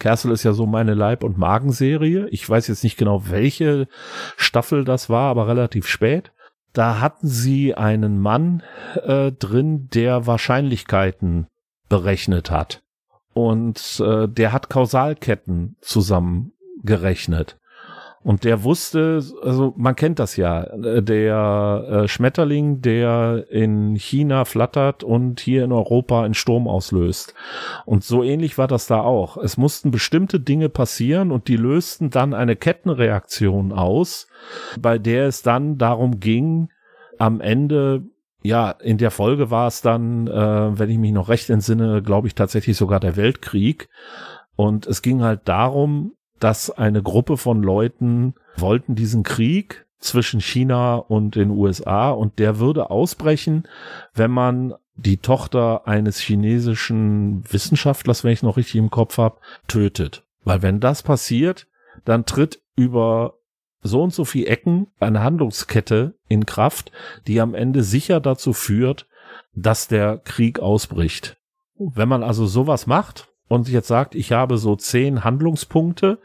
Castle ist ja so meine Leib- und Magenserie. Ich weiß jetzt nicht genau, welche Staffel das war, aber relativ spät. Da hatten sie einen Mann äh, drin, der Wahrscheinlichkeiten berechnet hat. Und äh, der hat Kausalketten zusammengerechnet. Und der wusste, also man kennt das ja, äh, der äh, Schmetterling, der in China flattert und hier in Europa einen Sturm auslöst. Und so ähnlich war das da auch. Es mussten bestimmte Dinge passieren und die lösten dann eine Kettenreaktion aus, bei der es dann darum ging, am Ende ja, in der Folge war es dann, äh, wenn ich mich noch recht entsinne, glaube ich tatsächlich sogar der Weltkrieg. Und es ging halt darum, dass eine Gruppe von Leuten wollten diesen Krieg zwischen China und den USA und der würde ausbrechen, wenn man die Tochter eines chinesischen Wissenschaftlers, wenn ich noch richtig im Kopf habe, tötet. Weil wenn das passiert, dann tritt über so und so viel Ecken eine Handlungskette in Kraft, die am Ende sicher dazu führt, dass der Krieg ausbricht. Wenn man also sowas macht, und jetzt sagt, ich habe so zehn Handlungspunkte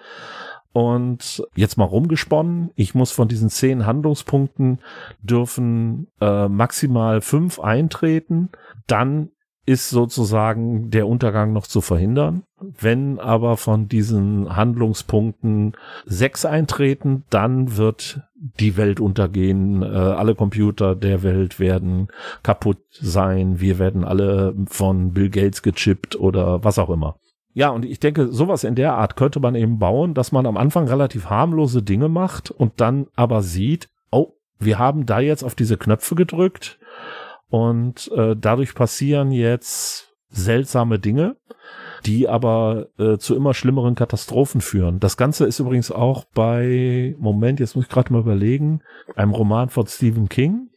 und jetzt mal rumgesponnen, ich muss von diesen zehn Handlungspunkten dürfen äh, maximal fünf eintreten, dann ist sozusagen der Untergang noch zu verhindern. Wenn aber von diesen Handlungspunkten sechs eintreten, dann wird die Welt untergehen, äh, alle Computer der Welt werden kaputt sein, wir werden alle von Bill Gates gechippt oder was auch immer. Ja, und ich denke, sowas in der Art könnte man eben bauen, dass man am Anfang relativ harmlose Dinge macht und dann aber sieht, oh, wir haben da jetzt auf diese Knöpfe gedrückt, und äh, dadurch passieren jetzt seltsame Dinge, die aber äh, zu immer schlimmeren Katastrophen führen. Das Ganze ist übrigens auch bei, Moment, jetzt muss ich gerade mal überlegen, einem Roman von Stephen King.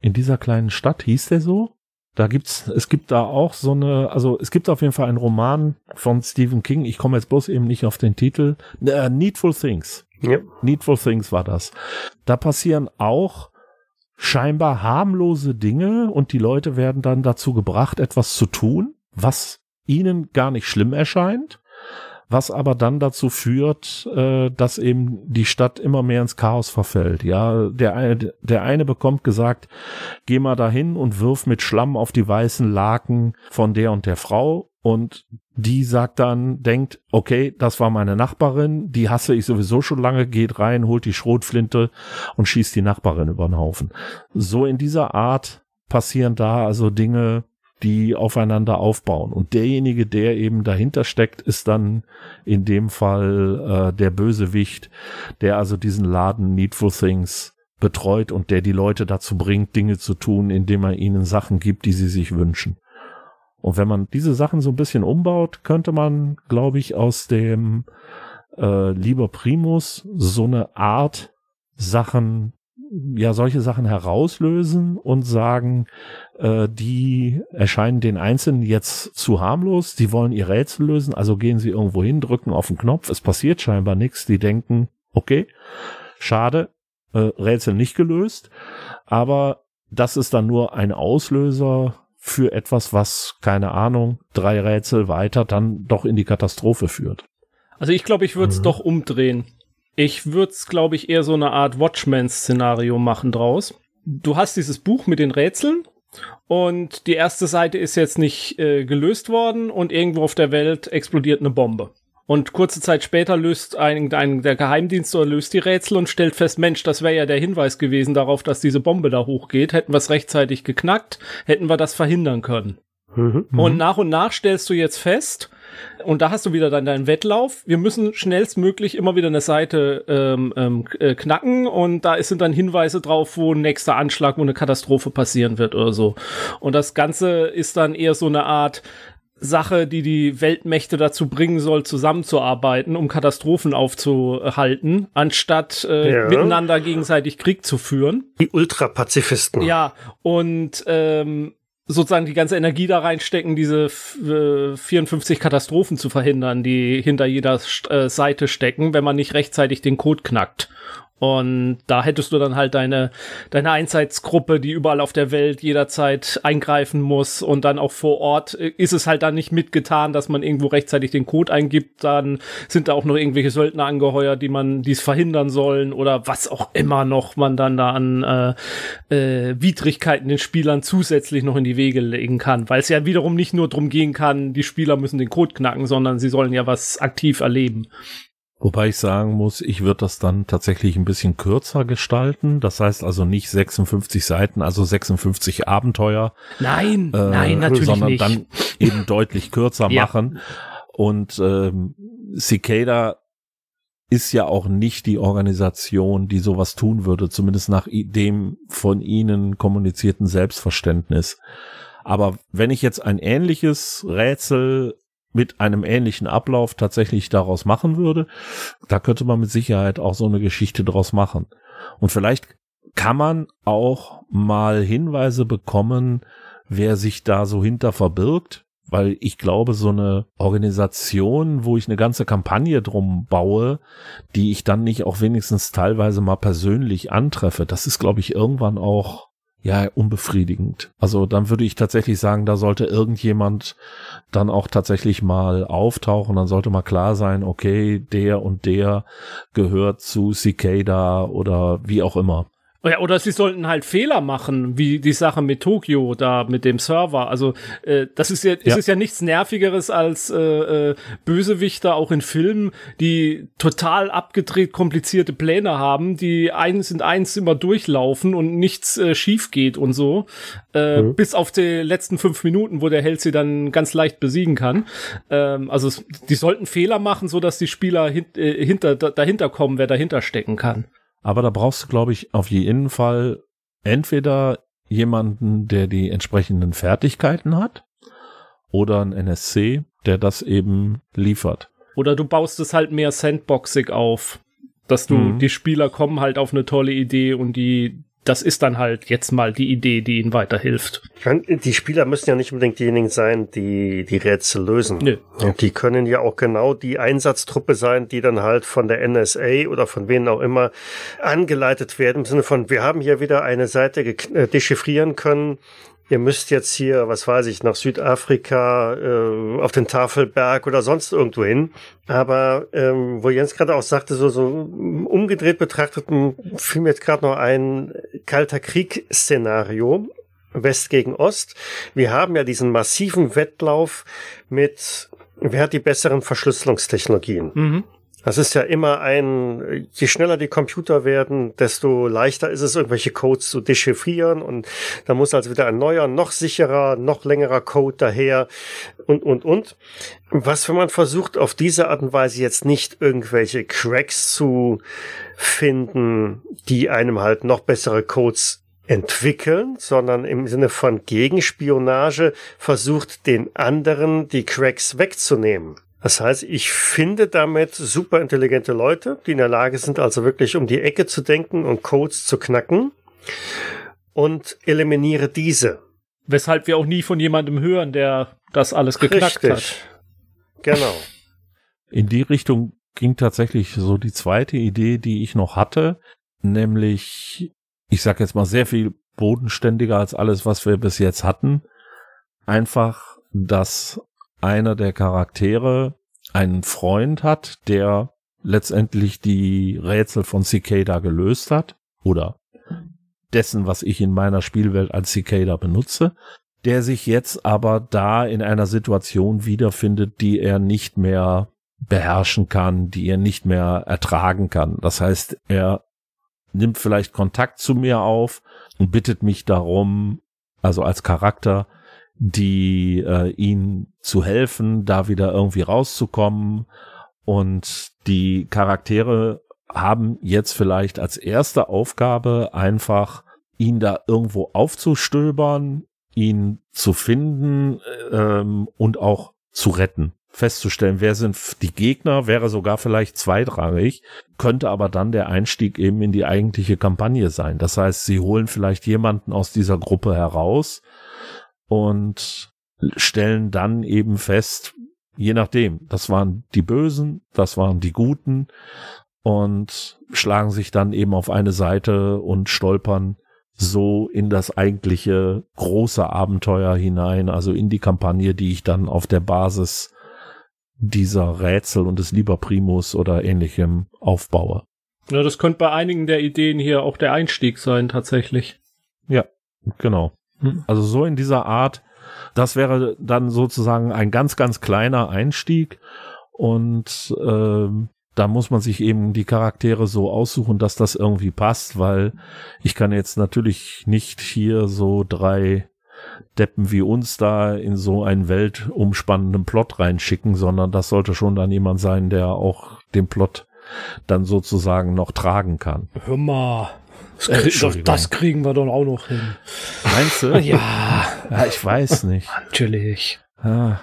In dieser kleinen Stadt hieß der so? Da gibt's, es gibt da auch so eine, also es gibt auf jeden Fall einen Roman von Stephen King. Ich komme jetzt bloß eben nicht auf den Titel. Äh, Needful Things. Ja. Needful Things war das. Da passieren auch scheinbar harmlose Dinge und die Leute werden dann dazu gebracht, etwas zu tun, was ihnen gar nicht schlimm erscheint, was aber dann dazu führt, äh, dass eben die Stadt immer mehr ins Chaos verfällt. Ja, der eine, der eine bekommt gesagt, geh mal dahin und wirf mit Schlamm auf die weißen Laken von der und der Frau und die sagt dann, denkt, okay, das war meine Nachbarin, die hasse ich sowieso schon lange, geht rein, holt die Schrotflinte und schießt die Nachbarin über den Haufen. So in dieser Art passieren da also Dinge, die aufeinander aufbauen. Und derjenige, der eben dahinter steckt, ist dann in dem Fall äh, der Bösewicht, der also diesen Laden Needful Things betreut und der die Leute dazu bringt, Dinge zu tun, indem er ihnen Sachen gibt, die sie sich wünschen. Und wenn man diese Sachen so ein bisschen umbaut, könnte man, glaube ich, aus dem äh, Lieber Primus so eine Art Sachen, ja, solche Sachen herauslösen und sagen, äh, die erscheinen den Einzelnen jetzt zu harmlos, die wollen ihr Rätsel lösen, also gehen sie irgendwo hin, drücken auf den Knopf, es passiert scheinbar nichts, die denken, okay, schade, äh, Rätsel nicht gelöst, aber das ist dann nur ein Auslöser für etwas, was, keine Ahnung, drei Rätsel weiter dann doch in die Katastrophe führt. Also ich glaube, ich würde es mhm. doch umdrehen. Ich würde es, glaube ich, eher so eine Art Watchman-Szenario machen draus. Du hast dieses Buch mit den Rätseln und die erste Seite ist jetzt nicht äh, gelöst worden und irgendwo auf der Welt explodiert eine Bombe. Und kurze Zeit später löst ein, ein der Geheimdienst oder löst die Rätsel und stellt fest, Mensch, das wäre ja der Hinweis gewesen darauf, dass diese Bombe da hochgeht. Hätten wir es rechtzeitig geknackt, hätten wir das verhindern können. Mhm. mhm, und nach und nach stellst du jetzt fest, und da hast du wieder dann deinen Wettlauf. Wir müssen schnellstmöglich immer wieder eine Seite ähm, ähm, äh, knacken und da sind dann Hinweise drauf, wo ein nächster Anschlag, wo eine Katastrophe passieren wird oder so. Und das Ganze ist dann eher so eine Art Sache, die die Weltmächte dazu bringen soll, zusammenzuarbeiten, um Katastrophen aufzuhalten, anstatt äh, ja. miteinander gegenseitig Krieg zu führen. Die Ultrapazifisten. Ja, und ähm, sozusagen die ganze Energie da reinstecken, diese äh, 54 Katastrophen zu verhindern, die hinter jeder St äh, Seite stecken, wenn man nicht rechtzeitig den Code knackt. Und da hättest du dann halt deine, deine Einsatzgruppe, die überall auf der Welt jederzeit eingreifen muss und dann auch vor Ort äh, ist es halt dann nicht mitgetan, dass man irgendwo rechtzeitig den Code eingibt, dann sind da auch noch irgendwelche Söldner angeheuert, die man dies verhindern sollen oder was auch immer noch man dann da an äh, äh, Widrigkeiten den Spielern zusätzlich noch in die Wege legen kann, weil es ja wiederum nicht nur drum gehen kann, die Spieler müssen den Code knacken, sondern sie sollen ja was aktiv erleben. Wobei ich sagen muss, ich würde das dann tatsächlich ein bisschen kürzer gestalten. Das heißt also nicht 56 Seiten, also 56 Abenteuer. Nein, äh, nein, natürlich nicht. Sondern dann eben deutlich kürzer [LAUGHS] ja. machen. Und ähm, Cicada ist ja auch nicht die Organisation, die sowas tun würde, zumindest nach dem von Ihnen kommunizierten Selbstverständnis. Aber wenn ich jetzt ein ähnliches Rätsel mit einem ähnlichen Ablauf tatsächlich daraus machen würde, da könnte man mit Sicherheit auch so eine Geschichte draus machen. Und vielleicht kann man auch mal Hinweise bekommen, wer sich da so hinter verbirgt, weil ich glaube, so eine Organisation, wo ich eine ganze Kampagne drum baue, die ich dann nicht auch wenigstens teilweise mal persönlich antreffe, das ist, glaube ich, irgendwann auch ja, unbefriedigend. Also dann würde ich tatsächlich sagen, da sollte irgendjemand dann auch tatsächlich mal auftauchen, dann sollte mal klar sein, okay, der und der gehört zu Cicada oder wie auch immer. Oh ja, oder sie sollten halt Fehler machen, wie die Sache mit Tokio da mit dem Server. Also äh, das ist ja, ja. Es ist ja nichts Nervigeres als äh, äh, Bösewichter auch in Filmen, die total abgedreht komplizierte Pläne haben, die eins in eins immer durchlaufen und nichts äh, schief geht und so. Äh, mhm. Bis auf die letzten fünf Minuten, wo der Held sie dann ganz leicht besiegen kann. Ähm, also es, die sollten Fehler machen, so dass die Spieler hin, äh, hinter, dahinter kommen, wer dahinter stecken kann. Aber da brauchst du, glaube ich, auf jeden Fall entweder jemanden, der die entsprechenden Fertigkeiten hat oder ein NSC, der das eben liefert. Oder du baust es halt mehr sandboxig auf, dass du, mhm. die Spieler kommen halt auf eine tolle Idee und die das ist dann halt jetzt mal die Idee, die ihnen weiterhilft. Die Spieler müssen ja nicht unbedingt diejenigen sein, die die Rätsel lösen. Nö. die können ja auch genau die Einsatztruppe sein, die dann halt von der NSA oder von wen auch immer angeleitet werden, im Sinne von, wir haben hier wieder eine Seite äh, dechiffrieren können, ihr müsst jetzt hier, was weiß ich, nach Südafrika, äh, auf den Tafelberg oder sonst irgendwo hin. Aber ähm, wo Jens gerade auch sagte, so, so umgedreht betrachtet, fiel mir jetzt gerade noch ein kalter Krieg-Szenario. West gegen Ost. Wir haben ja diesen massiven Wettlauf mit, wer hat die besseren Verschlüsselungstechnologien? Mhm. Das ist ja immer ein, je schneller die Computer werden, desto leichter ist es, irgendwelche Codes zu dechiffrieren und da muss also wieder ein neuer, noch sicherer, noch längerer Code daher und, und, und. Was, wenn man versucht, auf diese Art und Weise jetzt nicht irgendwelche Cracks zu finden, die einem halt noch bessere Codes entwickeln, sondern im Sinne von Gegenspionage versucht, den anderen die Cracks wegzunehmen. Das heißt, ich finde damit super intelligente Leute, die in der Lage sind, also wirklich um die Ecke zu denken und Codes zu knacken und eliminiere diese. Weshalb wir auch nie von jemandem hören, der das alles geknackt Richtig. hat. Genau. In die Richtung ging tatsächlich so die zweite Idee, die ich noch hatte, nämlich, ich sag jetzt mal sehr viel bodenständiger als alles, was wir bis jetzt hatten. Einfach, dass einer der Charaktere einen Freund hat, der letztendlich die Rätsel von Cicada gelöst hat oder dessen, was ich in meiner Spielwelt als Cicada benutze, der sich jetzt aber da in einer Situation wiederfindet, die er nicht mehr beherrschen kann, die er nicht mehr ertragen kann. Das heißt, er nimmt vielleicht Kontakt zu mir auf und bittet mich darum, also als Charakter, die äh, ihn zu helfen, da wieder irgendwie rauszukommen. Und die Charaktere haben jetzt vielleicht als erste Aufgabe einfach ihn da irgendwo aufzustöbern, ihn zu finden ähm, und auch zu retten. Festzustellen, wer sind die Gegner, wäre sogar vielleicht zweitrangig, könnte aber dann der Einstieg eben in die eigentliche Kampagne sein. Das heißt, sie holen vielleicht jemanden aus dieser Gruppe heraus, und stellen dann eben fest, je nachdem, das waren die Bösen, das waren die Guten und schlagen sich dann eben auf eine Seite und stolpern so in das eigentliche große Abenteuer hinein, also in die Kampagne, die ich dann auf der Basis dieser Rätsel und des Lieber Primus oder ähnlichem aufbaue. Ja, das könnte bei einigen der Ideen hier auch der Einstieg sein, tatsächlich. Ja, genau. Hm. Also so in dieser Art, das wäre dann sozusagen ein ganz, ganz kleiner Einstieg. Und ähm, da muss man sich eben die Charaktere so aussuchen, dass das irgendwie passt, weil ich kann jetzt natürlich nicht hier so drei Deppen wie uns da in so einen weltumspannenden Plot reinschicken, sondern das sollte schon dann jemand sein, der auch den Plot dann sozusagen noch tragen kann. Hör mal. Das, äh, doch, das kriegen wir dann auch noch hin. Meinst du? [LAUGHS] Ja. ja ich weiß nicht. Natürlich. Ah.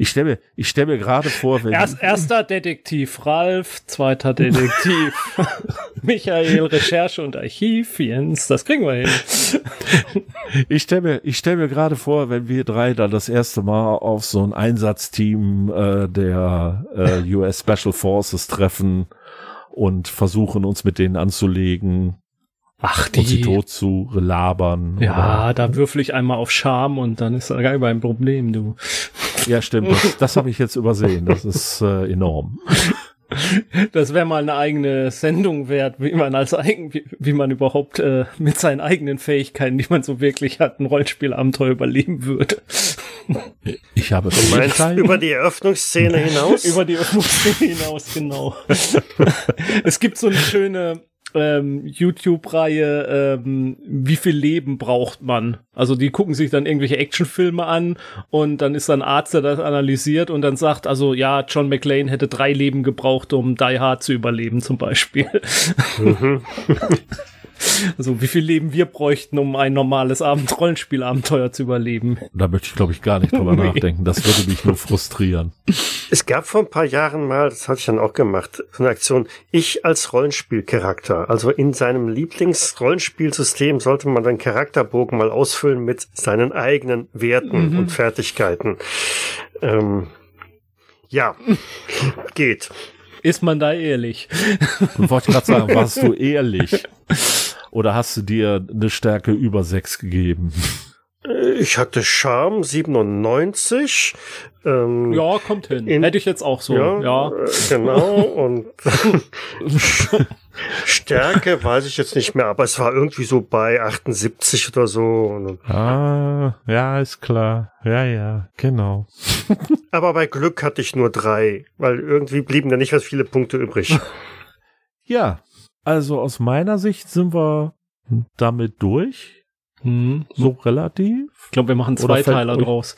Ich stelle mir, stell mir gerade vor, wenn. Erst, erster Detektiv Ralf, zweiter Detektiv [LAUGHS] Michael, Recherche und Archiv, Jens, das kriegen wir hin. [LAUGHS] ich stelle mir, stell mir gerade vor, wenn wir drei dann das erste Mal auf so ein Einsatzteam äh, der äh, US Special Forces treffen und versuchen, uns mit denen anzulegen Ach, die. Um sie tot zu labern. Ja, oder? da würfel ich einmal auf Scham und dann ist da gar kein Problem, du. Ja, stimmt. Das, das habe ich jetzt übersehen. Das ist [LAUGHS] äh, enorm. Das wäre mal eine eigene Sendung wert, wie man als eigen, wie, wie man überhaupt äh, mit seinen eigenen Fähigkeiten, die man so wirklich hat, ein Rollenspielabenteuer überleben würde. Ich habe du meinst, über die Eröffnungsszene [LAUGHS] hinaus. über die Eröffnungsszene hinaus, genau. [LAUGHS] es gibt so eine schöne ähm, YouTube-Reihe, ähm, wie viel Leben braucht man? Also die gucken sich dann irgendwelche Actionfilme an und dann ist ein Arzt, der das analysiert und dann sagt, also ja, John McClane hätte drei Leben gebraucht, um Die Hard zu überleben zum Beispiel. Mhm. [LAUGHS] Also [LAUGHS] wie viel Leben wir bräuchten, um ein normales Abend Rollenspielabenteuer zu überleben. Da möchte ich, glaube ich, gar nicht drüber [LAUGHS] nee. nachdenken. Das würde mich nur frustrieren. Es gab vor ein paar Jahren mal, das hatte ich dann auch gemacht, so eine Aktion, ich als Rollenspielcharakter. Also in seinem Lieblingsrollenspielsystem sollte man den Charakterbogen mal ausfüllen mit seinen eigenen Werten mhm. und Fertigkeiten. Ähm, ja, [LAUGHS] geht. Ist man da ehrlich? Wollte ich gerade sagen, warst du ehrlich? Oder hast du dir eine Stärke über 6 gegeben? Ich hatte Charme 97. Ähm, ja, kommt hin. In, Hätte ich jetzt auch so. Ja, ja. Äh, genau. Und [LAUGHS] Stärke weiß ich jetzt nicht mehr, aber es war irgendwie so bei 78 oder so. Ah, ja, ist klar. Ja, ja, genau. [LAUGHS] aber bei Glück hatte ich nur drei, weil irgendwie blieben da nicht was viele Punkte übrig. Ja, also aus meiner Sicht sind wir damit durch. Hm. So relativ. Ich glaube, wir machen zwei Teile draus.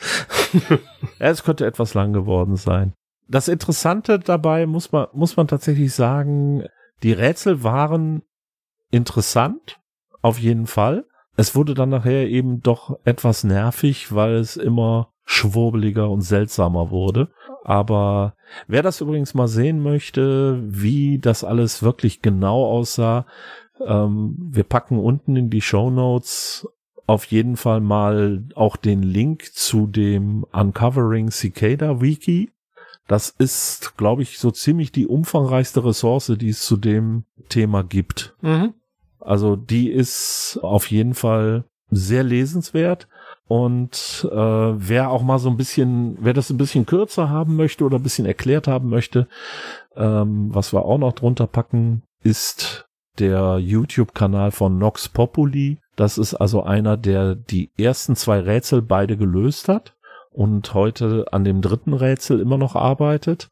[LAUGHS] es könnte etwas lang geworden sein. Das Interessante dabei muss man, muss man tatsächlich sagen, die Rätsel waren interessant, auf jeden Fall. Es wurde dann nachher eben doch etwas nervig, weil es immer schwurbeliger und seltsamer wurde. Aber wer das übrigens mal sehen möchte, wie das alles wirklich genau aussah, ähm, wir packen unten in die Show Notes auf jeden Fall mal auch den Link zu dem Uncovering Cicada Wiki. Das ist, glaube ich, so ziemlich die umfangreichste Ressource, die es zu dem Thema gibt. Mhm. Also die ist auf jeden Fall sehr lesenswert. Und äh, wer auch mal so ein bisschen, wer das ein bisschen kürzer haben möchte oder ein bisschen erklärt haben möchte, ähm, was wir auch noch drunter packen, ist der YouTube-Kanal von Nox Populi. Das ist also einer, der die ersten zwei Rätsel beide gelöst hat und heute an dem dritten Rätsel immer noch arbeitet.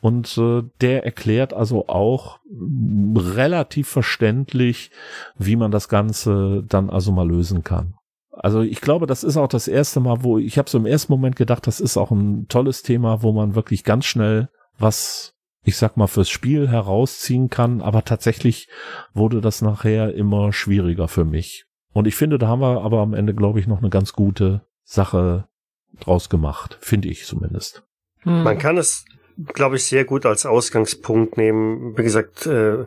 Und äh, der erklärt also auch relativ verständlich, wie man das Ganze dann also mal lösen kann. Also ich glaube, das ist auch das erste Mal, wo ich habe so im ersten Moment gedacht, das ist auch ein tolles Thema, wo man wirklich ganz schnell was, ich sag mal, fürs Spiel herausziehen kann. Aber tatsächlich wurde das nachher immer schwieriger für mich. Und ich finde, da haben wir aber am Ende, glaube ich, noch eine ganz gute Sache draus gemacht. Finde ich zumindest. Hm. Man kann es glaube ich, sehr gut als Ausgangspunkt nehmen. Wie gesagt, äh,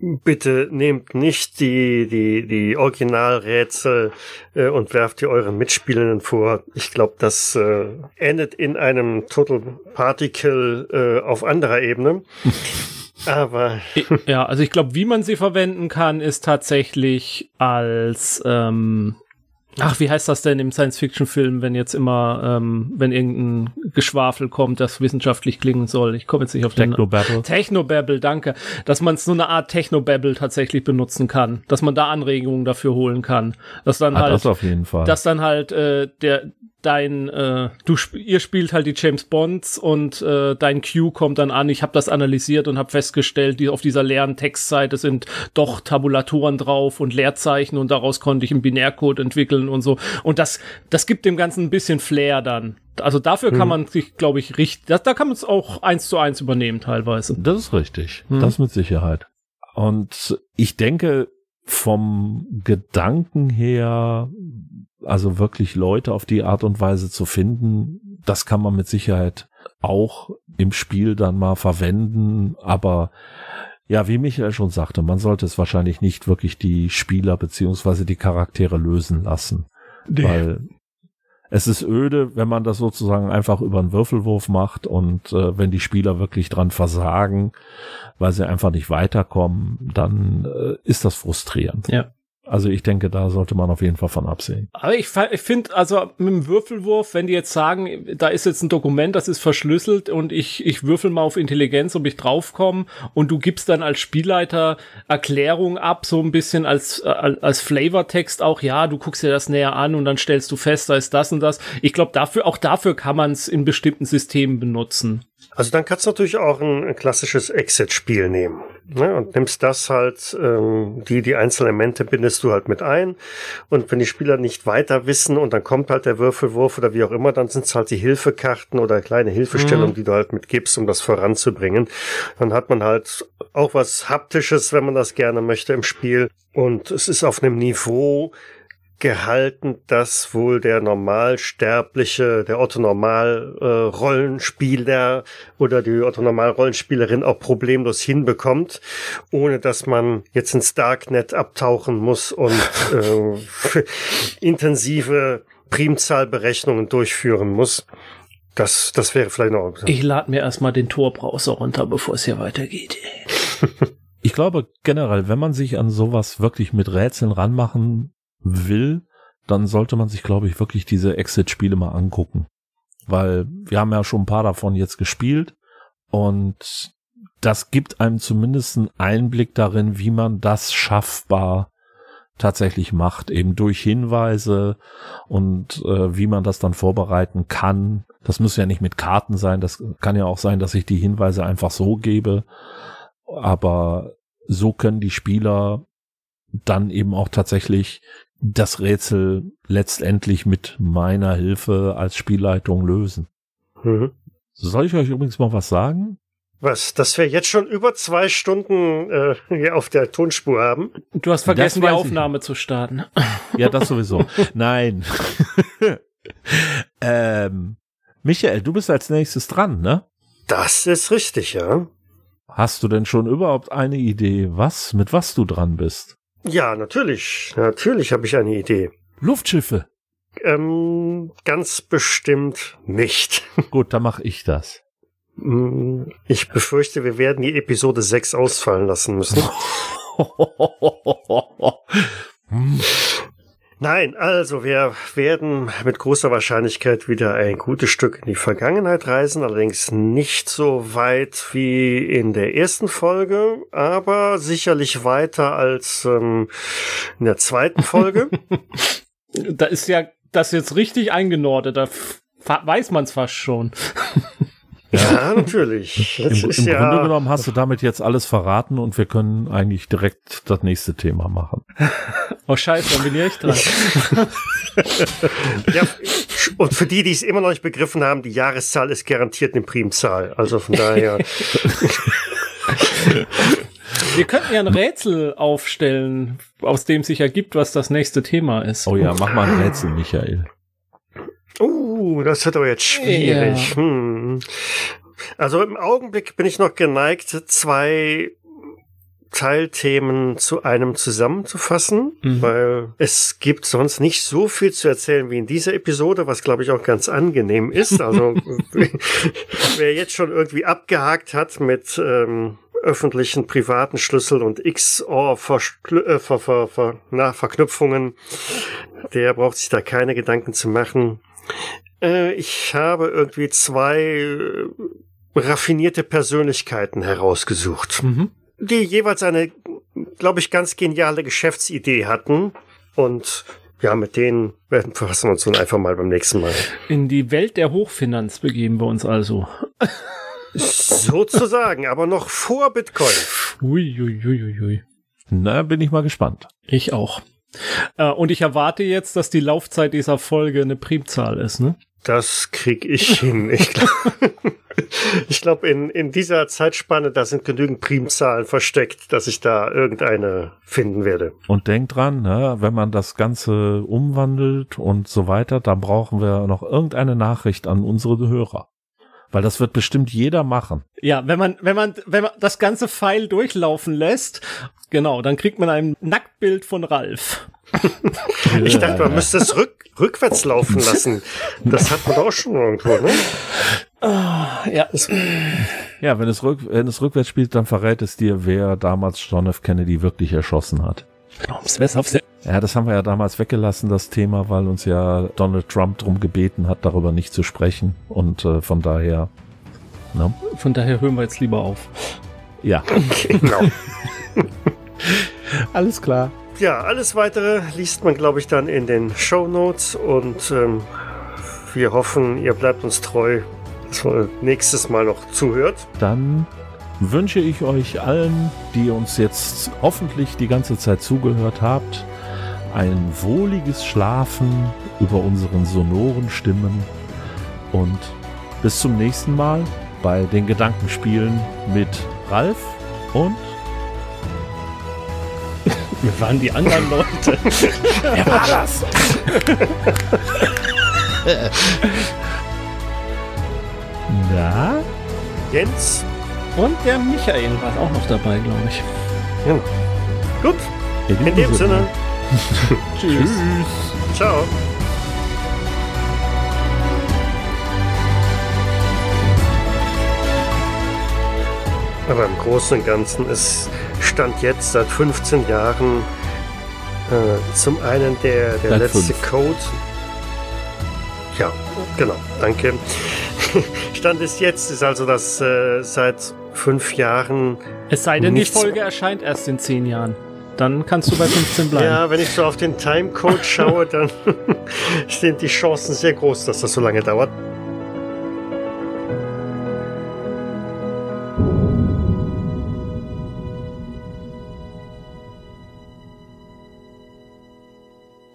bitte nehmt nicht die, die, die Originalrätsel äh, und werft ihr euren Mitspielenden vor. Ich glaube, das äh, endet in einem Total Particle äh, auf anderer Ebene. [LAUGHS] Aber. ja, also ich glaube, wie man sie verwenden kann, ist tatsächlich als ähm, Ach, wie heißt das denn im Science-Fiction-Film, wenn jetzt immer, ähm, wenn irgendein Geschwafel kommt, das wissenschaftlich klingen soll? Ich komme jetzt nicht auf den Technobabble. Technobabble, danke. Dass man so eine Art Technobabble tatsächlich benutzen kann, dass man da Anregungen dafür holen kann, dass dann ah, halt, das auf jeden Fall. dass dann halt äh, der dein äh, du sp ihr spielt halt die James Bonds und äh, dein Q kommt dann an. Ich habe das analysiert und habe festgestellt, die auf dieser leeren Textseite sind doch Tabulatoren drauf und Leerzeichen und daraus konnte ich einen Binärcode entwickeln Wurzeln und so. Und das, das gibt dem Ganzen ein bisschen Flair dann. Also dafür kann mhm. man sich, glaube ich, richtig, da, da kann man es auch eins zu eins übernehmen teilweise. Das ist richtig. Hm. Das mit Sicherheit. Und ich denke, vom Gedanken her, also wirklich Leute auf die Art und Weise zu finden, das kann man mit Sicherheit auch im Spiel dann mal verwenden, aber ja, wie Michael schon sagte, man sollte es wahrscheinlich nicht wirklich die Spieler beziehungsweise die Charaktere lösen lassen. Nee. Weil es ist öde, wenn man das sozusagen einfach über einen Würfelwurf macht und äh, wenn die Spieler wirklich dran versagen, weil sie einfach nicht weiterkommen, dann äh, ist das frustrierend. Ja. Also ich denke, da sollte man auf jeden Fall von absehen. Aber ich, ich finde, also mit dem Würfelwurf, wenn die jetzt sagen, da ist jetzt ein Dokument, das ist verschlüsselt und ich, ich würfel mal auf Intelligenz, ob ich draufkomme und du gibst dann als Spielleiter Erklärung ab, so ein bisschen als, als, äh, als Flavortext auch, ja, du guckst dir das näher an und dann stellst du fest, da ist das und das. Ich glaube, dafür, auch dafür kann man es in bestimmten Systemen benutzen. Also dann kannst du natürlich auch ein, ein klassisches Exit-Spiel nehmen ne? und nimmst das halt, ähm, die, die einzelnen Elemente bindest du halt mit ein und wenn die Spieler nicht weiter wissen und dann kommt halt der Würfelwurf oder wie auch immer, dann sind es halt die Hilfekarten oder kleine Hilfestellungen, mhm. die du halt mitgibst, um das voranzubringen. Dann hat man halt auch was Haptisches, wenn man das gerne möchte im Spiel und es ist auf einem Niveau, gehalten, dass wohl der Normalsterbliche, der Otto Normal äh, Rollenspieler oder die Otto Normal Rollenspielerin auch problemlos hinbekommt, ohne dass man jetzt ins Darknet abtauchen muss und [LAUGHS] äh, intensive Primzahlberechnungen durchführen muss. Das, das wäre vielleicht noch. Ich lade mir erstmal den Tor-Browser runter, bevor es hier weitergeht. [LAUGHS] ich glaube generell, wenn man sich an sowas wirklich mit Rätseln ranmachen will, dann sollte man sich, glaube ich, wirklich diese Exit-Spiele mal angucken. Weil wir haben ja schon ein paar davon jetzt gespielt und das gibt einem zumindest einen Einblick darin, wie man das schaffbar tatsächlich macht, eben durch Hinweise und äh, wie man das dann vorbereiten kann. Das muss ja nicht mit Karten sein, das kann ja auch sein, dass ich die Hinweise einfach so gebe, aber so können die Spieler dann eben auch tatsächlich das Rätsel letztendlich mit meiner Hilfe als Spielleitung lösen. Mhm. Soll ich euch übrigens mal was sagen? Was, dass wir jetzt schon über zwei Stunden äh, hier auf der Tonspur haben? Du hast vergessen, die Aufnahme zu starten. [LAUGHS] Ja, das sowieso. Nein. [LAUGHS] ähm, Michael, du bist als nächstes dran, ne? Das ist richtig, ja. Hast du denn schon überhaupt eine Idee, was, mit was du dran bist? Ja, natürlich. Natürlich habe ich eine Idee. Luftschiffe. Ähm, ganz bestimmt nicht. [LAUGHS] Gut, dann mache ich das. Mm, ich befürchte, wir werden die Episode 6 ausfallen lassen müssen. [LAUGHS] [LAUGHS] Hm. Nein, also wir werden mit großer Wahrscheinlichkeit wieder ein gutes Stück in die Vergangenheit reisen, allerdings nicht so weit wie in der ersten Folge, aber sicherlich weiter als ähm, in der zweiten Folge. [LAUGHS] da ist ja das jetzt richtig eingenordet, da weiß man es fast schon. Ja, [LAUGHS] natürlich. Das Im, im Grunde genommen hast du damit jetzt alles verraten und wir können eigentlich direkt das nächste Thema machen. [LAUGHS] Oh scheiße, dann bin ich echt dran. [LAUGHS] ja, und für die, die es immer noch nicht begriffen haben, die Jahreszahl ist garantiert eine Primzahl. Also von daher. Wir könnten ja ein Rätsel aufstellen, aus dem sich ergibt, was das nächste Thema ist. Oh ja, mach mal ein Rätsel, Michael. Oh, uh, das wird aber jetzt schwierig. Ja. Hm. Hm. also im Augenblick bin ich noch geneigt, zwei Teilthemen zu einem zusammenzufassen, mhm. weil es gibt sonst nicht so viel zu erzählen wie in dieser Episode, was glaube ich auch ganz angenehm ist. Also [LAUGHS] wer jetzt schon irgendwie abgehakt hat mit ähm, öffentlichen, privaten Schlüssel und XOR-Verknüpfungen, äh, der braucht sich da keine Gedanken zu machen. Äh, ich habe irgendwie zwei äh, raffinierte Persönlichkeiten herausgesucht, mhm. die jeweils eine, glaube ich, ganz geniale Geschäftsidee hatten und ja, mit denen werden wir uns dann einfach mal beim nächsten Mal. In die Welt der Hochfinanz begeben wir uns also. Sozusagen, aber noch vor Bitcoin. Uiuiuiui. Ui, ui, ui. Na, bin ich mal gespannt. Ich auch. Äh, und ich erwarte jetzt, dass die Laufzeit dieser Folge eine Primzahl ist, ne? Das krieg ich hin. Ich glaube, [LAUGHS] glaub, in, in dieser Zeitspanne, da sind genügend Primzahlen versteckt, dass ich da irgendeine finden werde. Und denkt dran, ne, wenn man das Ganze umwandelt und so weiter, dann brauchen wir noch irgendeine Nachricht an unsere Hörer. Weil das wird bestimmt jeder machen. Ja, wenn man, wenn man, wenn man das ganze Pfeil durchlaufen lässt, genau, dann kriegt man ein Nacktbild von Ralf ich dachte, man müsste es rück, rückwärts laufen lassen. Das hat man auch schon irgendwo, ne? Ah, ja. Ja, wenn es, rück, wenn es rückwärts spielt, dann verrät es dir, wer damals John F. Kennedy wirklich erschossen hat. Genau, ja, das haben wir ja damals weggelassen, das Thema, weil uns ja Donald Trump darum gebeten hat, darüber nicht zu sprechen. Und äh, von daher. Ne? Von daher hören wir jetzt lieber auf. Ja. Okay, [LAUGHS] genau. [LAUGHS] Alles klar ja, alles weitere liest man, glaube ich, dann in den Show Notes und ähm, wir hoffen, ihr bleibt uns treu, dass ihr nächstes Mal noch zuhört. Dann wünsche ich euch allen, die uns jetzt hoffentlich die ganze Zeit zugehört habt, ein wohliges Schlafen über unseren sonoren Stimmen und bis zum nächsten Mal bei den Gedankenspielen mit Ralf und wir waren die anderen Leute. [LAUGHS] Wer war das? Na? Jens und der Michael war auch noch dabei, glaube ich. Ja. Gut. In, In dem Sinne. Sinne. [LAUGHS] Tschüss. Tschüss. Ciao. Aber im Großen und Ganzen ist Stand jetzt seit 15 Jahren äh, zum einen der, der letzte fünf. Code. Ja, genau, danke. [LAUGHS] Stand ist jetzt, ist also das äh, seit fünf Jahren. Es sei denn, die Folge erscheint erst in zehn Jahren. Dann kannst du bei 15 bleiben. Ja, wenn ich so auf den Timecode schaue, dann [LAUGHS] sind die Chancen sehr groß, dass das so lange dauert.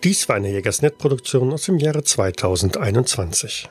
Dies war eine Jägersnet-Produktion aus dem Jahre 2021.